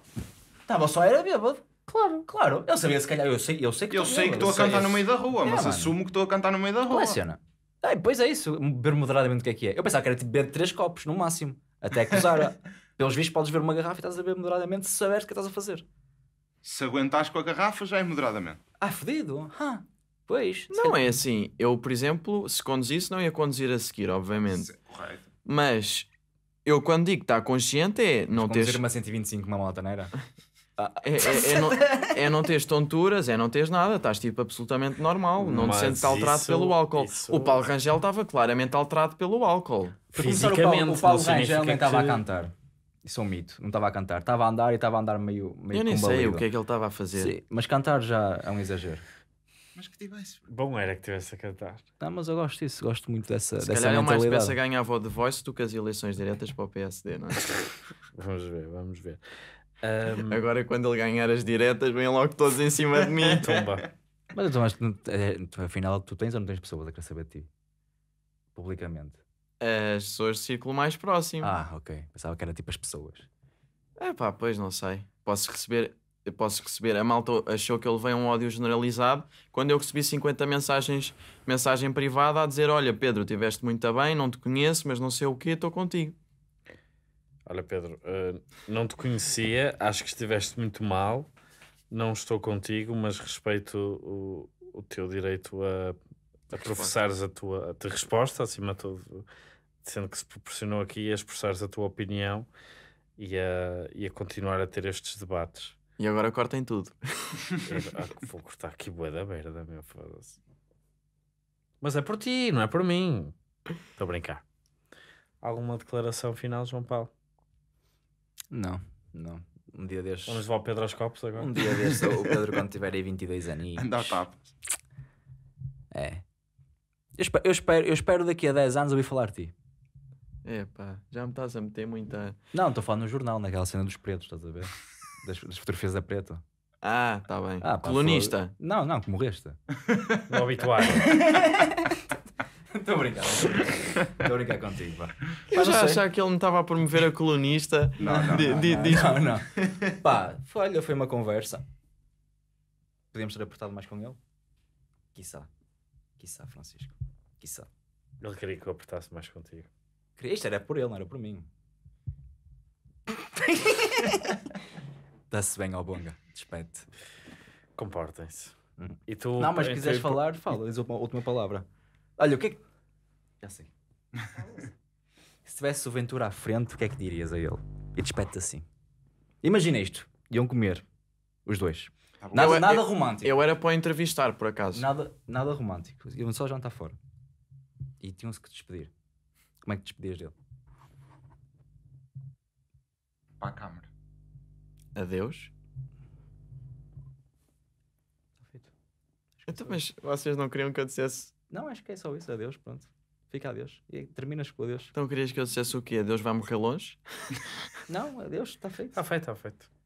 Estava oh. só era bêbado. Claro, claro. Eu sabia, se calhar, eu sei, eu sei que Eu sei que estou a cantar no meio da rua, é, mas assumo que estou a cantar no meio da rua. Qual é a cena? Ah, pois é isso, beber moderadamente o que é que é. Eu pensava que era tipo beber 3 copos, no máximo, até acusar. pelos vistos, podes ver uma garrafa e estás a beber moderadamente se souberes o que estás a fazer. Se aguentares com a garrafa, já é moderadamente. Ah, fodido! Huh. Pois. Não é assim. Eu, por exemplo, se conduzisse, não ia conduzir a seguir, obviamente. Correto. Mas eu, quando digo que está consciente, é Mas não ter. Conduzir uma 125 numa moto, não era? Ah, é, é, é, não, é não teres tonturas, é não teres nada, estás tipo absolutamente normal, não Mas te sentes alterado isso, pelo álcool. Isso... O Paulo Rangel estava claramente alterado pelo álcool. Fisicamente, o Paulo, o Paulo Rangel nem estava que... a cantar. Isso é um mito. Não estava a cantar. Estava a andar e estava a andar meio, meio Eu nem sei o que é que ele estava a fazer. Sim, mas cantar já é um exagero. Mas que tivesse. Bom era que tivesse a cantar. Não, mas eu gosto disso. Gosto muito dessa, Se dessa calhar é mentalidade. eu mais depressa ganhava o de Voice do que as eleições diretas para o PSD, não é? vamos ver, vamos ver. Um... Agora quando ele ganhar as diretas, vem logo todos em cima de mim. Tumba. Mas então, que, é, afinal, tu tens ou não tens pessoas a querer saber de ti? Publicamente. As pessoas do círculo mais próximo. Ah, ok. Pensava que era tipo as pessoas. É pá, pois não sei. Posso receber. Posso receber. A malta achou que eu levei um ódio generalizado quando eu recebi 50 mensagens, mensagem privada a dizer: Olha, Pedro, tiveste muito bem, não te conheço, mas não sei o quê, estou contigo. Olha, Pedro, uh, não te conhecia, acho que estiveste muito mal, não estou contigo, mas respeito o, o teu direito a, a professares a tua a resposta, acima de tudo sendo que se proporcionou aqui a expressares a tua opinião e a, e a continuar a ter estes debates. E agora cortem tudo. É, ah, eu, vou cortar aqui boa da merda, meu foda-se. Mas é por ti, não é por mim. Estou a brincar. Alguma declaração final, João Paulo? Não, não. Um dia destes. Vamos levar o Pedro aos copos agora? Um dia destes, o Pedro, quando tiver aí 22 anos. Anda ao top. É. Eu espero, eu espero, eu espero daqui a 10 anos ouvir falar de ti. É pá, já me estás a meter muita. Não, estou a falar no jornal, naquela cena dos pretos, estás a ver? Das, das fotografias a preto. Ah, está bem. Ah, pá, Colunista. Foi... Não, não, que morreste. No obituário. Estou a brincar. Estou a brincar contigo, pá. Eu já achava que ele me estava a promover a colunista. Não, não, de, não, de, não, de... não, não. Pá, foi, olha, foi uma conversa. Podíamos ter apertado mais com ele? Quissá. Quissá, Francisco. Quissá. Ele queria que eu apertasse mais contigo. Isto era por ele, não era por mim. dá se bem ao Bonga, despete. Comportem-se. Hum. E tu, não, mas se eh, quiseres por... falar, fala, diz a última palavra. Olha, o que é que. Já é sei. Assim. se tivesse o Ventura à frente, o que é que dirias a ele? E despete assim. Imagina isto: iam comer, os dois. Tá nada, eu, nada eu, romântico. Eu era para entrevistar, por acaso. Nada, nada romântico. Iam só jantar fora. E tinham-se que despedir. Como é que te despedias dele? Para a câmara. Adeus. Tá é então, mas vocês não queriam que eu dissesse. Não, acho que é só isso. Adeus, pronto. Fica adeus. E terminas com adeus. Então querias que eu dissesse o quê? Adeus vai morrer longe? não, adeus, está feito. Está feito, está feito.